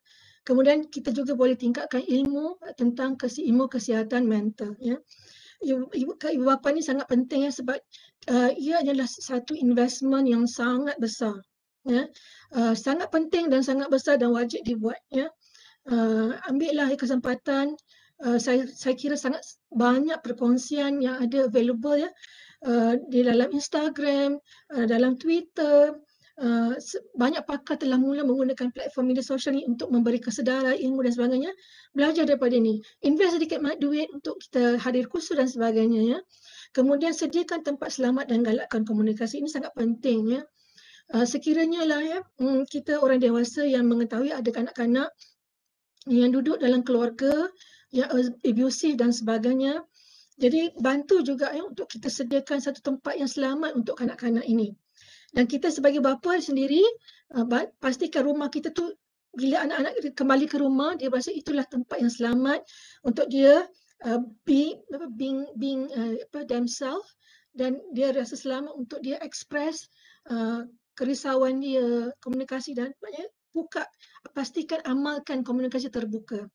Kemudian kita juga boleh tingkatkan ilmu tentang kesi, ilmu kesihatan mental. Ya. Ibu, ibu bapa ini sangat penting ya, sebab uh, ia adalah satu investment yang sangat besar. Ya. Uh, sangat penting dan sangat besar dan wajib dibuat. Ya. Uh, ambillah kesempatan, uh, saya, saya kira sangat banyak perkongsian yang ada available ya Eh, di dalam Instagram, uh, dalam Twitter, uh, banyak pakar telah mula menggunakan platform media sosial ini untuk memberi kesedaran, ilmu dan sebagainya. Belajar daripada ini. Invest sedikit duit untuk kita hadir kursus dan sebagainya. Ya. Kemudian sediakan tempat selamat dan galakkan komunikasi. Ini sangat penting. Ya. Uh, sekiranya lah ya, hmm, kita orang dewasa yang mengetahui ada kanak-kanak yang duduk dalam keluarga yang abusive dan sebagainya, jadi bantu juga ya, untuk kita sediakan satu tempat yang selamat untuk kanak-kanak ini. Dan kita sebagai bapa sendiri eh, pastikan rumah kita tu bila anak-anak kembali ke rumah dia rasa itulah tempat yang selamat untuk dia uh, be, being being uh, apa themselves dan dia rasa selamat untuk dia express uh, kerisauan dia komunikasi dan maknanya buka pastikan amalkan komunikasi terbuka.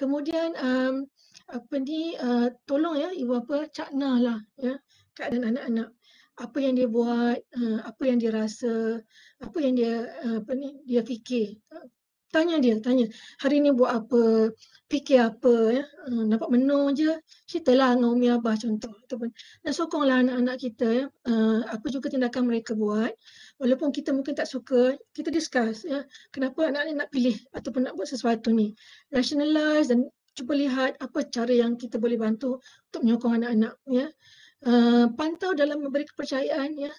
Kemudian um, apa ni uh, tolong ya ibu bapa cakna lah ya keadaan anak-anak apa yang dia buat uh, apa yang dia rasa apa yang dia uh, apa ni dia fikir tanya dia tanya hari ni buat apa fikir apa ya uh, nampak menung je ceritalah dengan umi abah contoh ataupun dan sokonglah anak-anak kita ya uh, apa juga tindakan mereka buat walaupun kita mungkin tak suka kita discuss ya kenapa anak-anak nak pilih ataupun nak buat sesuatu ni rationalize dan cuba lihat apa cara yang kita boleh bantu untuk menyokong anak-anak ya. Uh, pantau dalam memberi kepercayaan ya.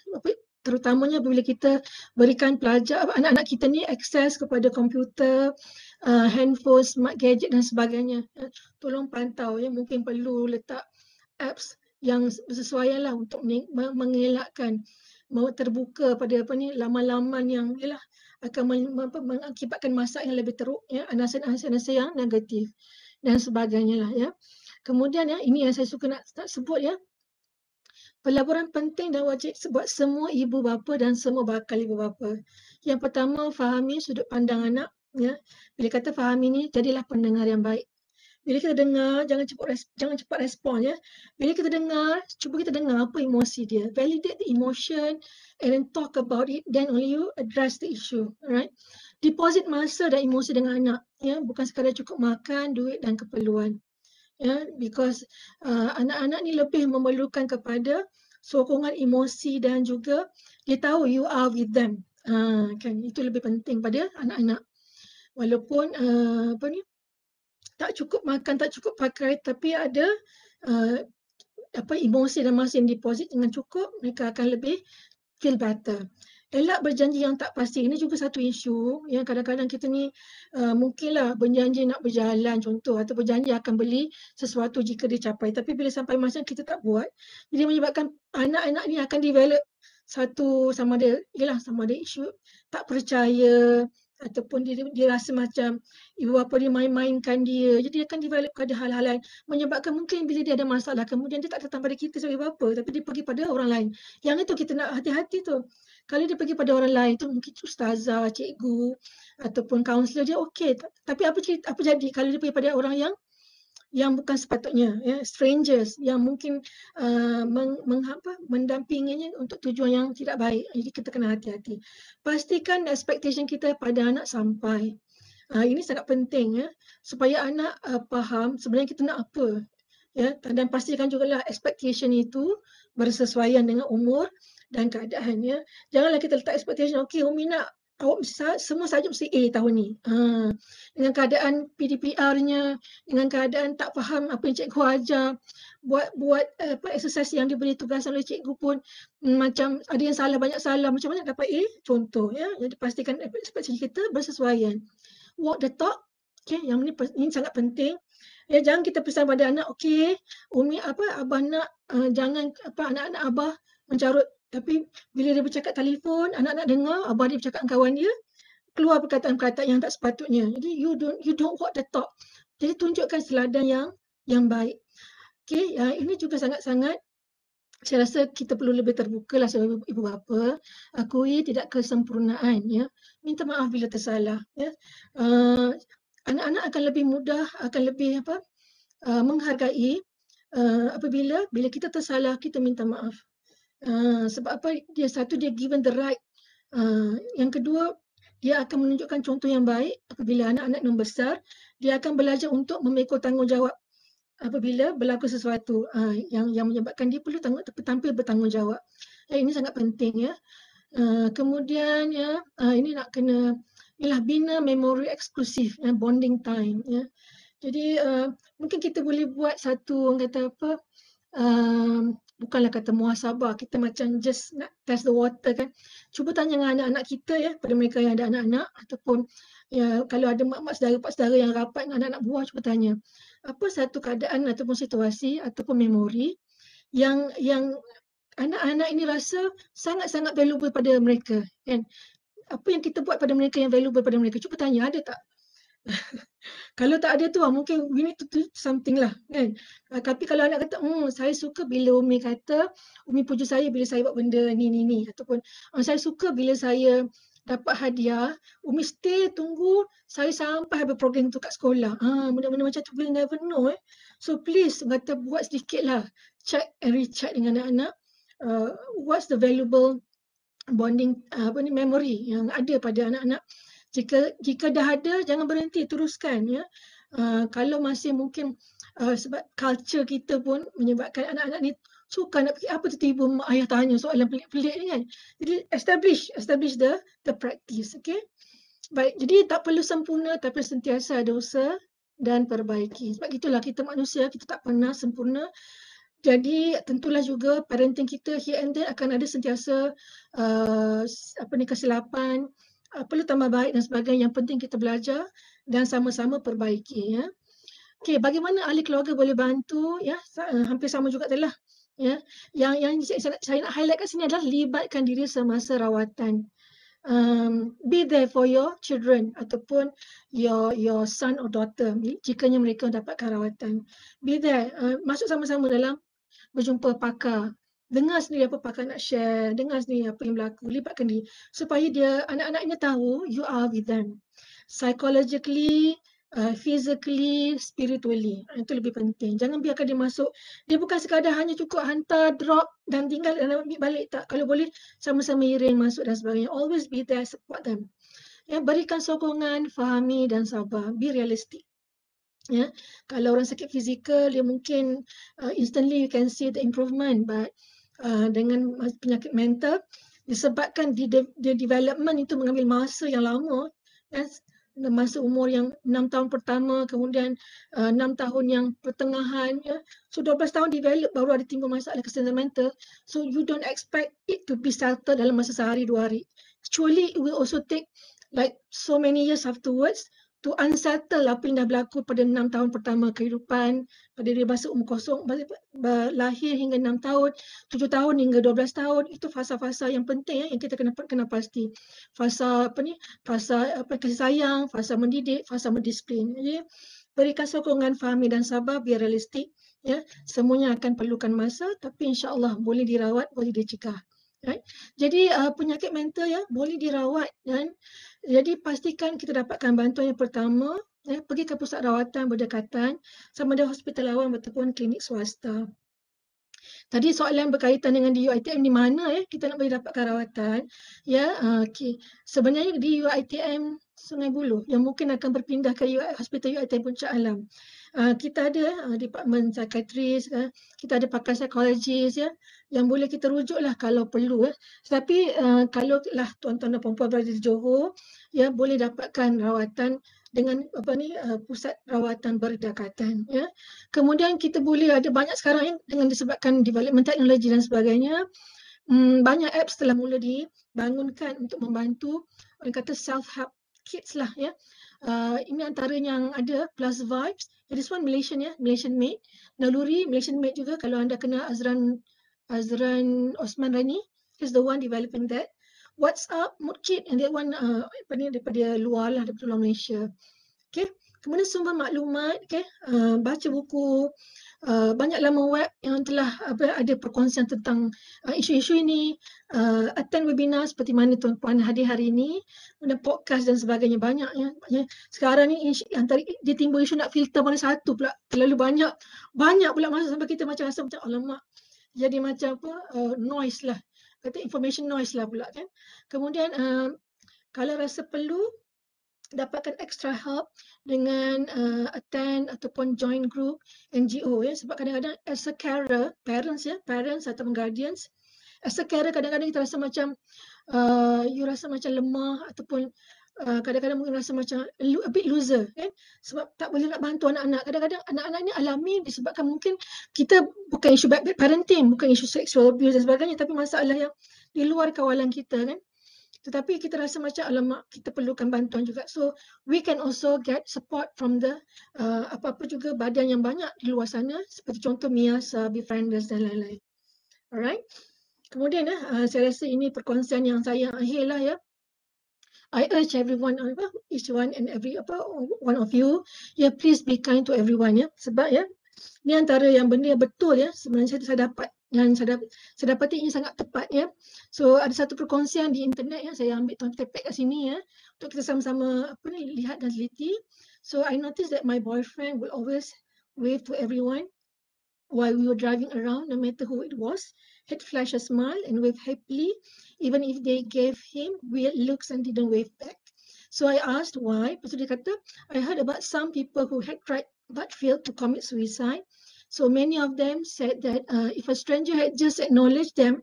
Terutamanya bila kita berikan pelajar anak-anak kita ni akses kepada komputer, uh, handphone, smart gadget dan sebagainya. Ya. Tolong pantau ya mungkin perlu letak apps yang bersesuaianlah untuk mengelakkan mau terbuka pada apa ni laman-laman yang ialah akan mengakibatkan masa yang lebih teruk ya anak anasan yang negatif dan sebagainya lah ya. Kemudian ya ini yang saya suka nak, nak sebut ya. Pelaburan penting dan wajib sebab semua ibu bapa dan semua bakal ibu bapa. Yang pertama fahami sudut pandang anak ya. Bila kata fahami ni jadilah pendengar yang baik bila kita dengar jangan cepat respon, jangan cepat respon ya bila kita dengar cuba kita dengar apa emosi dia validate the emotion and then talk about it then only you address the issue alright? deposit masa dan emosi dengan anak ya bukan sekadar cukup makan duit dan keperluan ya because uh, anak-anak ni lebih memerlukan kepada sokongan emosi dan juga dia tahu you are with them uh, kan itu lebih penting pada anak-anak walaupun uh, apa ni uh, tak cukup makan, tak cukup pakai tapi ada uh, apa emosi dan masa yang deposit dengan cukup, mereka akan lebih feel better. Elak berjanji yang tak pasti. Ini juga satu isu yang kadang-kadang kita ni uh, mungkinlah berjanji nak berjalan contoh atau berjanji akan beli sesuatu jika dicapai. Tapi bila sampai masa kita tak buat, jadi menyebabkan anak-anak ni akan develop satu sama ada, ialah sama ada isu tak percaya, ataupun dia, dia rasa macam ibu bapa dia main-mainkan dia. Jadi dia akan develop ada hal-hal lain. Menyebabkan mungkin bila dia ada masalah kemudian dia tak datang pada kita sebagai bapa tapi dia pergi pada orang lain. Yang itu kita nak hati-hati tu. Kalau dia pergi pada orang lain tu mungkin ustazah, cikgu ataupun kaunselor dia okey. Tapi apa cerita, apa jadi kalau dia pergi pada orang yang yang bukan sepatutnya ya strangers yang mungkin uh, mengapa meng, mendampinginya untuk tujuan yang tidak baik jadi kita kena hati-hati pastikan expectation kita pada anak sampai uh, ini sangat penting ya supaya anak uh, faham sebenarnya kita nak apa ya dan pastikan juga lah expectation itu bersesuaian dengan umur dan keadaannya janganlah kita letak expectation okay, umi nak awak semua saja mesti A tahun ni. Ha. Dengan keadaan PDPR-nya, dengan keadaan tak faham apa yang cikgu ajar, buat buat apa exercise yang diberi tugas oleh cikgu pun hmm, macam ada yang salah banyak salah macam mana dapat A contoh ya jadi pastikan ekspektasi kita bersesuaian walk the talk okey yang ini, ini sangat penting ya jangan kita pesan pada anak okey umi apa abah nak uh, jangan apa anak-anak abah mencarut tapi bila dia bercakap telefon, anak-anak dengar, abah dia bercakap dengan kawan dia, keluar perkataan-perkataan yang tak sepatutnya. Jadi you don't you don't walk the talk. Jadi tunjukkan seladan yang yang baik. Okay, ya ini juga sangat-sangat saya rasa kita perlu lebih terbuka lah sebagai ibu bapa. Akui tidak kesempurnaan. Ya. Minta maaf bila tersalah. Ya. Uh, anak-anak akan lebih mudah, akan lebih apa uh, menghargai uh, apabila bila kita tersalah, kita minta maaf. Ah, sebab apa dia satu dia given the right uh, yang kedua dia akan menunjukkan contoh yang baik apabila anak-anak besar, dia akan belajar untuk memikul tanggungjawab apabila berlaku sesuatu uh, yang yang menyebabkan dia perlu tanggung, tampil bertanggungjawab eh, ini sangat penting ya uh, kemudian ya uh, ini nak kena ialah bina memory eksklusif ya bonding time ya jadi uh, mungkin kita boleh buat satu orang kata apa uh, bukanlah kata muhasabah kita macam just nak test the water kan cuba tanya dengan anak-anak kita ya pada mereka yang ada anak-anak ataupun ya kalau ada mak-mak saudara pak saudara yang rapat dengan anak-anak buah cuba tanya apa satu keadaan ataupun situasi ataupun memori yang yang anak-anak ini rasa sangat-sangat valuable pada mereka kan apa yang kita buat pada mereka yang valuable pada mereka cuba tanya ada tak kalau tak ada tu lah, mungkin we need to do something lah kan. Uh, tapi kalau anak kata, hmm, saya suka bila Umi kata, Umi puji saya bila saya buat benda ni, ni, ni. Ataupun um, saya suka bila saya dapat hadiah, Umi stay tunggu saya sampai habis program tu kat sekolah. Ha, benda-benda macam tu, We'll never know eh. So please, kata buat sedikit lah. Check and recheck dengan anak-anak. Uh, what's the valuable bonding uh, apa ni memory yang ada pada anak-anak jika jika dah ada jangan berhenti teruskan ya uh, kalau masih mungkin uh, sebab culture kita pun menyebabkan anak-anak ni suka nak fikir apa tiba-tiba mak ayah tanya soalan pelik-pelik ni kan jadi establish establish the the practice okay baik jadi tak perlu sempurna tapi sentiasa ada usaha dan perbaiki sebab itulah kita manusia kita tak pernah sempurna jadi tentulah juga parenting kita here and there akan ada sentiasa uh, apa ni kesilapan Ah, perlu tambah baik dan sebagainya. Yang penting kita belajar dan sama-sama perbaiki ya. Okey, bagaimana ahli keluarga boleh bantu ya? Eh, hampir sama juga telah ya. Yang yang saya nak, saya nak highlight kat sini adalah libatkan diri semasa rawatan. Um, be there for your children ataupun your your son or daughter jikanya mereka dapatkan rawatan. Be there, uh, masuk sama-sama dalam berjumpa pakar dengar sendiri apa pakar nak share, dengar sendiri apa yang berlaku, libatkan diri supaya dia anak-anaknya tahu you are with them. Psychologically, uh, physically, spiritually. Itu lebih penting. Jangan biarkan dia masuk. Dia bukan sekadar hanya cukup hantar, drop dan tinggal dan ambil balik. Tak. Kalau boleh, sama-sama iring masuk dan sebagainya. Always be there, support them. Ya, berikan sokongan, fahami dan sabar. Be realistic. Ya, kalau orang sakit fizikal, dia mungkin uh, instantly you can see the improvement. But uh, dengan penyakit mental disebabkan di de- di development itu mengambil masa yang lama dan eh, masa umur yang 6 tahun pertama kemudian uh, ah, 6 tahun yang pertengahan ya yeah. so 12 tahun develop baru ada timbul masalah kesihatan mental so you don't expect it to be settled dalam masa sehari dua hari surely it will also take like so many years afterwards to unsettle apa yang dah berlaku pada enam tahun pertama kehidupan, pada dia masa umur kosong, lahir hingga enam tahun, tujuh tahun hingga dua belas tahun, itu fasa-fasa yang penting ya, yang kita kena, kena pasti. Fasa apa ni, fasa apa, kasih sayang, fasa mendidik, fasa mendisiplin. Ya. Berikan sokongan fahami dan sabar biar realistik. Ya. Semuanya akan perlukan masa tapi insyaAllah boleh dirawat, boleh dicegah. Right? Jadi uh, penyakit mental ya boleh dirawat dan jadi pastikan kita dapatkan bantuan yang pertama ya, pergi ke pusat rawatan berdekatan sama ada hospital lawan ataupun klinik swasta. Tadi soalan berkaitan dengan di UiTM di mana ya kita nak boleh dapatkan rawatan ya uh, eh, okey sebenarnya di UiTM Sungai Buloh yang mungkin akan berpindah ke UI, hospital UiTM Puncak Alam. Ah, kita ada uh, department psychiatrist uh, kita ada pakar psikologis ya yang boleh kita rujuk lah kalau perlu ya. tapi uh, kalau lah tuan-tuan dan puan-puan berada di Johor ya boleh dapatkan rawatan dengan apa ni uh, pusat rawatan berdekatan ya kemudian kita boleh ada banyak sekarang ya, dengan disebabkan development teknologi dan sebagainya hmm, banyak apps telah mula dibangunkan untuk membantu orang kata self help kids lah ya Uh, ini antara yang ada plus vibes this one Malaysian ya, Malaysian made. Naluri Malaysian made juga kalau anda kena Azran Azran Osman Rani is the one developing that. WhatsApp, Moodkit and that one uh, apa ni daripada luar lah daripada luar Malaysia. Okay. Kemudian sumber maklumat, okay. Uh, baca buku, Eh, banyak laman web yang telah apa, ada perkongsian tentang eh, isu-isu uh, ini, uh, attend webinar seperti mana tuan-puan hadir hari ini, ada podcast dan sebagainya banyak. Ya. Sekarang ni isu, antara, dia timbul isu nak filter mana satu pula, terlalu banyak, banyak pula masa sampai kita macam rasa macam alamak. Jadi macam apa, uh, noise lah, kata information noise lah pula kan. Kemudian uh, kalau rasa perlu, dapatkan extra help dengan uh, attend ataupun join group NGO ya sebab kadang-kadang as a carer parents ya parents atau guardians as a carer kadang-kadang kita rasa macam uh, you rasa macam lemah ataupun Uh, kadang-kadang mungkin rasa macam a bit loser kan sebab tak boleh nak bantu anak-anak kadang-kadang anak-anak ni alami disebabkan mungkin kita bukan isu bad parenting bukan isu sexual abuse dan sebagainya tapi masalah yang di luar kawalan kita kan tetapi kita rasa macam alamak kita perlukan bantuan juga so we can also get support from the uh, apa-apa juga badan yang banyak di luar sana seperti contoh MIAS, uh, Befrienders dan lain-lain alright kemudian eh, uh, saya rasa ini perkongsian yang saya akhir lah ya I urge everyone, uh, apa, each one and every apa, one of you, yeah, please be kind to everyone. Ya. Sebab ya, ni antara yang benda yang betul ya, sebenarnya saya, saya dapat dan saya, dap- saya dapat ini sangat tepat ya. So ada satu perkongsian di internet yang saya ambil tuan tepek kat sini ya untuk kita sama-sama apa ni lihat dan teliti. So I noticed that my boyfriend will always wave to everyone while we were driving around no matter who it was. He'd flash a smile and wave happily even if they gave him weird looks and didn't wave back. So I asked why. Lepas tu dia kata, I heard about some people who had tried but failed to commit suicide So many of them said that uh, if a stranger had just acknowledged them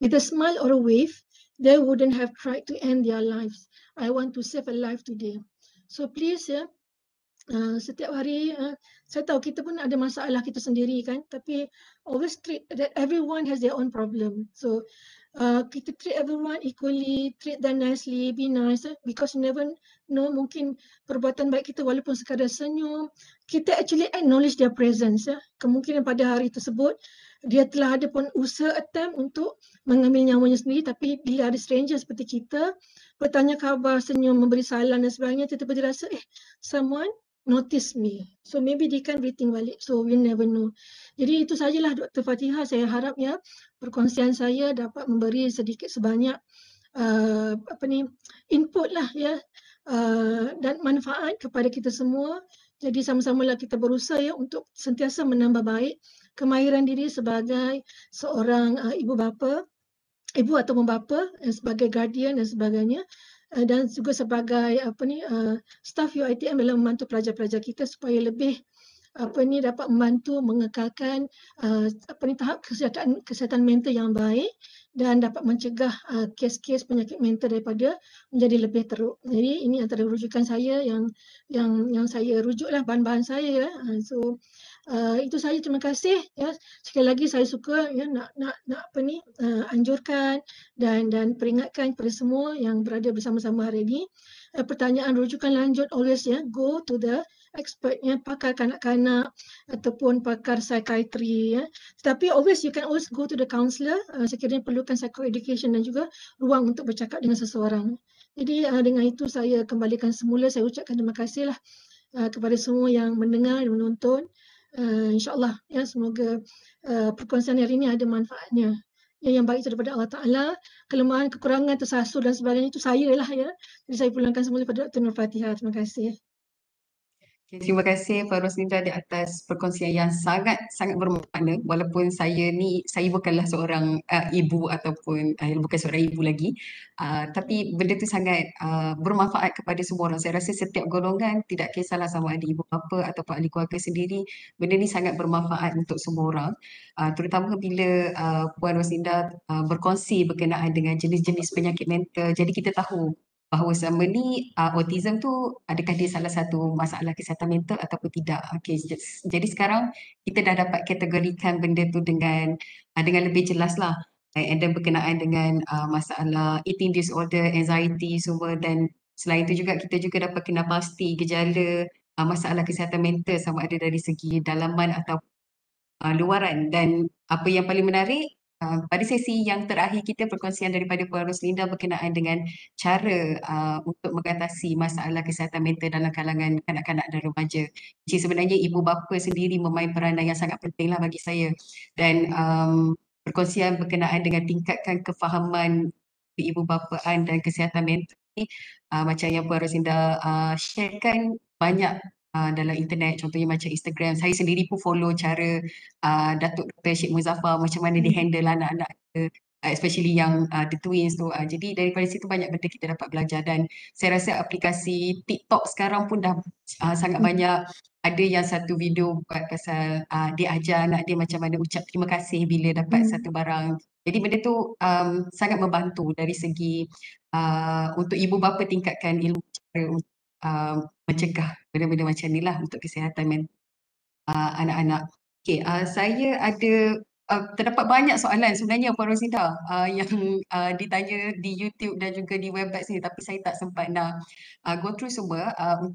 with a smile or a wave, they wouldn't have tried to end their lives. I want to save a life today. So please yeah, uh, setiap hari uh, saya tahu kita pun ada masalah kita sendiri kan, tapi always treat that everyone has their own problem. So Uh, kita treat everyone equally, treat them nicely, be nice. Eh? Because you never know mungkin perbuatan baik kita walaupun sekadar senyum, kita actually acknowledge their presence. Eh? Kemungkinan pada hari tersebut, dia telah ada pun usaha attempt untuk mengambil nyawanya sendiri tapi bila ada stranger seperti kita bertanya khabar, senyum, memberi salam dan sebagainya tetapi dia rasa eh someone notice me. So maybe they can breathing balik. So we never know. Jadi itu sajalah Dr. Fatihah. Saya harap ya perkongsian saya dapat memberi sedikit sebanyak uh, apa ni input lah ya uh, dan manfaat kepada kita semua. Jadi sama sama lah kita berusaha ya untuk sentiasa menambah baik kemahiran diri sebagai seorang uh, ibu bapa, ibu atau bapa sebagai guardian dan sebagainya. Eh, dan juga sebagai apa ni uh, staff UiTM dalam membantu pelajar-pelajar kita supaya lebih apa ni dapat membantu mengekalkan uh, apa ni tahap kesihatan kesihatan mental yang baik dan dapat mencegah uh, kes-kes penyakit mental daripada menjadi lebih teruk. Jadi ini antara rujukan saya yang yang yang saya rujuklah bahan-bahan saya Uh, so Eh, itu saya terima kasih ya sekali lagi saya suka ya nak nak nak apa ni uh, anjurkan dan dan peringatkan kepada semua yang berada bersama-sama hari ini uh, pertanyaan rujukan lanjut always ya go to the expertnya pakar kanak-kanak ataupun pakar psychiatry ya tetapi always you can always go to the counselor uh, sekiranya perlukan psychoeducation dan juga ruang untuk bercakap dengan seseorang jadi uh, dengan itu saya kembalikan semula saya ucapkan terima kasihlah uh, kepada semua yang mendengar dan menonton uh, insyaallah ya semoga uh, perkongsian hari ini ada manfaatnya ya, yang baik itu daripada Allah Taala kelemahan kekurangan tersasul dan sebagainya itu saya lah ya jadi saya pulangkan semula kepada Dr. Nur Fatihah terima kasih ya terima kasih Farouz Nidra di atas perkongsian yang sangat sangat bermakna walaupun saya ni saya bukanlah seorang uh, ibu ataupun uh, bukan seorang ibu lagi uh, tapi benda tu sangat uh, bermanfaat kepada semua orang. Saya rasa setiap golongan tidak kisahlah sama ada ibu bapa ataupun ahli keluarga sendiri benda ni sangat bermanfaat untuk semua orang uh, terutama bila uh, Puan Rosinda uh, berkongsi berkenaan dengan jenis-jenis penyakit mental jadi kita tahu bahawa selama ni uh, autism tu adakah dia salah satu masalah kesihatan mental ataupun tidak. Okay, jadi sekarang kita dah dapat kategorikan benda tu dengan uh, dengan lebih jelas lah. And then berkenaan dengan uh, masalah eating disorder, anxiety semua dan selain itu juga kita juga dapat kena pasti gejala uh, masalah kesihatan mental sama ada dari segi dalaman atau uh, luaran dan apa yang paling menarik Uh, pada sesi yang terakhir kita perkongsian daripada Puan Roslinda berkenaan dengan cara uh, untuk mengatasi masalah kesihatan mental dalam kalangan kanak-kanak dan remaja. Jadi sebenarnya ibu bapa sendiri memainkan peranan yang sangat pentinglah bagi saya dan um, perkongsian berkenaan dengan tingkatkan kefahaman ibu bapaan dan kesihatan mental ini uh, macam yang Puan Roslinda uh, sharekan banyak uh, dalam internet contohnya macam Instagram saya sendiri pun follow cara uh, Datuk Dr. Syed Muzaffar macam mana dia hmm. handle anak-anak uh, especially yang uh, the twins tu uh, jadi daripada situ banyak benda kita dapat belajar dan saya rasa aplikasi TikTok sekarang pun dah uh, sangat hmm. banyak ada yang satu video buat pasal uh, dia ajar anak dia macam mana ucap terima kasih bila dapat hmm. satu barang jadi benda tu um, sangat membantu dari segi uh, untuk ibu bapa tingkatkan ilmu cara untuk um, uh, Hmm. mencegah benda-benda macam lah untuk kesihatan mental uh, anak-anak. Okay, uh, ah, saya ada uh, terdapat banyak soalan sebenarnya Puan Rosinda uh, ah, yang uh, ditanya di YouTube dan juga di Webex ni tapi saya tak sempat nak uh, go through semua. Uh,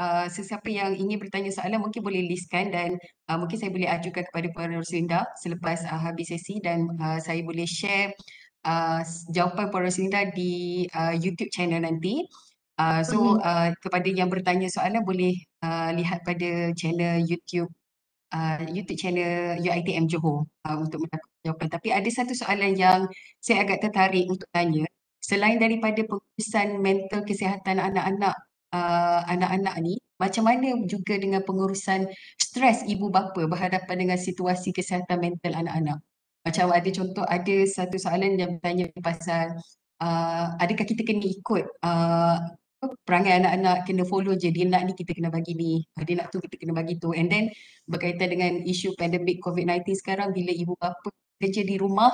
uh, sesiapa yang ingin bertanya soalan mungkin boleh listkan dan uh, mungkin saya boleh ajukan kepada Puan Rosinda selepas uh, habis sesi dan uh, saya boleh share uh, jawapan Puan Rosinda di uh, YouTube channel nanti. Uh, so uh, kepada yang bertanya soalan boleh uh, lihat pada channel YouTube uh, YouTube channel UITM Johor uh, untuk menjawab. Tapi ada satu soalan yang saya agak tertarik untuk tanya. Selain daripada pengurusan mental kesihatan anak-anak uh, anak-anak ni, macam mana juga dengan pengurusan stres ibu bapa berhadapan dengan situasi kesihatan mental anak-anak? Macam ada contoh ada satu soalan yang bertanya pasal Uh, adakah kita kena ikut uh, perangai anak-anak kena follow je dia nak ni kita kena bagi ni dia nak tu kita kena bagi tu and then berkaitan dengan isu pandemik COVID-19 sekarang bila ibu bapa kerja di rumah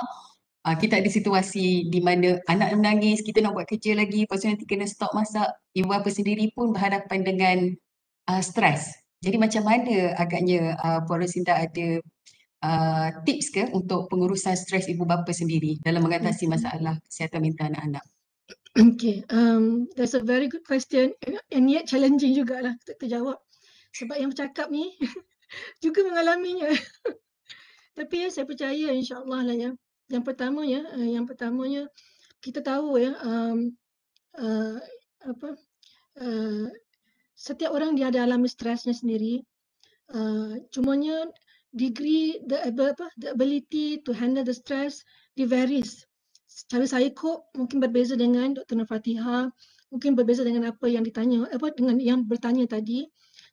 ah, kita ada situasi di mana anak menangis kita nak buat kerja lagi lepas tu nanti kena stop masak ibu bapa sendiri pun berhadapan dengan uh, stres jadi macam mana agaknya uh, Puan Rosinda ada uh, tips ke untuk pengurusan stres ibu bapa sendiri dalam mengatasi hmm. masalah kesihatan mental anak-anak? Okay, um, that's a very good question and, yet challenging jugalah untuk terjawab. Sebab yang bercakap ni juga mengalaminya. Tapi ya, saya percaya insyaAllah lah ya. Yang pertamanya, uh, yang pertamanya kita tahu ya, um, uh, apa, uh, setiap orang dia ada alami stresnya sendiri. Uh, cumanya degree, the, apa, the ability to handle the stress, it varies cara saya kok mungkin berbeza dengan Dr. Nur Fatiha, mungkin berbeza dengan apa yang ditanya, apa dengan yang bertanya tadi.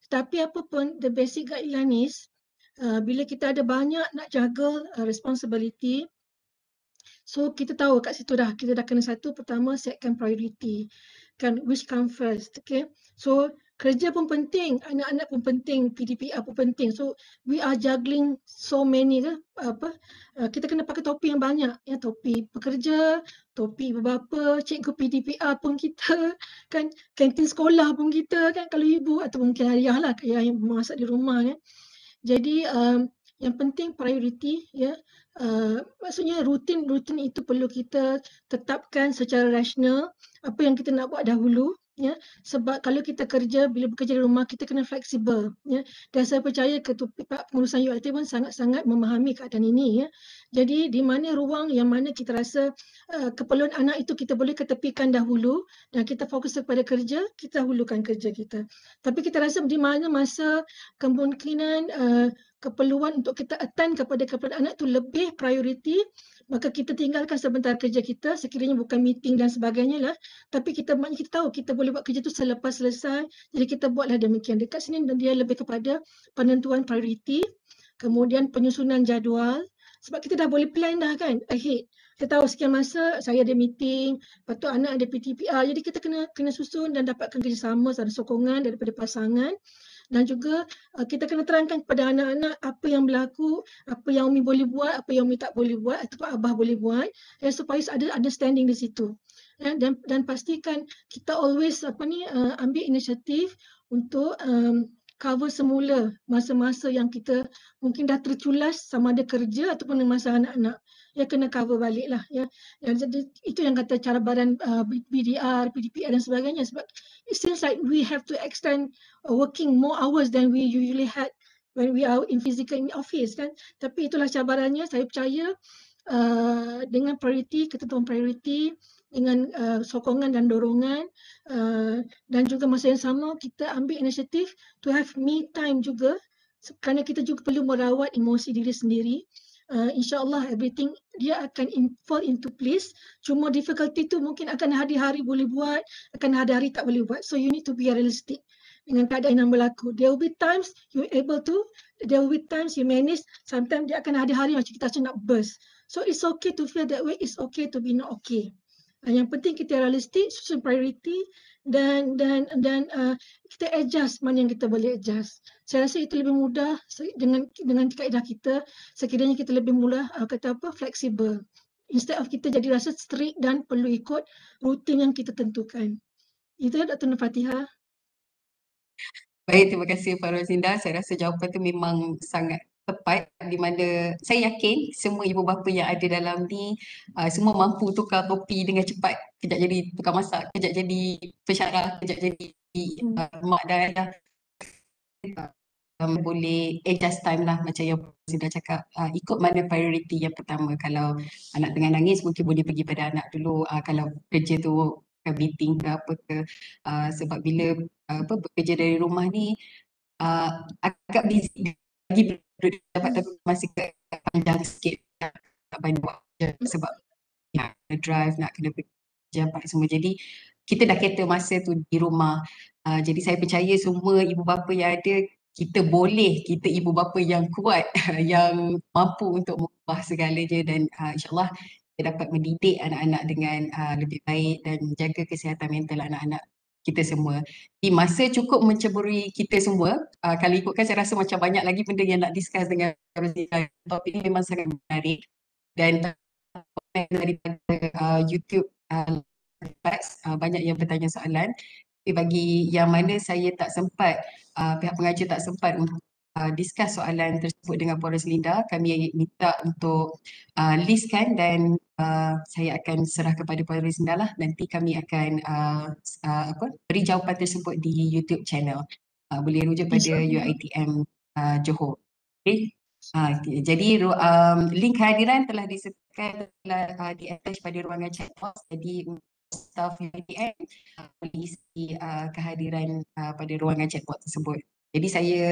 Tetapi apa pun, the basic guideline is, uh, bila kita ada banyak nak jaga uh, responsibility, so kita tahu kat situ dah, kita dah kena satu pertama, setkan priority. Kan, which come first, okay? So, kerja pun penting, anak-anak pun penting, PDPR pun penting. So we are juggling so many ke apa? Uh, kita kena pakai topi yang banyak, ya topi pekerja, topi bapa, cikgu PDPR pun kita kan kantin sekolah pun kita kan kalau ibu atau mungkin ayahlah, lah ayah yang masak di rumah kan. Jadi um, yang penting priority ya. Uh, maksudnya rutin-rutin itu perlu kita tetapkan secara rasional apa yang kita nak buat dahulu ya sebab kalau kita kerja bila bekerja di rumah kita kena fleksibel ya dan saya percaya ketua pihak pengurusan ULT pun sangat-sangat memahami keadaan ini ya jadi di mana ruang yang mana kita rasa uh, keperluan anak itu kita boleh ketepikan dahulu dan kita fokus kepada kerja kita hulukan kerja kita tapi kita rasa di mana masa kemungkinan uh, keperluan untuk kita attend kepada keperluan anak itu lebih prioriti maka kita tinggalkan sebentar kerja kita sekiranya bukan meeting dan sebagainya lah tapi kita maknanya kita tahu kita boleh buat kerja tu selepas selesai jadi kita buatlah demikian dekat sini dan dia lebih kepada penentuan prioriti kemudian penyusunan jadual sebab kita dah boleh plan dah kan ahead kita tahu sekian masa saya ada meeting lepas tu anak ada PTPR jadi kita kena kena susun dan dapatkan kerjasama dan sokongan daripada pasangan dan juga uh, kita kena terangkan kepada anak-anak apa yang berlaku, apa yang Umi boleh buat, apa yang Umi tak boleh buat ataupun Abah boleh buat eh, supaya ada understanding di situ. Eh, dan, dan pastikan kita always apa ni uh, ambil inisiatif untuk um, cover semula masa-masa yang kita mungkin dah terculas sama ada kerja ataupun masa anak-anak ya kena cover balik lah ya. ya jadi itu yang kata cara badan uh, BDR, PDPR dan sebagainya sebab it seems like we have to extend uh, working more hours than we usually had when we are in physical in office kan tapi itulah cabarannya saya percaya uh, dengan priority ketentuan priority dengan uh, sokongan dan dorongan uh, dan juga masa yang sama kita ambil inisiatif to have me time juga kerana kita juga perlu merawat emosi diri sendiri uh, uh, insyaallah everything dia akan in, fall into place cuma difficulty tu mungkin akan ada hari boleh buat akan ada hari tak boleh buat so you need to be realistic dengan keadaan yang berlaku there will be times you able to there will be times you manage sometimes dia akan ada hari macam kita macam nak burst so it's okay to feel that way it's okay to be not okay Ah, yang penting kita realistik susun priority dan dan dan uh, kita adjust mana yang kita boleh adjust saya rasa itu lebih mudah dengan dengan kaedah kita sekiranya kita lebih mula uh, kata apa fleksibel instead of kita jadi rasa strict dan perlu ikut rutin yang kita tentukan itu Dr. Fatiha Baik, terima kasih Farah Zinda. Saya rasa jawapan itu memang sangat tepat di mana saya yakin semua ibu bapa yang ada dalam ni uh, semua mampu tukar topi dengan cepat kejap jadi tukar masak, kejap jadi pesyarah, kejap jadi uh, mak dan ayah um, boleh adjust eh, time lah macam yang sudah cakap uh, ikut mana priority yang pertama kalau anak tengah nangis mungkin boleh pergi pada anak dulu uh, kalau kerja tu meeting ke apa ke uh, sebab bila uh, apa bekerja dari rumah ni uh, agak busy lagi duit dapat tapi masih panjang sikit tak banyak sebab nak kena drive nak kena kerja apa semua jadi kita dah kereta masa tu di rumah uh, jadi saya percaya semua ibu bapa yang ada kita boleh kita ibu bapa yang kuat yang mampu untuk mengubah segalanya dan uh, insyaallah kita dapat mendidik anak-anak dengan uh, lebih baik dan jaga kesihatan mental anak-anak kita semua. Di masa cukup menceburi kita semua, uh, kalau ikutkan saya rasa macam banyak lagi benda yang nak discuss dengan Rosita. Topik ini memang sangat menarik. Dan daripada uh, YouTube uh, uh, banyak yang bertanya soalan. Tapi bagi yang mana saya tak sempat, uh, pihak pengajar tak sempat untuk Uh, discuss soalan tersebut dengan Poros Linda, kami minta untuk uh, listkan dan uh, saya akan serah kepada Poros Linda lah. Nanti kami akan uh, uh, apa, beri jawapan tersebut di YouTube channel. Uh, boleh rujuk pada UITM uh, Johor. Okay. Uh, okay. Jadi um, link kehadiran telah disediakan telah uh, di pada ruangan chat box. Jadi staff UITM uh, boleh uh, kehadiran uh, pada ruangan chat box tersebut. Jadi saya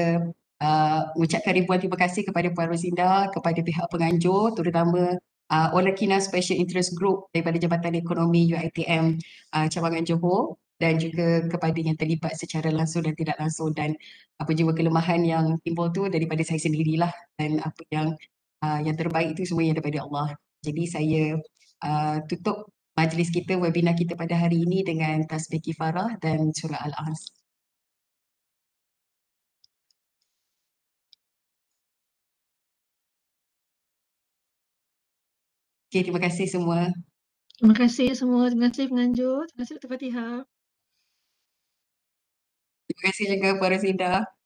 Uh, ucapkan ribuan terima kasih kepada Puan Rosinda, kepada pihak penganjur terutama uh, Olakina Special Interest Group daripada Jabatan Ekonomi UITM uh, Cabangan Johor dan juga kepada yang terlibat secara langsung dan tidak langsung dan apa jiwa kelemahan yang timbul tu daripada saya sendirilah dan apa yang uh, yang terbaik itu semuanya daripada Allah. Jadi saya uh, tutup majlis kita, webinar kita pada hari ini dengan tasbih kifarah dan surah Al-Ansar. Okay, terima kasih semua. Terima kasih semua. Terima kasih penganjur. Terima kasih Dr. Fatihah. Terima kasih juga Puan Rosinda.